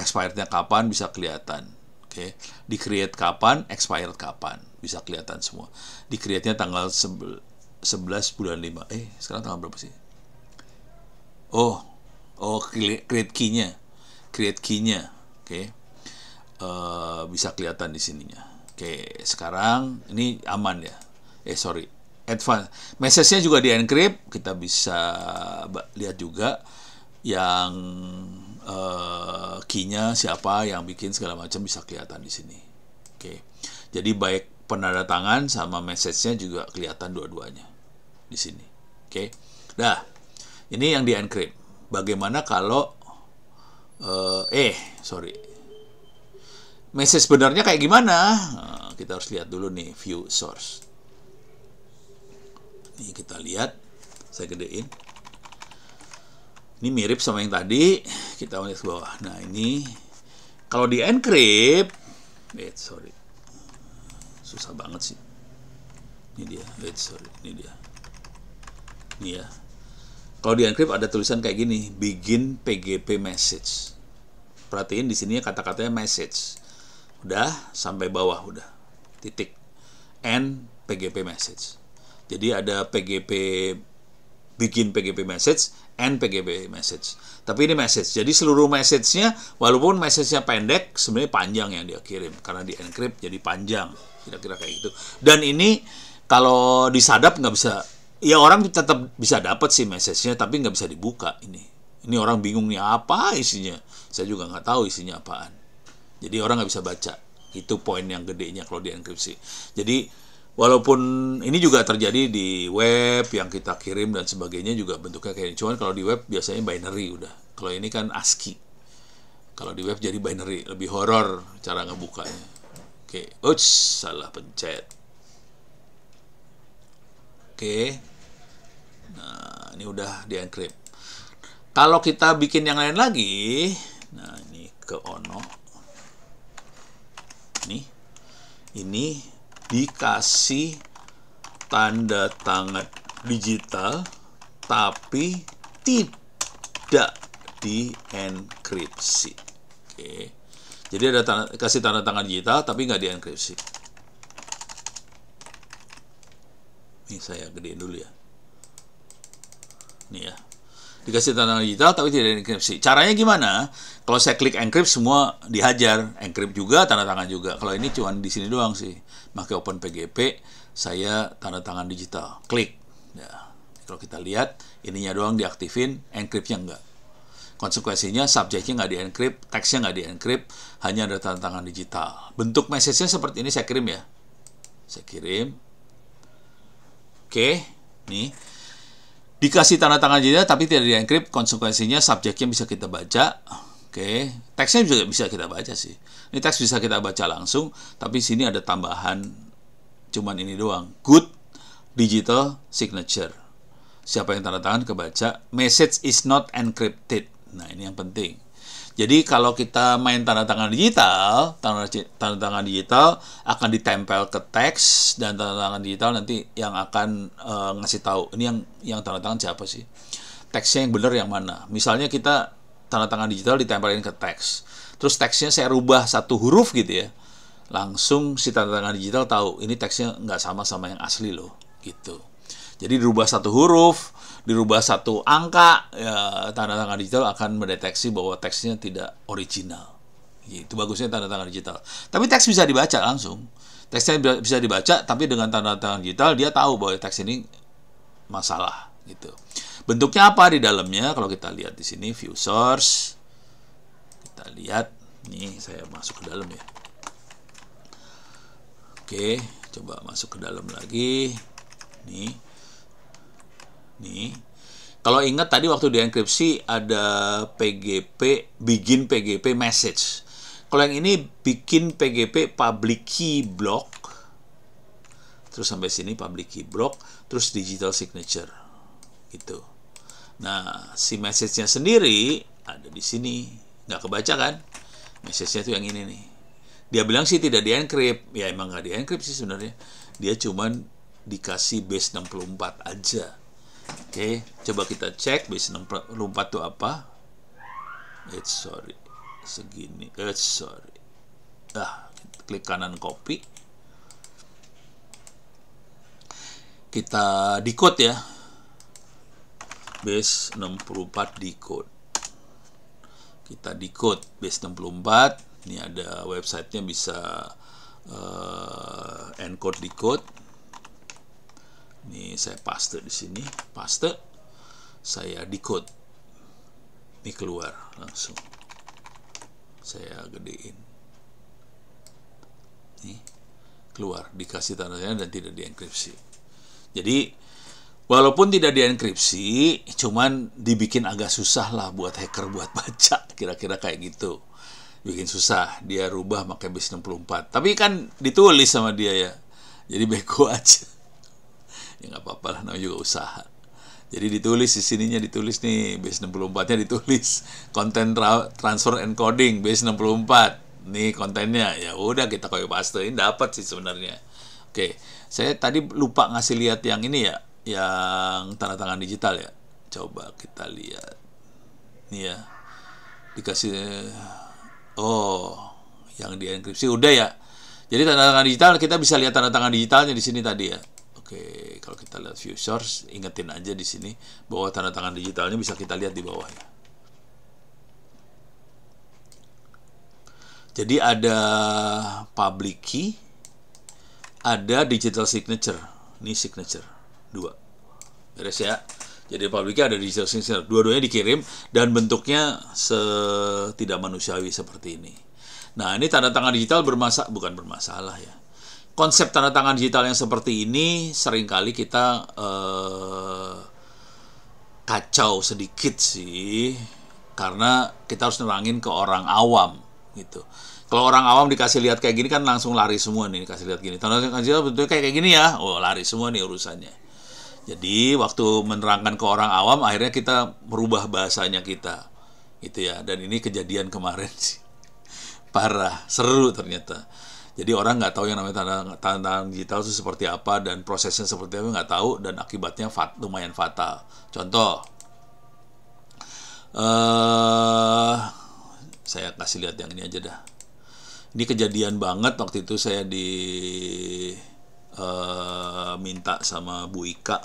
expirednya kapan bisa kelihatan. Oke, okay. di create kapan, expired kapan, bisa kelihatan semua. Di create-nya tanggal 11 bulan 5. Eh, sekarang tanggal berapa sih? Oh, oh create key-nya. Create key-nya. Oke. Okay. Uh, eh, bisa kelihatan di sininya. Oke, okay. sekarang ini aman ya. Eh, sorry. Advance. Message-nya juga di-encrypt, kita bisa lihat juga yang uh, keynya siapa yang bikin segala macam bisa kelihatan di sini. Oke. Jadi baik penanda tangan sama message-nya juga kelihatan dua-duanya di sini. Oke. Okay. Dah. Ini yang di-encrypt. Bagaimana kalau uh, eh sorry. Message sebenarnya kayak gimana? Nah, kita harus lihat dulu nih view source. Ini kita lihat saya gedein ini mirip sama yang tadi kita lihat bawah nah ini kalau di encrypt wait sorry susah banget sih ini dia wait sorry ini dia ini ya kalau di encrypt ada tulisan kayak gini begin pgp message perhatiin di sini kata-katanya message udah sampai bawah udah titik n pgp message jadi ada pgp bikin PGP message and PGP message. Tapi ini message. Jadi seluruh message-nya walaupun message-nya pendek sebenarnya panjang yang dia kirim karena di encrypt jadi panjang. Kira-kira kayak gitu. Dan ini kalau disadap nggak bisa ya orang tetap bisa dapat sih message-nya tapi nggak bisa dibuka ini. Ini orang bingung nih apa isinya. Saya juga nggak tahu isinya apaan. Jadi orang nggak bisa baca. Itu poin yang gedenya kalau dienkripsi. Jadi walaupun ini juga terjadi di web yang kita kirim dan sebagainya juga bentuknya kayak ini. Cuman kalau di web biasanya binary udah. Kalau ini kan ASCII. Kalau di web jadi binary, lebih horor cara ngebukanya. Oke, okay. ouch, salah pencet. Oke. Okay. Nah, ini udah di-encrypt. Kalau kita bikin yang lain lagi, nah ini ke ono. Nih. Ini dikasih tanda tangan digital tapi tidak dienkripsi. Oke. Jadi ada tanda, kasih tanda tangan digital tapi nggak dienkripsi. Ini saya gedein dulu ya. Nih ya. Dikasih tanda tangan digital tapi tidak dienkripsi. Caranya gimana? Kalau saya klik encrypt semua dihajar, encrypt juga, tanda tangan juga. Kalau ini cuma di sini doang sih. Pakai open pgp saya tanda tangan digital. Klik. Ya. Kalau kita lihat ininya doang diaktifin, encryptnya enggak. Konsekuensinya subjeknya nggak di-encrypt, teksnya nggak di-encrypt, hanya ada tanda tangan digital. Bentuk message-nya seperti ini saya kirim ya. Saya kirim. Oke, nih dikasih tanda tangan digital tapi tidak di-encrypt, konsekuensinya subjeknya bisa kita baca Oke, teksnya juga bisa kita baca sih. Ini teks bisa kita baca langsung, tapi sini ada tambahan cuman ini doang. Good digital signature. Siapa yang tanda tangan kebaca, message is not encrypted. Nah, ini yang penting. Jadi kalau kita main tanda tangan digital, tanda, tanda tangan digital akan ditempel ke teks dan tanda tangan digital nanti yang akan uh, ngasih tahu ini yang yang tanda tangan siapa sih. Teksnya yang benar yang mana. Misalnya kita tanda tangan digital ditempelin ke teks terus teksnya saya rubah satu huruf gitu ya langsung si tanda tangan digital tahu ini teksnya nggak sama sama yang asli loh gitu jadi dirubah satu huruf dirubah satu angka ya, tanda tangan digital akan mendeteksi bahwa teksnya tidak original itu bagusnya tanda tangan digital tapi teks bisa dibaca langsung teksnya bisa dibaca tapi dengan tanda tangan digital dia tahu bahwa teks ini masalah gitu Bentuknya apa di dalamnya? Kalau kita lihat di sini view source. Kita lihat nih saya masuk ke dalam ya. Oke, coba masuk ke dalam lagi. Nih. Nih. Kalau ingat tadi waktu dienkripsi ada PGP begin PGP message. Kalau yang ini bikin PGP public key block. Terus sampai sini public key block, terus digital signature. Gitu. Nah, si message-nya sendiri ada di sini. Nggak kebaca kan? Message-nya tuh yang ini nih. Dia bilang sih tidak di-encrypt. Ya emang nggak di-encrypt sih sebenarnya. Dia cuman dikasih base 64 aja. Oke, okay, coba kita cek base 64 tuh apa. It's eh, sorry. Segini. It's eh, sorry. Ah, klik kanan copy. Kita decode ya base 64 decode kita decode base 64 ini ada websitenya bisa uh, encode decode ini saya paste di sini paste saya decode ini keluar langsung saya gedein ini keluar dikasih tanda dan tidak dienkripsi jadi Walaupun tidak dienkripsi, cuman dibikin agak susah lah buat hacker buat baca, kira-kira kayak gitu. Bikin susah, dia rubah pakai bis 64. Tapi kan ditulis sama dia ya, jadi beko aja. ya nggak apa-apa lah, namanya juga usaha. Jadi ditulis di sininya ditulis nih base 64-nya ditulis konten tra transfer encoding base 64. Nih kontennya ya udah kita copy pastein dapat sih sebenarnya. Oke, saya tadi lupa ngasih lihat yang ini ya yang tanda tangan digital ya coba kita lihat nih ya dikasih oh yang dienkripsi udah ya jadi tanda tangan digital kita bisa lihat tanda tangan digitalnya di sini tadi ya oke kalau kita lihat view source ingetin aja di sini bahwa tanda tangan digitalnya bisa kita lihat di bawah ya jadi ada public key ada digital signature ini signature dua, beres ya jadi publiknya ada digital signature dua-duanya dikirim dan bentuknya tidak manusiawi seperti ini nah ini tanda tangan digital bermasa, bukan bermasalah ya konsep tanda tangan digital yang seperti ini seringkali kita eh, kacau sedikit sih karena kita harus nerangin ke orang awam gitu. Kalau orang awam dikasih lihat kayak gini kan langsung lari semua nih dikasih lihat gini. Tanda tangan digital bentuknya kayak, kayak gini ya, oh lari semua nih urusannya. Jadi waktu menerangkan ke orang awam akhirnya kita merubah bahasanya kita. Gitu ya. Dan ini kejadian kemarin sih. Parah, seru ternyata. Jadi orang nggak tahu yang namanya tantangan, tanda digital itu seperti apa dan prosesnya seperti apa nggak tahu dan akibatnya fat, lumayan fatal. Contoh, uh, saya kasih lihat yang ini aja dah. Ini kejadian banget waktu itu saya di Eh, minta sama Bu Ika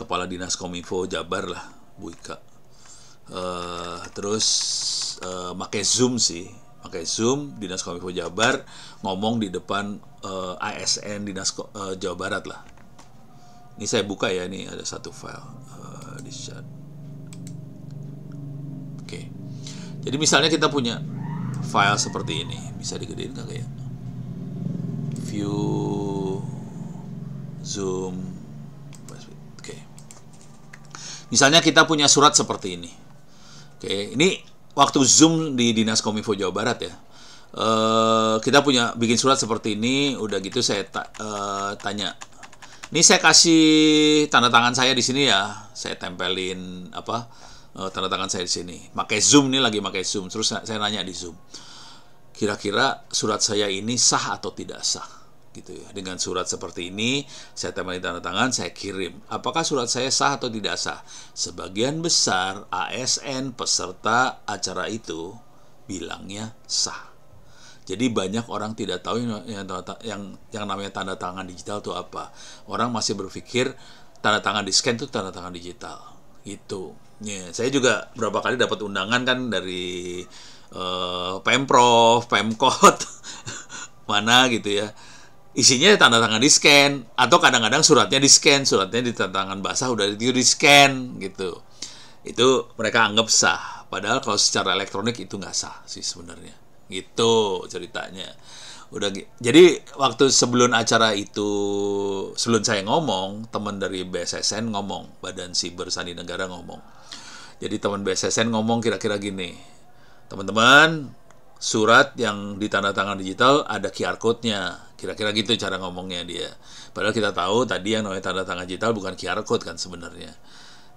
kepala dinas kominfo Jabar lah Bu Ika uh, terus uh, pakai zoom sih pakai zoom dinas kominfo Jabar ngomong di depan uh, ASN dinas uh, Jawa Barat lah ini saya buka ya ini ada satu file uh, di chat oke jadi misalnya kita punya file seperti ini bisa digedein kagak ya view zoom oke misalnya kita punya surat seperti ini oke ini waktu zoom di dinas kominfo jawa barat ya Uh, kita punya bikin surat seperti ini udah gitu saya ta uh, tanya ini saya kasih tanda tangan saya di sini ya saya tempelin apa uh, tanda tangan saya di sini pakai zoom nih lagi pakai zoom terus saya nanya di zoom kira-kira surat saya ini sah atau tidak sah gitu ya. Dengan surat seperti ini, saya temani tanda tangan, saya kirim. Apakah surat saya sah atau tidak sah? Sebagian besar ASN peserta acara itu bilangnya sah. Jadi banyak orang tidak tahu yang yang yang namanya tanda tangan digital itu apa. Orang masih berpikir tanda tangan di scan itu tanda tangan digital. Itu. Ya, saya juga berapa kali dapat undangan kan dari uh, Pemprov, Pemkot mana gitu ya isinya tanda tangan di scan atau kadang-kadang suratnya di scan suratnya di tanda tangan basah udah itu di scan gitu itu mereka anggap sah padahal kalau secara elektronik itu nggak sah sih sebenarnya gitu ceritanya udah jadi waktu sebelum acara itu sebelum saya ngomong teman dari BSSN ngomong Badan Siber Sandi Negara ngomong jadi teman BSSN ngomong kira-kira gini teman-teman surat yang ditanda tangan digital ada QR code-nya Kira-kira gitu cara ngomongnya dia. Padahal kita tahu tadi yang namanya tanda tangan digital bukan QR code kan sebenarnya.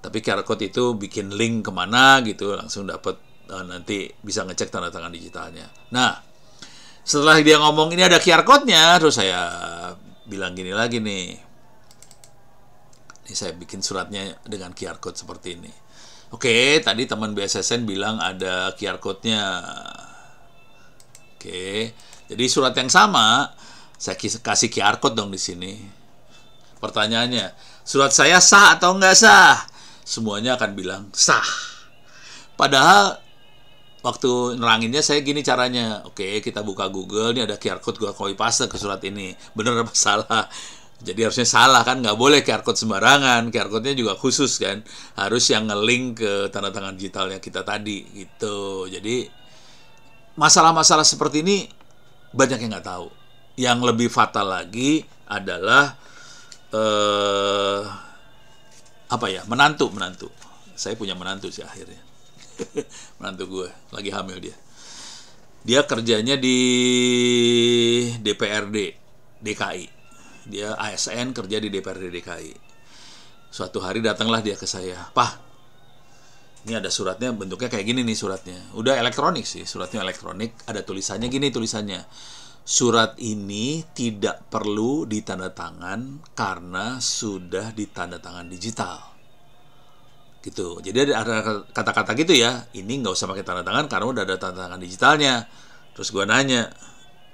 Tapi QR code itu bikin link kemana gitu langsung dapat eh, nanti bisa ngecek tanda tangan digitalnya. Nah, setelah dia ngomong ini ada QR code-nya, terus saya bilang gini lagi nih. Ini saya bikin suratnya dengan QR code seperti ini. Oke, tadi teman BSSN bilang ada QR code-nya. Oke, jadi surat yang sama saya kasih QR code dong di sini. Pertanyaannya, surat saya sah atau nggak sah? Semuanya akan bilang sah. Padahal waktu neranginnya saya gini caranya. Oke, kita buka Google, ini ada QR code gua copy paste ke surat ini. Bener apa salah? Jadi harusnya salah kan, nggak boleh QR code sembarangan. QR code-nya juga khusus kan, harus yang nge-link ke tanda tangan digitalnya kita tadi gitu. Jadi masalah-masalah seperti ini banyak yang nggak tahu yang lebih fatal lagi adalah eh, apa ya menantu menantu saya punya menantu sih akhirnya menantu gue lagi hamil dia dia kerjanya di DPRD DKI dia ASN kerja di DPRD DKI suatu hari datanglah dia ke saya pah ini ada suratnya bentuknya kayak gini nih suratnya udah elektronik sih suratnya elektronik ada tulisannya gini tulisannya Surat ini tidak perlu ditandatangan karena sudah ditandatangan digital. Gitu. Jadi ada kata-kata gitu ya. Ini nggak usah pakai tanda tangan karena udah ada tanda tangan digitalnya. Terus gue nanya,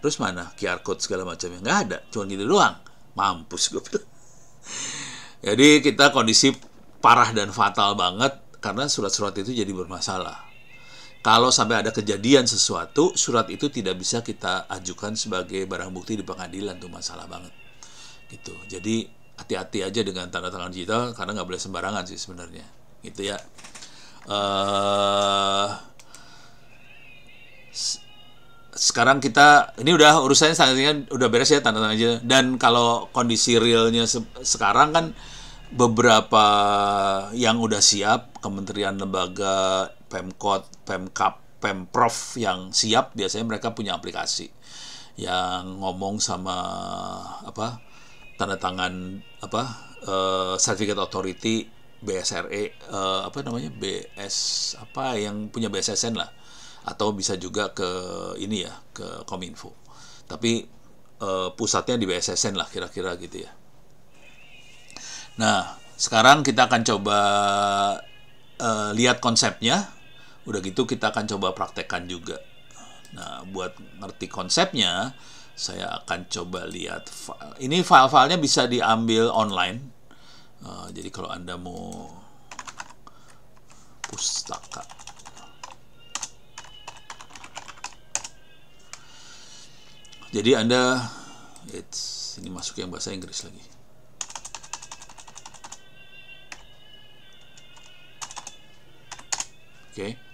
terus mana QR code segala macamnya nggak ada, cuma gitu doang. Mampus gue Jadi kita kondisi parah dan fatal banget karena surat-surat itu jadi bermasalah kalau sampai ada kejadian sesuatu, surat itu tidak bisa kita ajukan sebagai barang bukti di pengadilan tuh masalah banget. Gitu. Jadi hati-hati aja dengan tanda tangan digital karena nggak boleh sembarangan sih sebenarnya. Gitu ya. Uh, sekarang kita ini udah urusannya sangat udah beres ya tanda tangan aja dan kalau kondisi realnya se sekarang kan beberapa yang udah siap kementerian lembaga Pemkot, Pemkap, Pemprov yang siap biasanya mereka punya aplikasi yang ngomong sama apa tanda tangan apa uh, certificate authority BSRE uh, eh, apa namanya BS apa yang punya BSSN lah atau bisa juga ke ini ya ke Kominfo tapi uh, pusatnya di BSSN lah kira-kira gitu ya nah sekarang kita akan coba uh, lihat konsepnya Udah gitu kita akan coba praktekkan juga. Nah, buat ngerti konsepnya, saya akan coba lihat file. Ini file-filenya bisa diambil online. Uh, jadi kalau Anda mau pustaka. Jadi Anda it's ini masuk yang bahasa Inggris lagi. Oke. Okay.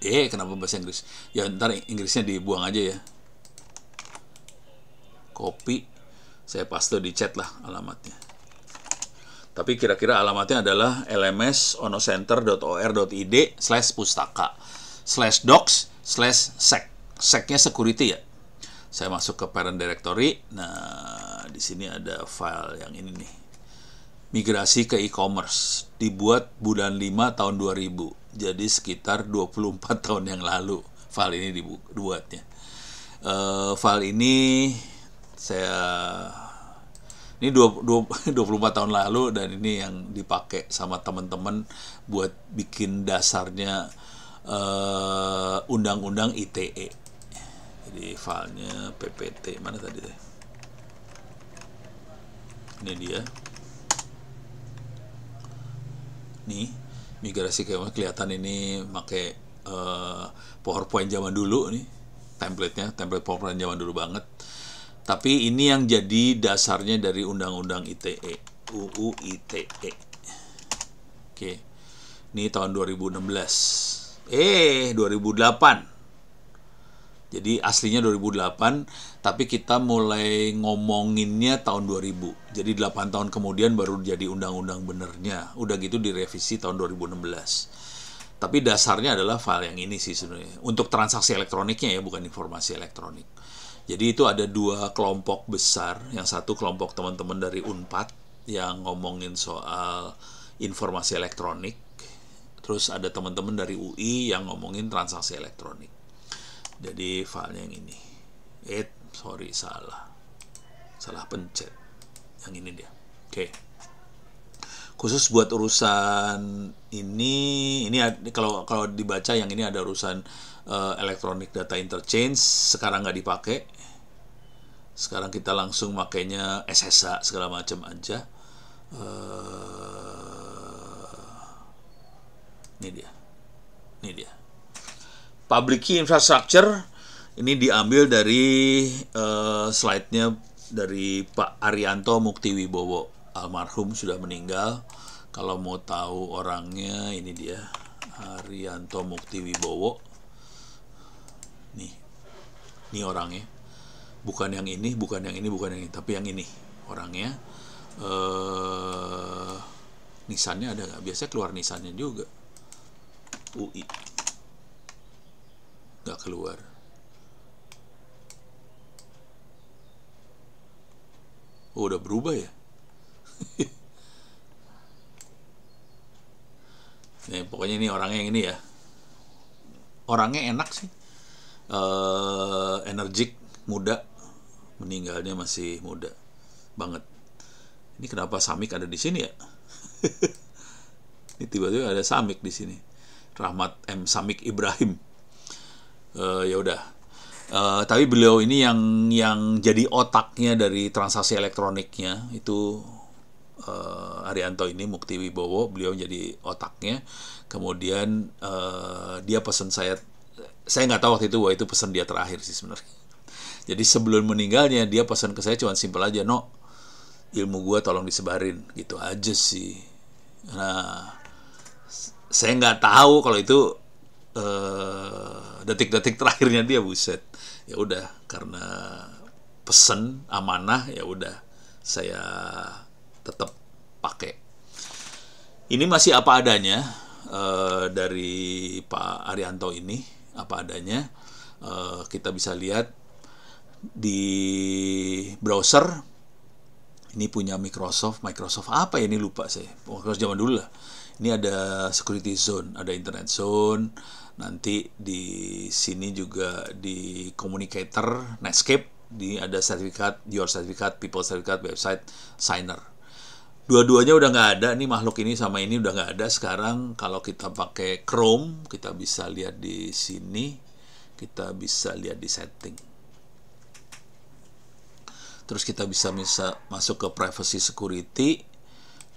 Eh, kenapa bahasa Inggris? Ya, ntar Inggrisnya dibuang aja ya. Copy. Saya paste di chat lah alamatnya. Tapi kira-kira alamatnya adalah lmsonocenter.or.id slash pustaka slash docs slash sec. Secnya security ya. Saya masuk ke parent directory. Nah, di sini ada file yang ini nih. Migrasi ke e-commerce. Dibuat bulan 5 tahun 2000 jadi sekitar 24 tahun yang lalu file ini dibuatnya uh, file ini saya ini 24 tahun lalu dan ini yang dipakai sama teman-teman buat bikin dasarnya eh, undang-undang uh, ITE jadi filenya PPT mana tadi deh ini dia nih migrasi kayak kelihatan ini pakai uh, eh, PowerPoint zaman dulu nih template-nya, template PowerPoint zaman dulu banget. Tapi ini yang jadi dasarnya dari Undang-Undang ITE, UU ITE. Oke. Ini tahun 2016. Eh, 2008. Jadi aslinya 2008, tapi kita mulai ngomonginnya tahun 2000. Jadi 8 tahun kemudian baru jadi undang-undang benernya. Udah gitu direvisi tahun 2016. Tapi dasarnya adalah file yang ini sih sebenarnya. Untuk transaksi elektroniknya ya, bukan informasi elektronik. Jadi itu ada dua kelompok besar. Yang satu kelompok teman-teman dari UNPAD yang ngomongin soal informasi elektronik. Terus ada teman-teman dari UI yang ngomongin transaksi elektronik. Jadi filenya yang ini. Eh, sorry, salah. Salah pencet yang ini dia oke okay. khusus buat urusan ini ini kalau kalau dibaca yang ini ada urusan uh, electronic data interchange sekarang nggak dipakai sekarang kita langsung makainya SSA segala macam aja uh, ini dia ini dia public key infrastructure ini diambil dari uh, slide-nya dari Pak Arianto Mukti Wibowo almarhum sudah meninggal kalau mau tahu orangnya ini dia Arianto Mukti Wibowo nih ini orangnya bukan yang ini bukan yang ini bukan yang ini tapi yang ini orangnya eh nisannya ada nggak biasanya keluar nisannya juga UI nggak keluar oh udah berubah ya nih pokoknya ini orangnya yang ini ya orangnya enak sih uh, energik muda meninggalnya masih muda banget ini kenapa Samik ada di sini ya ini tiba-tiba ada Samik di sini Rahmat M Samik Ibrahim uh, ya udah Uh, tapi beliau ini yang yang jadi otaknya dari transaksi elektroniknya itu uh, Arianto ini Mukti Wibowo beliau jadi otaknya kemudian uh, dia pesan saya saya nggak tahu waktu itu wah itu pesan dia terakhir sih sebenarnya jadi sebelum meninggalnya dia pesan ke saya cuman simpel aja no ilmu gua tolong disebarin gitu aja sih nah saya nggak tahu kalau itu detik-detik uh, detik -detik terakhirnya dia buset ya udah karena pesen amanah ya udah saya tetap pakai ini masih apa adanya uh, dari Pak Arianto ini apa adanya uh, kita bisa lihat di browser ini punya Microsoft Microsoft apa ya ini lupa saya Microsoft zaman dulu lah ini ada security zone ada internet zone nanti di sini juga di communicator Netscape di ada sertifikat your sertifikat people sertifikat website signer dua-duanya udah nggak ada nih makhluk ini sama ini udah nggak ada sekarang kalau kita pakai Chrome kita bisa lihat di sini kita bisa lihat di setting terus kita bisa bisa masuk ke privacy security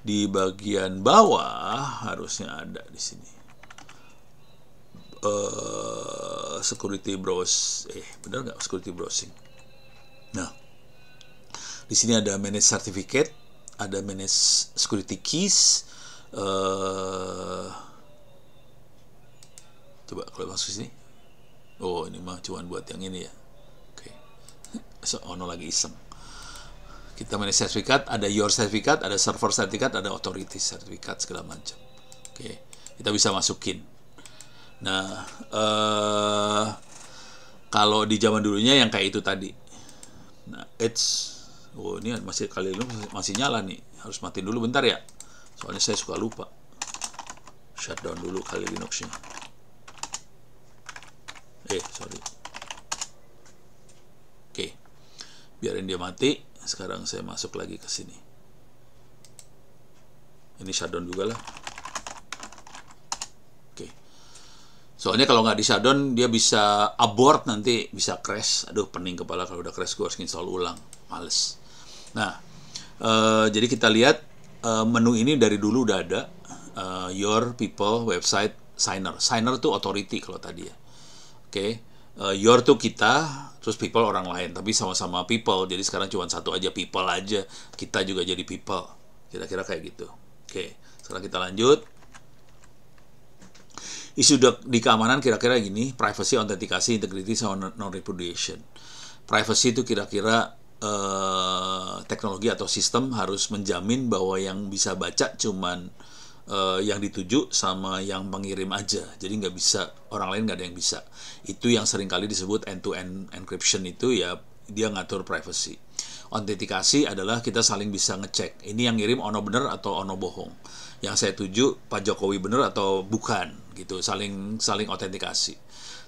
di bagian bawah harusnya ada di sini Eh, security browse eh benar nggak security browsing nah di sini ada manage certificate ada manage security keys uh, coba kalau masuk sini oh ini mah cuman buat yang ini ya oke okay. so, ono lagi iseng kita manage sertifikat, ada your sertifikat, ada server sertifikat, ada authority sertifikat segala macam. Oke, okay. kita bisa masukin. Nah, uh, kalau di zaman dulunya yang kayak itu tadi. Nah, it's oh ini masih kali ini masih nyala nih. Harus matiin dulu bentar ya. Soalnya saya suka lupa. Shutdown dulu kali Linuxnya. Eh, sorry. Oke. Biarin dia mati. Sekarang saya masuk lagi ke sini. Ini shutdown juga lah. Soalnya kalau nggak di shutdown, dia bisa abort nanti, bisa crash. Aduh, pening kepala kalau udah crash, gue harus install ulang. Males. Nah, uh, jadi kita lihat uh, menu ini dari dulu udah ada. Uh, your people website signer. Signer tuh authority kalau tadi ya. Oke. Okay. Uh, your tuh kita, terus people orang lain. Tapi sama-sama people. Jadi sekarang cuma satu aja, people aja. Kita juga jadi people. Kira-kira kayak gitu. Oke, okay. sekarang kita lanjut isu di keamanan kira-kira gini privacy autentikasi integrity sama non repudiation privacy itu kira-kira uh, teknologi atau sistem harus menjamin bahwa yang bisa baca cuman uh, yang dituju sama yang mengirim aja jadi nggak bisa orang lain nggak ada yang bisa itu yang sering kali disebut end to end encryption itu ya dia ngatur privacy autentikasi adalah kita saling bisa ngecek ini yang ngirim ono bener atau ono bohong yang saya tuju Pak Jokowi bener atau bukan gitu saling saling autentikasi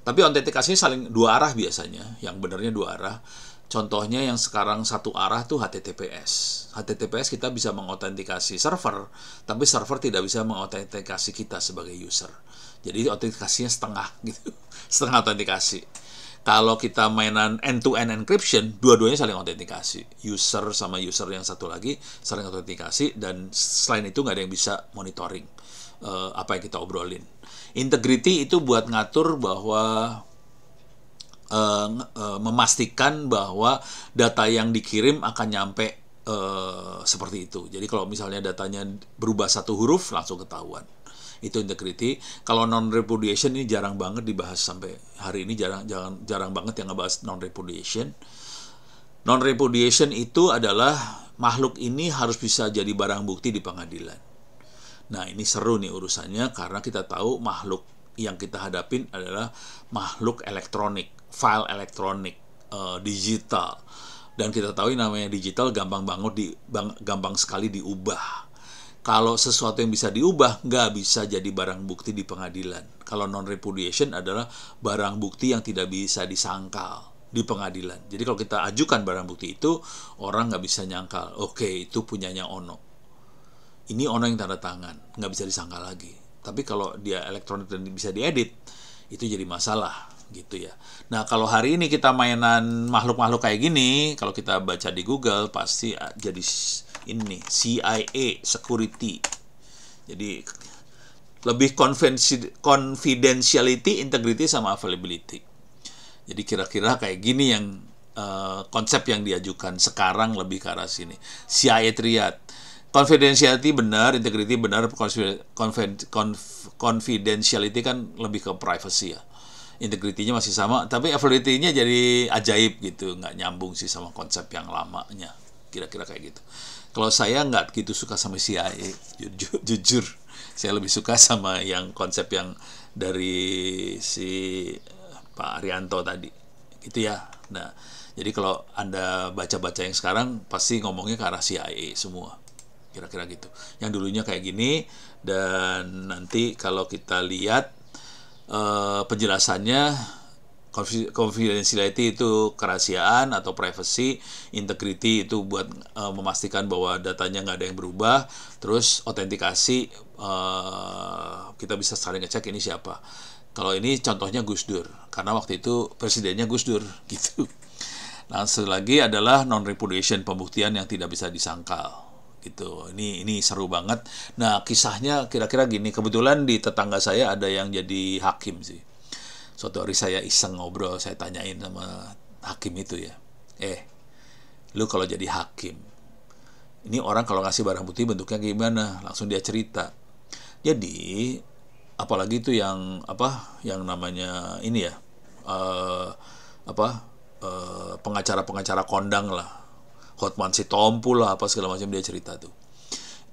tapi autentikasinya saling dua arah biasanya yang benernya dua arah Contohnya yang sekarang satu arah tuh HTTPS. HTTPS kita bisa mengotentikasi server, tapi server tidak bisa mengotentikasi kita sebagai user. Jadi autentikasinya setengah gitu, setengah autentikasi. Kalau kita mainan end-to-end -end encryption, dua-duanya saling autentikasi. User sama user yang satu lagi saling autentikasi, dan selain itu nggak ada yang bisa monitoring uh, apa yang kita obrolin integrity itu buat ngatur bahwa uh, uh, memastikan bahwa data yang dikirim akan nyampe uh, seperti itu. Jadi kalau misalnya datanya berubah satu huruf langsung ketahuan. Itu integrity. Kalau non repudiation ini jarang banget dibahas sampai hari ini jarang jarang jarang banget yang ngebahas non repudiation. Non repudiation itu adalah makhluk ini harus bisa jadi barang bukti di pengadilan Nah, ini seru nih urusannya karena kita tahu makhluk yang kita hadapin adalah makhluk elektronik, file elektronik, uh, digital. Dan kita tahu yang namanya digital gampang banget di bang, gampang sekali diubah. Kalau sesuatu yang bisa diubah nggak bisa jadi barang bukti di pengadilan. Kalau non repudiation adalah barang bukti yang tidak bisa disangkal di pengadilan. Jadi kalau kita ajukan barang bukti itu, orang nggak bisa nyangkal. Oke, okay, itu punyanya Ono ini ono yang tanda tangan nggak bisa disangka lagi tapi kalau dia elektronik dan bisa diedit itu jadi masalah gitu ya. Nah kalau hari ini kita mainan makhluk-makhluk kayak gini, kalau kita baca di Google pasti jadi ini CIA security. Jadi lebih confidentiality, integrity sama availability. Jadi kira-kira kayak gini yang uh, konsep yang diajukan sekarang lebih ke arah sini. CIA triad confidentiality benar, integrity benar, confidentiality kan lebih ke privacy ya. Integritinya masih sama, tapi availability-nya jadi ajaib gitu, nggak nyambung sih sama konsep yang lamanya, kira-kira kayak gitu. Kalau saya nggak gitu suka sama CIA, jujur, jujur, saya lebih suka sama yang konsep yang dari si Pak Arianto tadi, gitu ya. Nah, jadi kalau anda baca-baca yang sekarang pasti ngomongnya ke arah CIA semua kira-kira gitu yang dulunya kayak gini dan nanti kalau kita lihat eh, penjelasannya confidentiality itu kerahasiaan atau privacy, integrity itu buat eh, memastikan bahwa datanya nggak ada yang berubah, terus autentikasi eh, kita bisa saling ngecek ini siapa. Kalau ini contohnya Gus Dur, karena waktu itu presidennya Gus Dur gitu. Nah, selagi adalah non repudiation pembuktian yang tidak bisa disangkal gitu. ini ini seru banget nah kisahnya kira-kira gini kebetulan di tetangga saya ada yang jadi hakim sih suatu hari saya iseng ngobrol saya tanyain sama hakim itu ya eh lu kalau jadi hakim ini orang kalau ngasih barang bukti bentuknya gimana langsung dia cerita jadi apalagi itu yang apa yang namanya ini ya uh, apa eh, pengacara-pengacara kondang lah Hotman si Tompu lah apa segala macam dia cerita tuh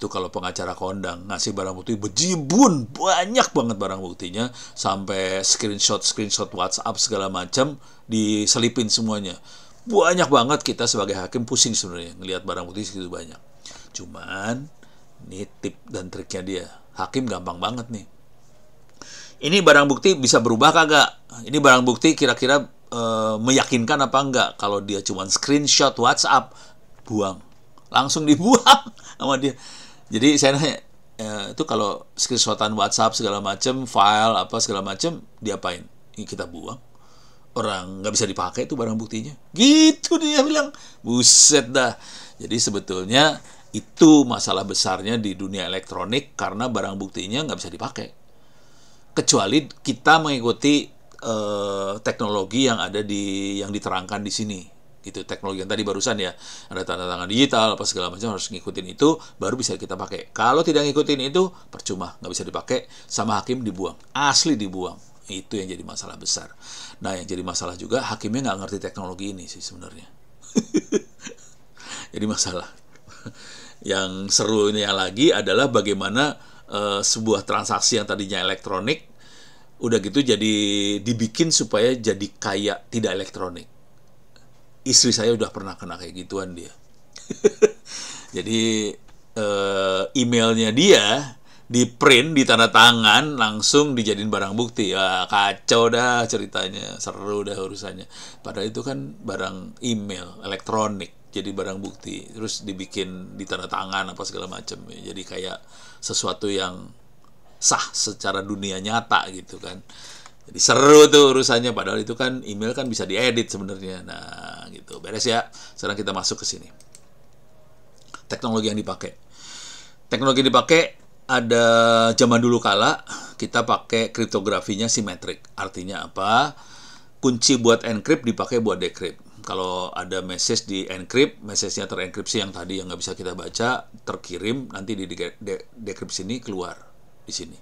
itu kalau pengacara kondang ngasih barang bukti bejibun banyak banget barang buktinya sampai screenshot screenshot WhatsApp segala macam diselipin semuanya banyak banget kita sebagai hakim pusing sebenarnya ngelihat barang bukti segitu banyak cuman nitip dan triknya dia hakim gampang banget nih ini barang bukti bisa berubah kagak? Ini barang bukti kira-kira e, meyakinkan apa enggak? Kalau dia cuman screenshot WhatsApp, buang langsung dibuang sama dia jadi saya nanya e, itu kalau screenshotan WhatsApp segala macam file apa segala macam diapain ini kita buang orang nggak bisa dipakai itu barang buktinya gitu dia bilang buset dah jadi sebetulnya itu masalah besarnya di dunia elektronik karena barang buktinya nggak bisa dipakai kecuali kita mengikuti eh, teknologi yang ada di yang diterangkan di sini gitu teknologi yang tadi barusan ya ada tanda tangan digital apa segala macam harus ngikutin itu baru bisa kita pakai kalau tidak ngikutin itu percuma nggak bisa dipakai sama hakim dibuang asli dibuang itu yang jadi masalah besar nah yang jadi masalah juga hakimnya nggak ngerti teknologi ini sih sebenarnya jadi masalah yang serunya lagi adalah bagaimana e, sebuah transaksi yang tadinya elektronik udah gitu jadi dibikin supaya jadi kayak tidak elektronik istri saya udah pernah kena kayak gituan dia. Jadi uh, emailnya dia di print di tanda tangan langsung dijadiin barang bukti ya kacau dah ceritanya seru dah urusannya padahal itu kan barang email elektronik jadi barang bukti terus dibikin di tanda tangan apa segala macam jadi kayak sesuatu yang sah secara dunia nyata gitu kan jadi seru tuh urusannya padahal itu kan email kan bisa diedit sebenarnya. Nah, gitu. Beres ya. Sekarang kita masuk ke sini. Teknologi yang dipakai. Teknologi yang dipakai ada zaman dulu kala kita pakai kriptografinya simetrik. Artinya apa? Kunci buat encrypt dipakai buat decrypt kalau ada message di encrypt, message-nya terenkripsi yang tadi yang nggak bisa kita baca, terkirim nanti di dekrip sini keluar di sini.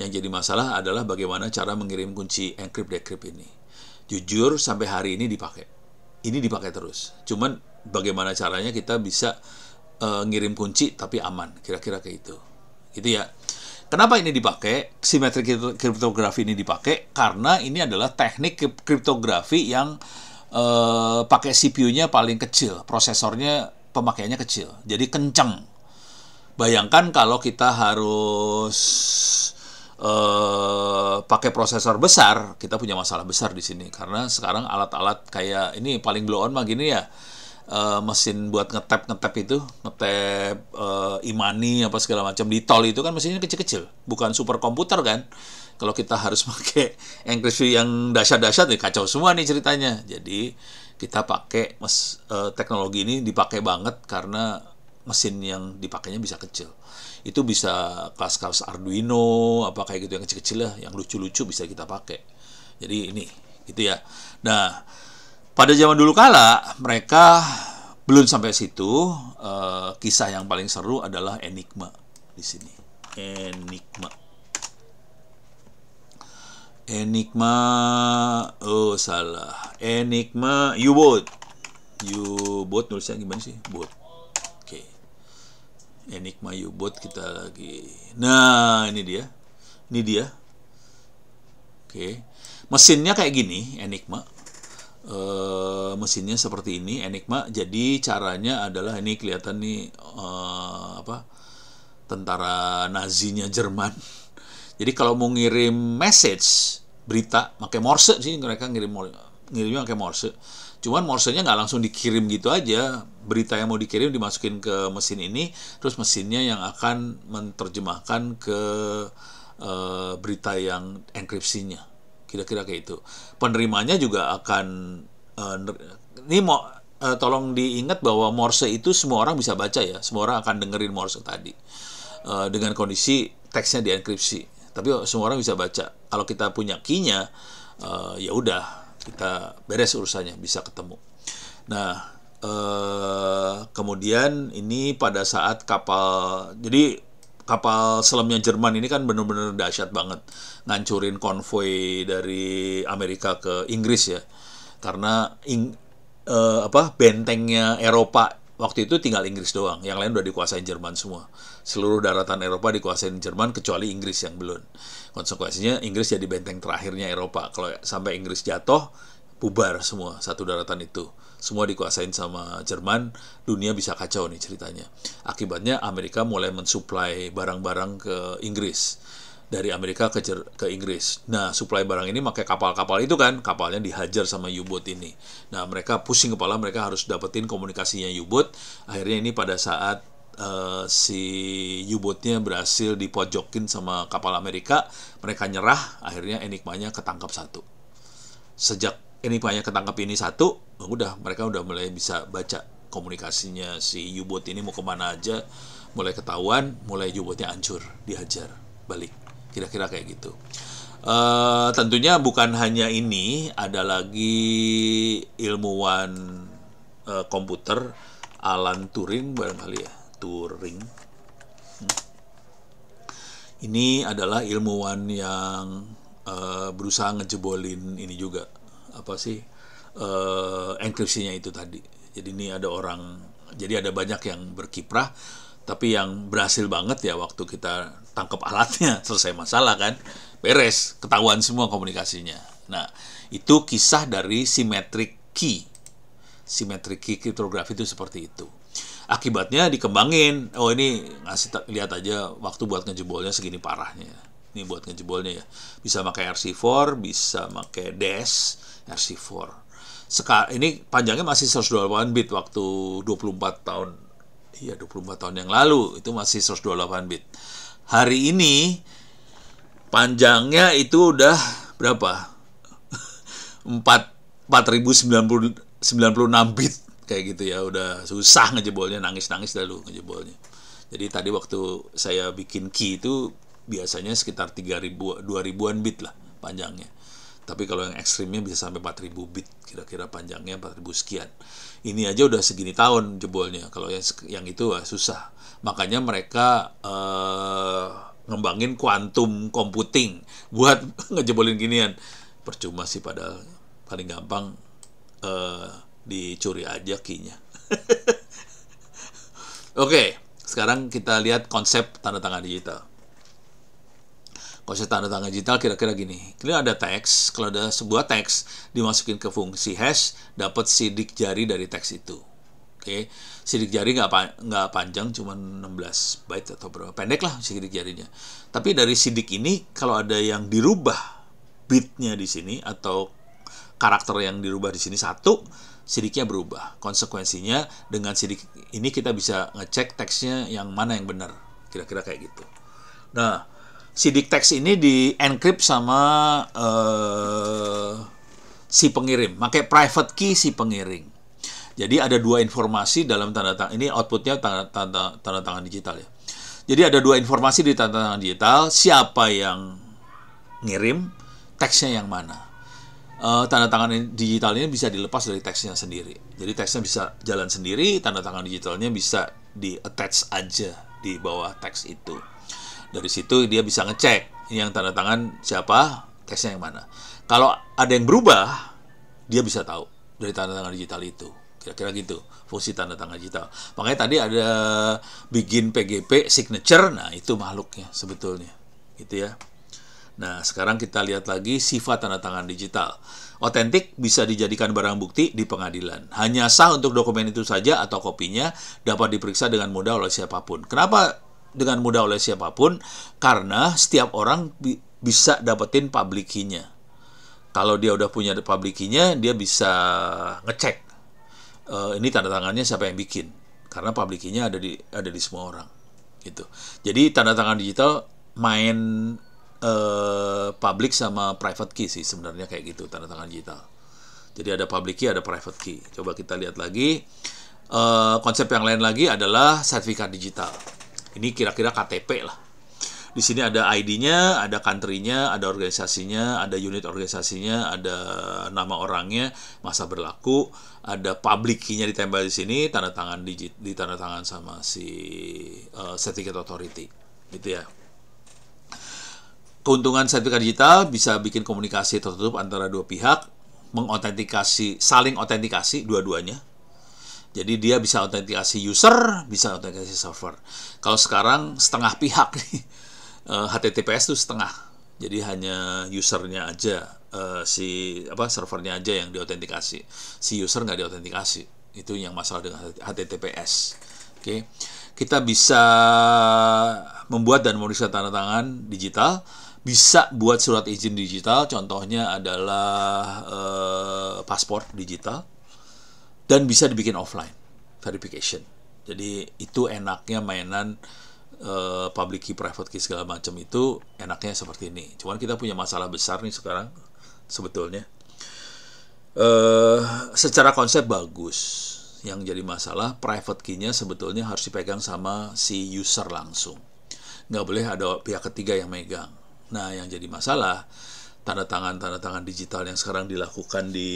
Yang jadi masalah adalah bagaimana cara mengirim kunci encrypt decrypt ini. Jujur sampai hari ini dipakai. Ini dipakai terus. Cuman bagaimana caranya kita bisa uh, ngirim kunci tapi aman, kira-kira kayak itu. itu ya. Kenapa ini dipakai? Simetrik kriptografi ini dipakai karena ini adalah teknik kriptografi yang uh, pakai CPU-nya paling kecil, prosesornya pemakaiannya kecil. Jadi kencang Bayangkan kalau kita harus eh, pakai prosesor besar, kita punya masalah besar di sini karena sekarang alat-alat kayak ini paling blow on mah gini ya. Uh, mesin buat ngetep ngetep itu ngetep uh, eh, imani apa segala macam di tol itu kan mesinnya kecil-kecil bukan super komputer kan kalau kita harus pakai encryption yang dahsyat-dahsyat nih ya kacau semua nih ceritanya jadi kita pakai mes, uh, teknologi ini dipakai banget karena mesin yang dipakainya bisa kecil itu bisa kelas-kelas Arduino apa kayak gitu yang kecil-kecil lah yang lucu-lucu bisa kita pakai jadi ini gitu ya nah pada zaman dulu kala mereka belum sampai situ e, kisah yang paling seru adalah enigma di sini enigma enigma oh salah enigma U-boat U-boat nulisnya gimana sih boat Enigma U-Boat kita lagi. Nah, ini dia. Ini dia. Oke. Mesinnya kayak gini, Enigma. E, eh, mesinnya seperti ini, Enigma. Jadi caranya adalah ini kelihatan nih e, apa? Tentara Nazinya Jerman. Jadi kalau mau ngirim message, berita, pakai Morse sih mereka ngirim ngirimnya pakai Morse Cuman morsenya nggak langsung dikirim gitu aja. Berita yang mau dikirim dimasukin ke mesin ini, terus mesinnya yang akan menerjemahkan ke uh, berita yang enkripsinya. Kira-kira kayak itu. Penerimanya juga akan uh, ini mau uh, eh, tolong diingat bahwa Morse itu semua orang bisa baca ya. Semua orang akan dengerin Morse tadi. Uh, dengan kondisi teksnya dienkripsi. Tapi oh, semua orang bisa baca. Kalau kita punya key-nya, uh, ya udah kita beres urusannya bisa ketemu nah eh, kemudian ini pada saat kapal jadi kapal selamnya Jerman ini kan benar-benar dahsyat banget ngancurin konvoi dari Amerika ke Inggris ya karena ing, eh, apa bentengnya Eropa Waktu itu tinggal Inggris doang, yang lain udah dikuasain Jerman semua. Seluruh daratan Eropa dikuasain Jerman kecuali Inggris yang belum. Konsekuensinya Inggris jadi benteng terakhirnya Eropa. Kalau sampai Inggris jatuh, bubar semua satu daratan itu. Semua dikuasain sama Jerman, dunia bisa kacau nih ceritanya. Akibatnya Amerika mulai mensuplai barang-barang ke Inggris dari Amerika ke Jer ke Inggris. Nah, suplai barang ini pakai kapal-kapal itu kan, kapalnya dihajar sama U-boat ini. Nah, mereka pusing kepala, mereka harus dapetin komunikasinya U-boat. Akhirnya ini pada saat uh, si U-boatnya berhasil dipojokin sama kapal Amerika, mereka nyerah, akhirnya enigmanya ketangkap satu. Sejak enigmanya ketangkap ini satu, oh, udah mereka udah mulai bisa baca komunikasinya si U-boat ini mau kemana aja, mulai ketahuan, mulai U-boatnya hancur, dihajar balik kira-kira kayak gitu uh, tentunya bukan hanya ini ada lagi ilmuwan uh, komputer Alan Turing barangkali ya Turing hmm. ini adalah ilmuwan yang uh, berusaha ngejebolin ini juga apa sih uh, enkripsinya itu tadi jadi ini ada orang jadi ada banyak yang berkiprah tapi yang berhasil banget ya waktu kita tangkap alatnya selesai masalah kan beres ketahuan semua komunikasinya nah itu kisah dari symmetric key symmetric key kriptografi itu seperti itu akibatnya dikembangin oh ini ngasih lihat aja waktu buat ngejebolnya segini parahnya ini buat ngejebolnya ya bisa pakai RC4 bisa pakai DES RC4 Sekar ini panjangnya masih 128 bit waktu 24 tahun iya 24 tahun yang lalu itu masih 128 bit hari ini panjangnya itu udah berapa? 4 4096 bit kayak gitu ya udah susah ngejebolnya nangis-nangis lalu ngejebolnya. Jadi tadi waktu saya bikin key itu biasanya sekitar 3000 2000-an bit lah panjangnya. Tapi kalau yang ekstrimnya bisa sampai 4000 bit, kira-kira panjangnya 4000 sekian. Ini aja udah segini tahun jebolnya. Kalau yang yang itu wah, susah makanya mereka uh, ngembangin kuantum computing buat ngejebolin ginian percuma sih padahal paling gampang uh, dicuri aja kinya oke okay, sekarang kita lihat konsep tanda tangan digital konsep tanda tangan digital kira-kira gini. Kira ada teks, kalau ada sebuah teks dimasukin ke fungsi hash, dapat sidik jari dari teks itu. Oke, sidik jari nggak pa panjang, cuma 16 byte atau berapa, pendek lah sidik jarinya. Tapi dari sidik ini kalau ada yang dirubah bitnya di sini atau karakter yang dirubah di sini satu, sidiknya berubah. Konsekuensinya dengan sidik ini kita bisa ngecek teksnya yang mana yang benar, kira-kira kayak gitu. Nah, sidik teks ini di encrypt sama uh, si pengirim, pakai private key si pengirim jadi ada dua informasi dalam tanda tangan ini outputnya tanda, tanda, tanda tangan digital ya. Jadi ada dua informasi di tanda tangan digital, siapa yang ngirim, teksnya yang mana. Uh, tanda tangan digital ini bisa dilepas dari teksnya sendiri. Jadi teksnya bisa jalan sendiri, tanda tangan digitalnya bisa di attach aja di bawah teks itu. Dari situ dia bisa ngecek ini yang tanda tangan siapa, teksnya yang mana. Kalau ada yang berubah, dia bisa tahu dari tanda tangan digital itu kira-kira gitu fungsi tanda tangan digital makanya tadi ada begin PGP signature nah itu makhluknya sebetulnya gitu ya nah sekarang kita lihat lagi sifat tanda tangan digital otentik bisa dijadikan barang bukti di pengadilan hanya sah untuk dokumen itu saja atau kopinya dapat diperiksa dengan mudah oleh siapapun kenapa dengan mudah oleh siapapun karena setiap orang bi bisa dapetin public key kalau dia udah punya public key dia bisa ngecek uh, ini tanda tangannya siapa yang bikin karena publikinya ada di ada di semua orang gitu. Jadi tanda tangan digital main uh, public sama private key sih sebenarnya kayak gitu tanda tangan digital. Jadi ada public key, ada private key. Coba kita lihat lagi. Uh, konsep yang lain lagi adalah sertifikat digital. Ini kira-kira KTP lah di sini ada ID-nya, ada country-nya, ada organisasinya, ada unit organisasinya, ada nama orangnya, masa berlaku, ada public key-nya ditempel di sini, tanda tangan digit, di tanda tangan sama si uh, certificate authority. Gitu ya. Keuntungan sertifikat digital bisa bikin komunikasi tertutup antara dua pihak, mengotentikasi, saling otentikasi dua-duanya, jadi dia bisa otentikasi user, bisa otentikasi server. Kalau sekarang setengah pihak nih, uh, HTTPS itu setengah jadi hanya usernya aja uh, si apa servernya aja yang diotentikasi si user nggak diotentikasi itu yang masalah dengan HTTPS oke okay. kita bisa membuat dan memeriksa tanda tangan digital bisa buat surat izin digital contohnya adalah uh, paspor digital dan bisa dibikin offline verification jadi itu enaknya mainan uh, public key, private key segala macam itu enaknya seperti ini. Cuman kita punya masalah besar nih sekarang sebetulnya. Uh, secara konsep bagus. Yang jadi masalah private key-nya sebetulnya harus dipegang sama si user langsung. Nggak boleh ada pihak ketiga yang megang. Nah, yang jadi masalah tanda tangan tanda tangan digital yang sekarang dilakukan di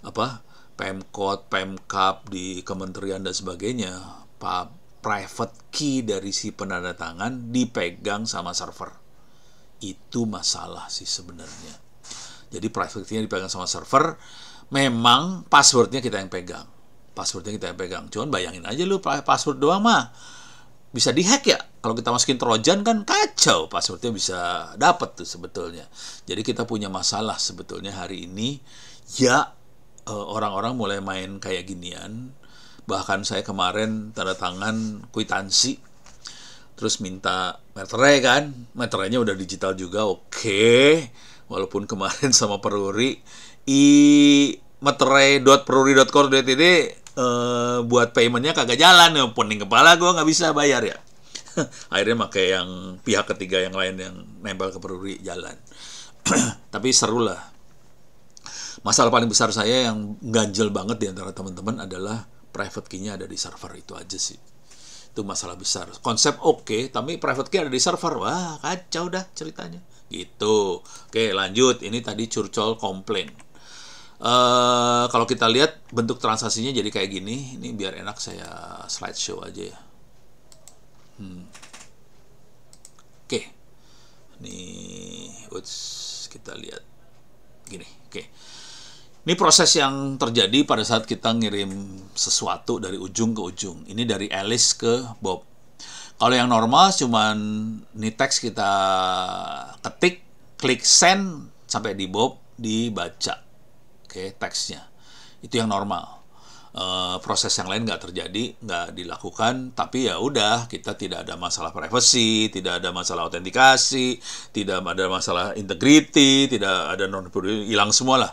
apa Pemkot, Pemkap, di kementerian dan sebagainya, pub, private key dari si penanda tangan dipegang sama server. Itu masalah sih sebenarnya. Jadi private key dipegang sama server, memang passwordnya kita yang pegang. Passwordnya kita yang pegang. Cuman bayangin aja lu password doang mah. Bisa dihack ya? Kalau kita masukin trojan kan kacau passwordnya bisa dapet tuh sebetulnya. Jadi kita punya masalah sebetulnya hari ini ya eh, orang-orang mulai main kayak ginian bahkan saya kemarin tanda tangan kuitansi terus minta meterai kan meterainya udah digital juga oke okay. walaupun kemarin sama peruri i meterai.peruri.co.id eh buat paymentnya kagak jalan ya pening kepala gue nggak bisa bayar ya akhirnya pakai yang pihak ketiga yang lain yang nempel ke peruri jalan tapi seru lah masalah paling besar saya yang ganjel banget di antara teman-teman adalah private key-nya ada di server itu aja sih itu masalah besar konsep oke okay, tapi private key ada di server wah kacau dah ceritanya gitu oke lanjut ini tadi curcol komplain uh, kalau kita lihat bentuk transaksinya jadi kayak gini ini biar enak saya slideshow aja ya hmm. oke okay. nih kita lihat gini oke okay. Ini proses yang terjadi pada saat kita ngirim sesuatu dari ujung ke ujung. Ini dari Alice ke Bob. Kalau yang normal cuman ini teks kita ketik, klik send sampai di Bob dibaca. Oke, teksnya. Itu yang normal. E, proses yang lain nggak terjadi, nggak dilakukan, tapi ya udah kita tidak ada masalah privacy, tidak ada masalah autentikasi, tidak ada masalah integrity, tidak ada non hilang semua lah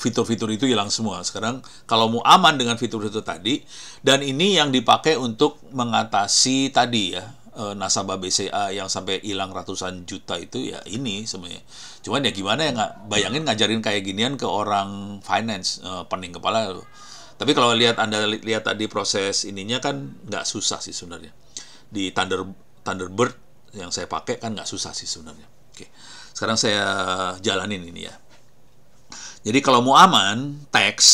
fitur-fitur itu hilang semua. Sekarang kalau mau aman dengan fitur-fitur tadi dan ini yang dipakai untuk mengatasi tadi ya eh, nasabah BCA yang sampai hilang ratusan juta itu ya ini semuanya. Cuman ya gimana ya nggak bayangin ngajarin kayak ginian ke orang finance uh, pening kepala. Loh. Tapi kalau lihat Anda lihat tadi proses ininya kan nggak susah sih sebenarnya. Di Thunder Thunderbird yang saya pakai kan nggak susah sih sebenarnya. Oke. Sekarang saya jalanin ini ya. Jadi kalau mau aman, teks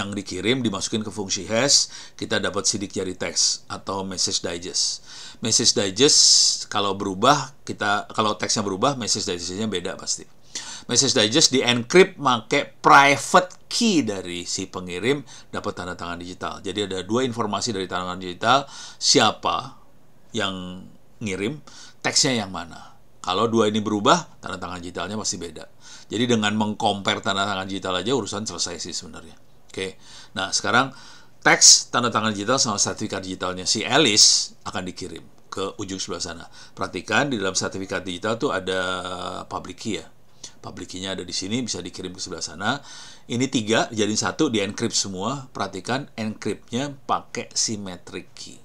yang dikirim dimasukin ke fungsi hash, kita dapat sidik jari teks atau message digest. Message digest kalau berubah, kita kalau teksnya berubah, message digestnya beda pasti. Message digest di encrypt pakai private key dari si pengirim dapat tanda tangan digital. Jadi ada dua informasi dari tanda tangan digital, siapa yang ngirim, teksnya yang mana. Kalau dua ini berubah, tanda tangan digitalnya pasti beda. Jadi dengan mengcompare tanda tangan digital aja urusan selesai sih sebenarnya. Oke. Nah, sekarang teks tanda tangan digital sama sertifikat digitalnya si Alice akan dikirim ke ujung sebelah sana. Perhatikan di dalam sertifikat digital tuh ada public key ya. Public key-nya ada di sini bisa dikirim ke sebelah sana. Ini tiga jadi satu di encrypt semua. Perhatikan encryptnya pakai symmetric key.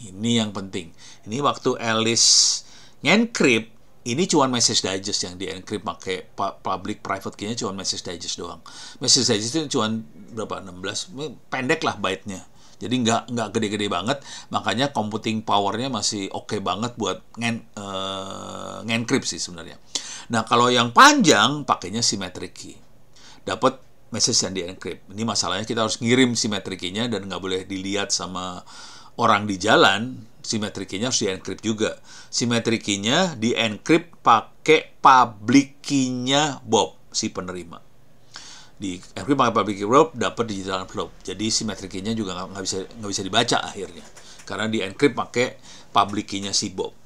Ini yang penting. Ini waktu Alice ngencrypt ini cuman message digest yang di encrypt pakai public private key-nya cuma message digest doang. Message digest itu cuma berapa 16 pendek lah byte-nya. Jadi nggak nggak gede-gede banget, makanya computing powernya masih oke okay banget buat ngen uh, sih sebenarnya. Nah kalau yang panjang pakainya symmetric key, dapat message yang di encrypt. Ini masalahnya kita harus ngirim symmetric key-nya dan nggak boleh dilihat sama orang di jalan Symmetry key-nya harus di-encrypt juga. Symmetry key-nya di-encrypt pakai public key-nya Bob, si penerima. Di encrypt pakai public key Bob, dapat digital envelope. Jadi symmetry key-nya juga nggak bisa nggak bisa dibaca akhirnya. Karena di-encrypt pakai public key-nya si Bob.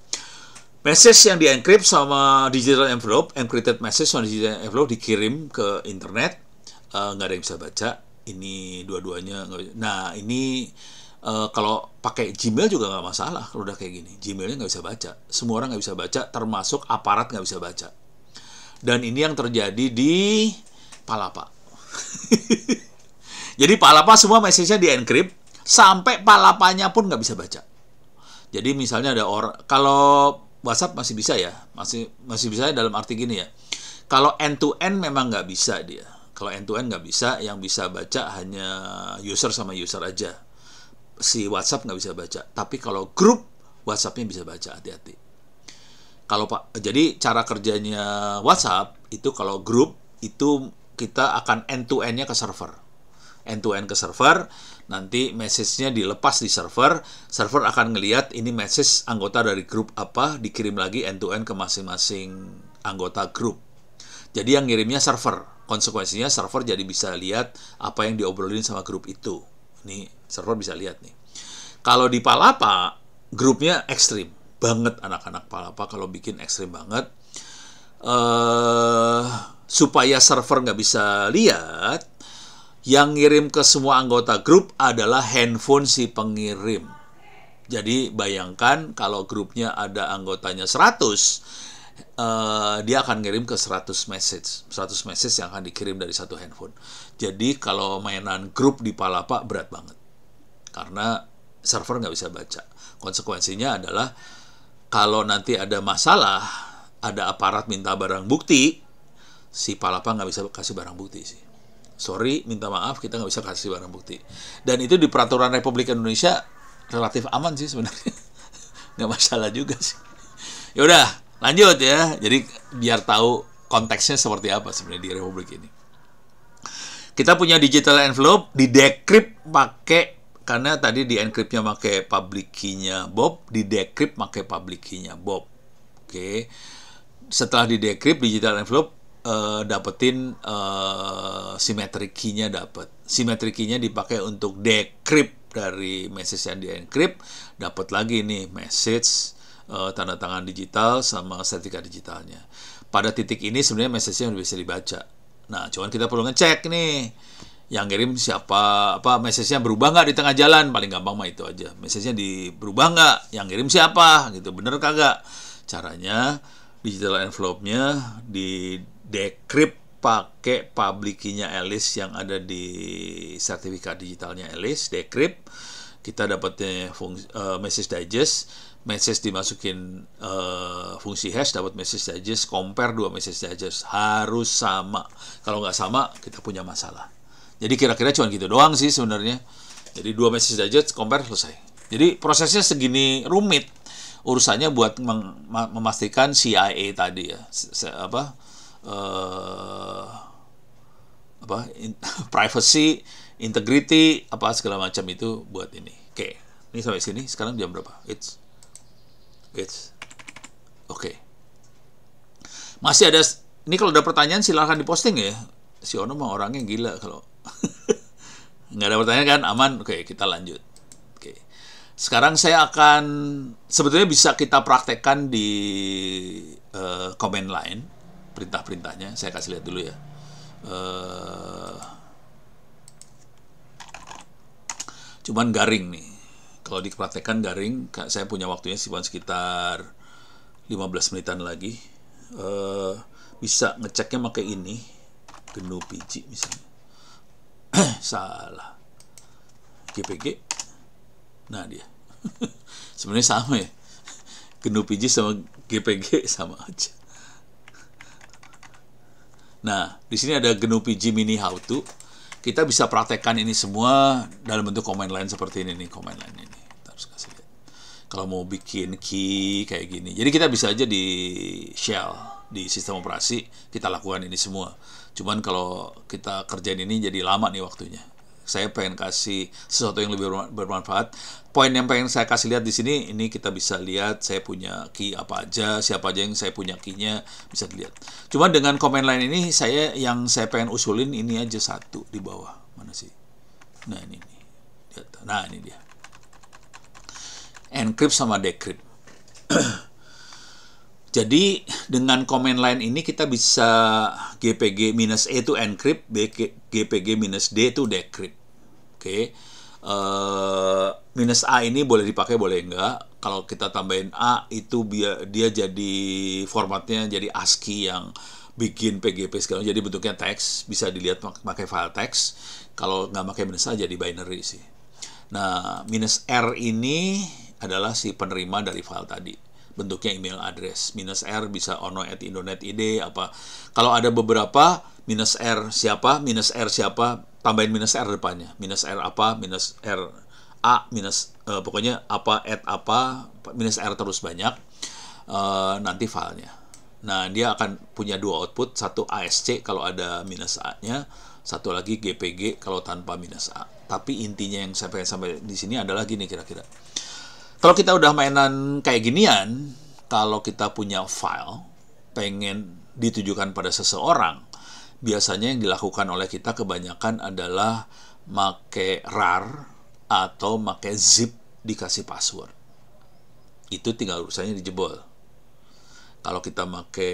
Message yang di-encrypt sama digital envelope, encrypted message sama digital envelope dikirim ke internet, eh, nggak uh, ada yang bisa baca. Ini dua-duanya. Nah, ini Eh, kalau pakai Gmail juga nggak masalah kalau udah kayak gini. Gmailnya nggak bisa baca. Semua orang nggak bisa baca, termasuk aparat nggak bisa baca. Dan ini yang terjadi di Palapa. Jadi Palapa semua message-nya di-encrypt, sampai Palapanya pun nggak bisa baca. Jadi misalnya ada orang, kalau WhatsApp masih bisa ya, masih masih bisa dalam arti gini ya. Kalau end to end memang nggak bisa dia. Kalau end to end nggak bisa, yang bisa baca hanya user sama user aja si WhatsApp nggak bisa baca tapi kalau grup WhatsAppnya bisa baca hati-hati kalau pak jadi cara kerjanya WhatsApp itu kalau grup itu kita akan end to endnya ke server end to end ke server nanti message-nya dilepas di server server akan ngelihat ini message anggota dari grup apa dikirim lagi end to end ke masing-masing anggota grup jadi yang ngirimnya server konsekuensinya server jadi bisa lihat apa yang diobrolin sama grup itu ini Server bisa lihat nih. Kalau di Palapa, grupnya ekstrim banget anak-anak Palapa kalau bikin ekstrim banget. Uh, supaya server nggak bisa lihat, yang ngirim ke semua anggota grup adalah handphone si pengirim. Jadi bayangkan kalau grupnya ada anggotanya 100, uh, eh, dia akan ngirim ke 100 message. 100 message yang akan dikirim dari satu handphone. Jadi kalau mainan grup di Palapa berat banget karena server nggak bisa baca. Konsekuensinya adalah kalau nanti ada masalah, ada aparat minta barang bukti, si palapa nggak bisa kasih barang bukti sih. Sorry, minta maaf kita nggak bisa kasih barang bukti. Dan itu di peraturan Republik Indonesia relatif aman sih sebenarnya, nggak masalah juga sih. Yaudah, lanjut ya. Jadi biar tahu konteksnya seperti apa sebenarnya di Republik ini. Kita punya digital envelope, di dekrip pakai karena tadi di encryptnya pakai public key-nya Bob, di decrypt pakai public key-nya Bob. Oke. Okay. Setelah di decrypt digital envelope uh, dapetin uh, symmetric key-nya dapet Symmetric key-nya dipakai untuk decrypt dari message yang di encrypt, dapat lagi nih message uh, tanda tangan digital sama sertifikat digitalnya. Pada titik ini sebenarnya message-nya bisa dibaca. Nah, cuman kita perlu ngecek nih yang ngirim siapa apa message-nya berubah nggak di tengah jalan paling gampang mah itu aja message-nya di berubah nggak yang ngirim siapa gitu bener kagak caranya digital envelope-nya di decrypt pakai public key-nya Alice yang ada di sertifikat digitalnya Alice decrypt kita dapatnya fungsi, uh, eh, message digest message dimasukin uh, fungsi hash dapat message digest compare dua message digest harus sama kalau nggak sama kita punya masalah jadi kira-kira cuma gitu doang sih sebenarnya. Jadi dua message aja compare selesai. Jadi prosesnya segini rumit urusannya buat memastikan CIA tadi ya se apa uh, apa in privacy, integrity apa segala macam itu buat ini. Oke, okay. ini sampai sini sekarang jam berapa? It's it's oke. Okay. Masih ada ini kalau ada pertanyaan silahkan diposting ya. Si Ono mah orangnya gila kalau nggak ada pertanyaan kan aman oke kita lanjut oke sekarang saya akan sebetulnya bisa kita praktekkan di uh, lain line perintah-perintahnya saya kasih lihat dulu ya uh, cuman garing nih kalau dipraktekkan garing saya punya waktunya sekitar 15 menitan lagi uh, bisa ngeceknya pakai ini genu biji misalnya salah GPG nah dia sebenarnya sama ya Genu PG sama GPG sama aja nah di sini ada Genu PG mini how to kita bisa praktekkan ini semua dalam bentuk command line seperti ini nih command line ini kita harus kasih lihat kalau mau bikin key kayak gini jadi kita bisa aja di shell di sistem operasi kita lakukan ini semua Cuman kalau kita kerjain ini jadi lama nih waktunya. Saya pengen kasih sesuatu yang lebih bermanfaat. Poin yang pengen saya kasih lihat di sini, ini kita bisa lihat saya punya key apa aja, siapa aja yang saya punya keynya bisa dilihat. Cuman dengan komen lain ini, saya yang saya pengen usulin ini aja satu di bawah. Mana sih? Nah ini lihat Nah ini dia. Encrypt sama decrypt. Jadi dengan command line ini kita bisa gpg-e minus e itu encrypt, gpg-d minus itu decrypt. Oke. Okay. Uh, eh, minus A ini boleh dipakai boleh enggak. Kalau kita tambahin A itu biar dia jadi formatnya jadi ASCII yang bikin PGP segala jadi bentuknya teks bisa dilihat pakai file teks kalau nggak pakai minus A jadi binary sih nah minus R ini adalah si penerima dari file tadi bentuknya email address minus r bisa ono at indonet.id apa kalau ada beberapa minus r siapa minus r siapa tambahin minus r depannya minus r apa minus r a minus uh, pokoknya apa at apa minus r terus banyak uh, nanti filenya nah dia akan punya dua output satu asc kalau ada minus a nya satu lagi gpg kalau tanpa minus a tapi intinya yang saya pengen sampai di sini adalah gini kira-kira kalau kita udah mainan kayak ginian, kalau kita punya file pengen ditujukan pada seseorang, biasanya yang dilakukan oleh kita kebanyakan adalah make rar atau make zip dikasih password. Itu tinggal urusannya dijebol. Kalau kita make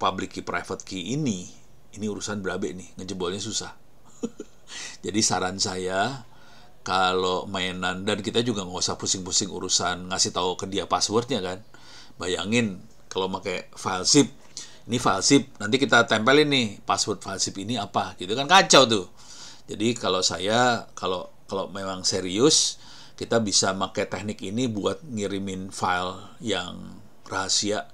public key private key ini, ini urusan berabe nih, ngejebolnya susah. Jadi saran saya kalau mainan dan kita juga nggak usah pusing-pusing urusan ngasih tahu ke dia passwordnya kan bayangin kalau pakai file zip ini file zip nanti kita tempelin nih password file zip ini apa gitu kan kacau tuh jadi kalau saya kalau kalau memang serius kita bisa pakai teknik ini buat ngirimin file yang rahasia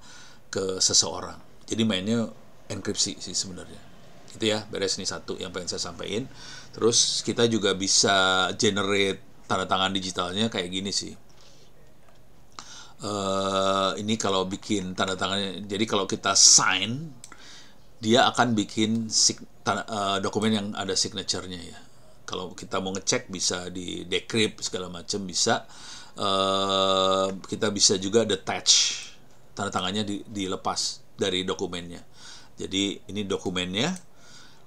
ke seseorang jadi mainnya enkripsi sih sebenarnya itu ya beres nih satu yang pengen saya sampaikan terus kita juga bisa generate tanda tangan digitalnya kayak gini sih uh, ini kalau bikin tanda tangannya jadi kalau kita sign dia akan bikin sig, tanda, uh, dokumen yang ada signaturenya ya kalau kita mau ngecek bisa di decrypt segala macam bisa uh, kita bisa juga detach tanda tangannya di, dilepas dari dokumennya jadi ini dokumennya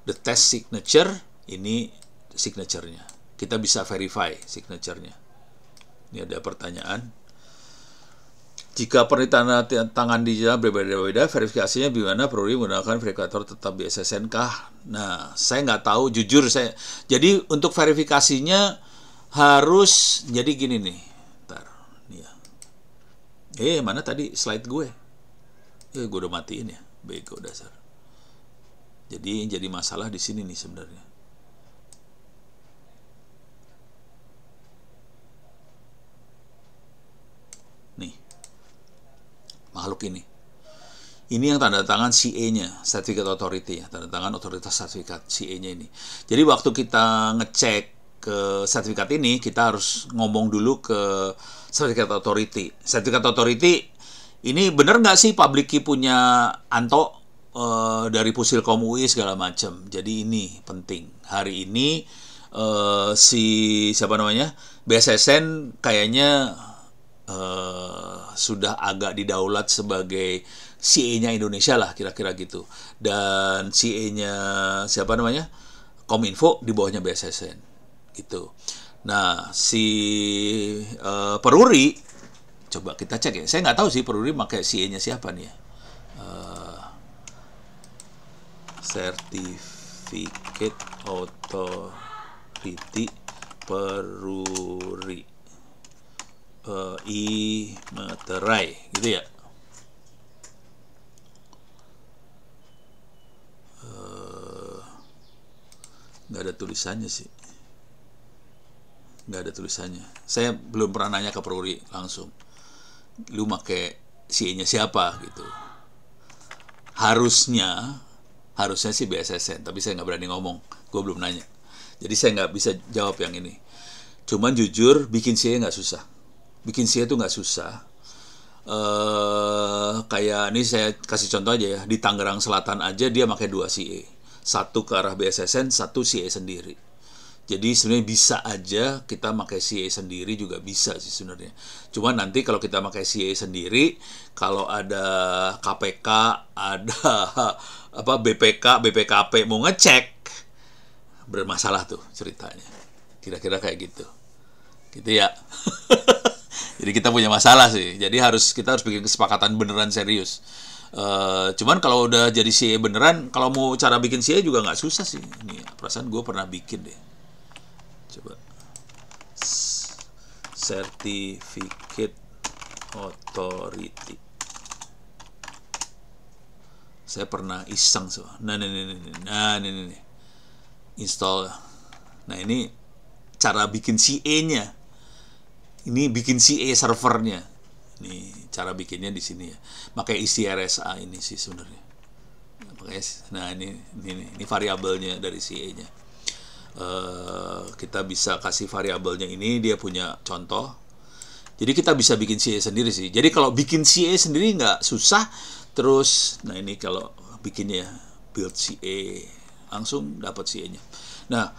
the test signature ini signaturenya kita bisa verify signaturenya ini ada pertanyaan jika perintah tangan digital berbeda-beda, verifikasinya bagaimana perlu menggunakan verifikator tetap di SSN kah? Nah, saya nggak tahu, jujur saya. Jadi untuk verifikasinya harus jadi gini nih. Ntar, ini ya. Eh, mana tadi slide gue? Eh, gue udah matiin ya. Bego dasar. Jadi jadi masalah di sini nih sebenarnya. Nih. Makhluk ini. Ini yang tanda tangan CA-nya, Certificate Authority ya, tanda tangan otoritas sertifikat CA-nya ini. Jadi waktu kita ngecek ke sertifikat ini, kita harus ngomong dulu ke Certificate Authority. Certificate Authority ini benar nggak sih public key punya Anto uh, dari Pusilkom UI segala macam. Jadi ini penting. Hari ini uh, si siapa namanya BSSN kayaknya uh, sudah agak didaulat sebagai CE-nya Indonesia lah kira-kira gitu. Dan CE-nya siapa namanya? Kominfo di bawahnya BSSN gitu. Nah, si uh, Peruri coba kita cek ya. Saya nggak tahu sih Peruri pakai CE-nya siapa nih ya. Uh, Sertifikat Authority Peruri uh, I materai gitu ya eh, Gak ada tulisannya sih Gak ada tulisannya saya belum pernah nanya ke Peruri langsung lu make si nya siapa gitu harusnya harusnya sih BSSN tapi saya nggak berani ngomong gue belum nanya jadi saya nggak bisa jawab yang ini cuman jujur bikin sih nggak susah bikin sih itu nggak susah eh kayak ini saya kasih contoh aja ya di Tangerang Selatan aja dia pakai dua CA e. satu ke arah BSSN satu CA e sendiri jadi sebenarnya bisa aja kita pakai CA e sendiri juga bisa sih sebenarnya. Cuma nanti kalau kita pakai CA sendiri, kalau ada KPK, ada apa BPK, BPKP mau ngecek bermasalah tuh ceritanya. Kira-kira kayak gitu. Gitu ya. Jadi kita punya masalah sih. Jadi harus kita harus bikin kesepakatan beneran serius. Uh, cuman kalau udah jadi CE beneran, kalau mau cara bikin CE juga nggak susah sih. Ini perasaan gue pernah bikin deh. Coba certificate authority saya pernah iseng so. nah nah nah nah nah nah, nah, nah. install nah ini cara bikin CA nya ini bikin CA servernya ini cara bikinnya di sini ya pakai isi RSA ini sih sebenarnya pakai nah ini ini ini, ini variabelnya dari CA nya uh, eh, kita bisa kasih variabelnya ini dia punya contoh jadi kita bisa bikin CA sendiri sih jadi kalau bikin CA sendiri nggak susah terus nah ini kalau bikinnya build CA langsung dapat CA-nya nah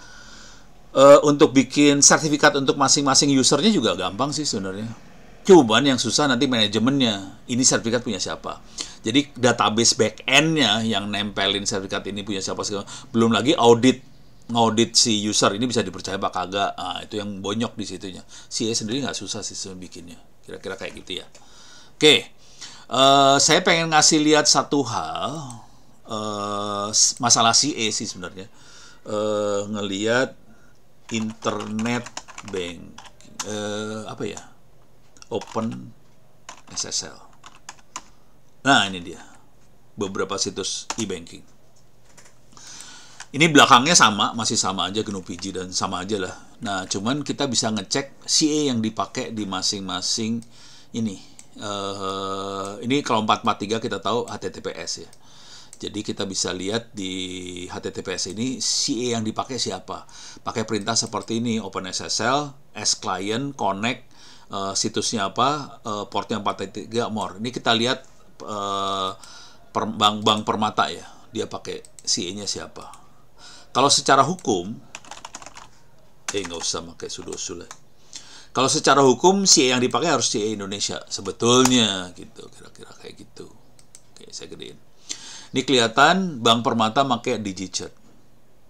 uh, untuk bikin sertifikat untuk masing-masing usernya juga gampang sih sebenarnya cuman yang susah nanti manajemennya ini sertifikat punya siapa jadi database back end-nya yang nempelin sertifikat ini punya siapa sih? belum lagi audit ngaudit si user ini bisa dipercaya apa kagak nah, itu yang bonyok di situnya CA sendiri nggak susah sih sebenarnya bikinnya kira-kira kayak gitu ya oke okay. Uh, saya pengen ngasih lihat satu hal uh, masalah CA sih sebenarnya. Uh, ngelihat internet bank uh, apa ya? Open SSL. Nah, ini dia. Beberapa situs e-banking. Ini belakangnya sama, masih sama aja GNU dan sama aja lah. Nah, cuman kita bisa ngecek CA yang dipakai di masing-masing ini uh, ini kalau 443 kita tahu HTTPS ya. Jadi kita bisa lihat di HTTPS ini CA yang dipakai siapa. Pakai perintah seperti ini OpenSSL, S-client, connect, uh, situsnya apa, uh, portnya 443 more. Ini kita lihat uh, per, bank, bank permata ya. Dia pakai CA-nya siapa. Kalau secara hukum, eh nggak usah pakai sudo sudut ya. Kalau secara hukum si yang dipakai harus si Indonesia sebetulnya gitu kira-kira kayak gitu. Oke, saya gedein. Ini kelihatan Bank Permata pakai digital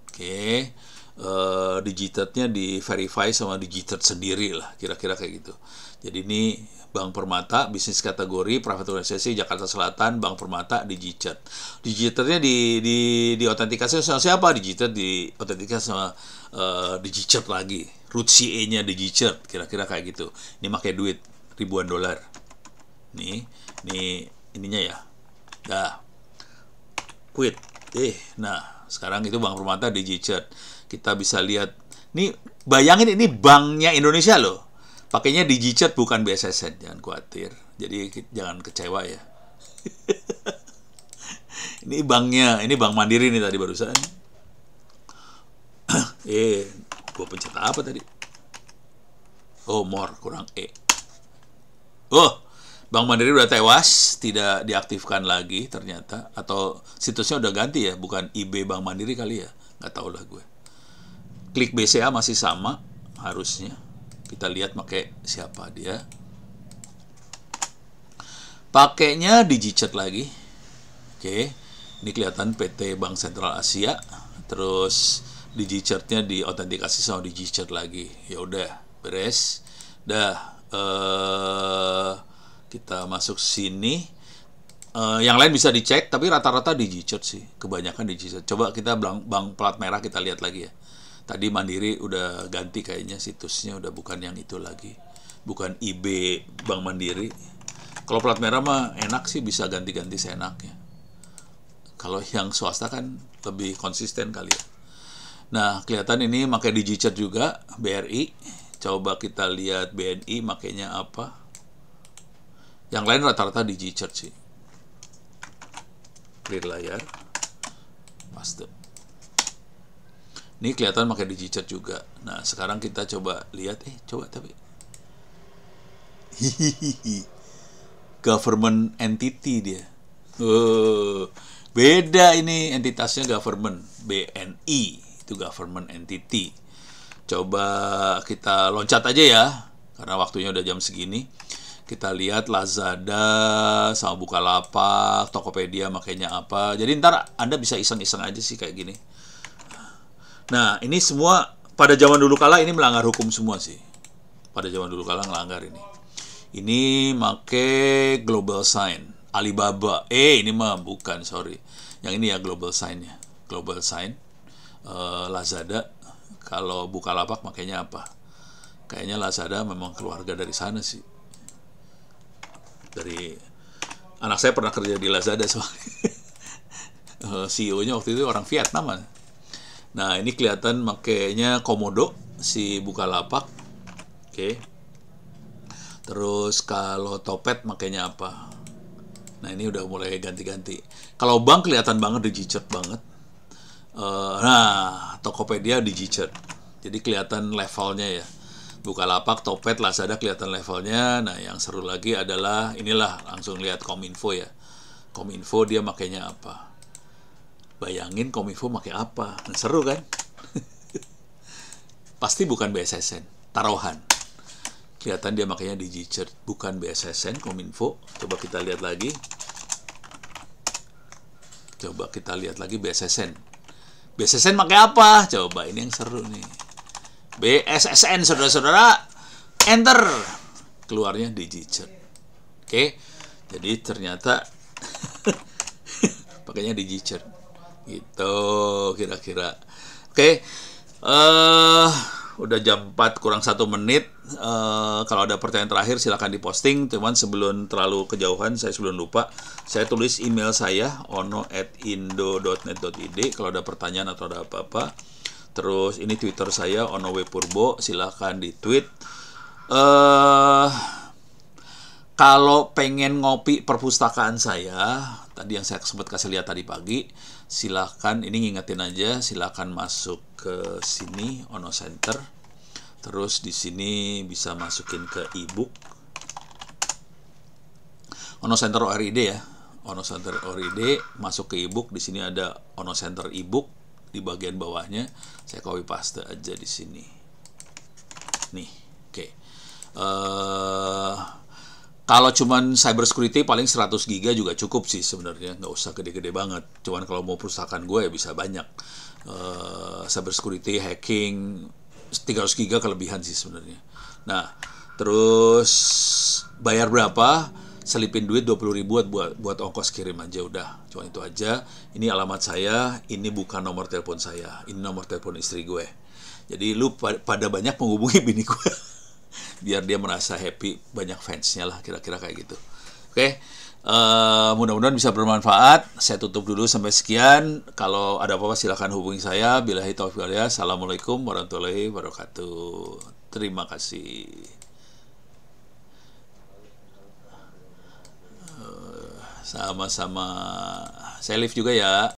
Oke. Uh, eh, digitatnya di verify sama digital sendiri lah kira-kira kayak gitu. Jadi ini Bank Permata bisnis kategori private organisasi Jakarta Selatan Bank Permata digital digitatnya di di di autentikasi sama siapa? digital di autentikasi sama uh, eh, digital lagi root CA-nya G Chart kira-kira kayak gitu. Ini pakai duit ribuan dolar. Nih, nih ininya ya. Dah. Quit. Eh, nah, sekarang itu Bank Permata G Chart Kita bisa lihat nih bayangin ini banknya Indonesia loh. Pakainya Chart bukan BSSN, jangan khawatir. Jadi jangan kecewa ya. ini banknya, ini Bank Mandiri nih tadi barusan. eh, Gue pencet apa tadi? Oh, more, kurang E. Oh, Bank Mandiri udah tewas, tidak diaktifkan lagi ternyata. Atau situsnya udah ganti ya, bukan IB Bank Mandiri kali ya. Nggak tau lah gue. Klik BCA masih sama, harusnya. Kita lihat pakai siapa dia. Pakainya DigiChat lagi. Oke, ini kelihatan PT Bank Sentral Asia. Terus di diautentikasi sama chart lagi ya udah beres dah uh, kita masuk sini uh, yang lain bisa dicek tapi rata-rata chart sih kebanyakan chart coba kita bang, bang plat merah kita lihat lagi ya tadi Mandiri udah ganti kayaknya situsnya udah bukan yang itu lagi bukan IB Bank Mandiri kalau plat merah mah enak sih bisa ganti-ganti seenaknya kalau yang swasta kan lebih konsisten kali ya Nah, kelihatan ini pakai digichat juga BRI. Coba kita lihat BNI makainya apa. Yang lain rata-rata digichat sih. Clear layar. Paste. Ini kelihatan pakai digichat juga. Nah, sekarang kita coba lihat eh coba tapi Hihihi. Government entity dia. Oh, beda ini entitasnya government BNI itu government entity. Coba kita loncat aja ya, karena waktunya udah jam segini. Kita lihat Lazada sama Bukalapak, Tokopedia makanya apa. Jadi ntar Anda bisa iseng-iseng aja sih kayak gini. Nah, ini semua pada zaman dulu kala ini melanggar hukum semua sih. Pada zaman dulu kala melanggar ini. Ini make global sign. Alibaba. Eh, ini mah bukan, sorry. Yang ini ya global sign-nya. Global sign uh, Lazada kalau Bukalapak makanya apa? Kayaknya Lazada memang keluarga dari sana sih. Dari anak saya pernah kerja di Lazada soalnya. Eh, CEO-nya waktu itu orang Vietnam. Kan? Nah, ini kelihatan makanya Komodo si Bukalapak. Oke. Okay. Terus kalau Topet makanya apa? Nah, ini udah mulai ganti-ganti. Kalau bank kelihatan banget dijicet banget Uh, nah, Tokopedia digital Jadi kelihatan levelnya ya. buka lapak Topet, Lazada kelihatan levelnya. Nah, yang seru lagi adalah inilah langsung lihat Kominfo ya. Kominfo dia makainya apa? Bayangin Kominfo pakai apa? Nah, seru kan? Pasti bukan BSSN, taruhan. Kelihatan dia makainya DigiCert, bukan BSSN, Kominfo. Coba kita lihat lagi. Coba kita lihat lagi BSSN. BSSN pakai apa? Coba ini yang seru nih. BSSN saudara-saudara enter keluarnya DigiCert. Oke. Jadi ternyata pakainya DigiCert. Gitu kira-kira. Oke. Eh uh, udah jam 4 kurang satu menit. Uh, kalau ada pertanyaan terakhir silahkan diposting. Cuman sebelum terlalu kejauhan, saya sebelum lupa, saya tulis email saya ono at indo.net.id kalau ada pertanyaan atau ada apa-apa. Terus ini Twitter saya Ono wepurbo, Purbo, silahkan di tweet. Uh, eh, kalau pengen ngopi perpustakaan saya, tadi yang saya sempat kasih lihat tadi pagi, silahkan ini ngingetin aja, silahkan masuk ke sini Ono Center. Terus di sini bisa masukin ke ebook. Ono Center ORID ya. Ono Center ORID masuk ke ebook. Di sini ada Ono Center ebook di bagian bawahnya. Saya copy paste aja di sini. Nih, oke. Okay. Uh, eh, kalau cuman cyber security paling 100 giga juga cukup sih sebenarnya nggak usah gede-gede banget cuman kalau mau perusahaan gue ya bisa banyak uh, cyber security, hacking, 300 giga kelebihan sih sebenarnya. Nah, terus bayar berapa? Selipin duit 20 ribu buat buat ongkos kirim aja udah. Cuma itu aja. Ini alamat saya, ini bukan nomor telepon saya. Ini nomor telepon istri gue. Jadi lu pada banyak menghubungi bini gue biar dia merasa happy banyak fansnya lah kira-kira kayak gitu. Oke. Okay? Uh, mudah-mudahan bisa bermanfaat. Saya tutup dulu sampai sekian. Kalau ada apa-apa silahkan hubungi saya. Bila taufiq ya. Assalamualaikum warahmatullahi wabarakatuh. Terima kasih. Eh, sama-sama. saya live juga ya.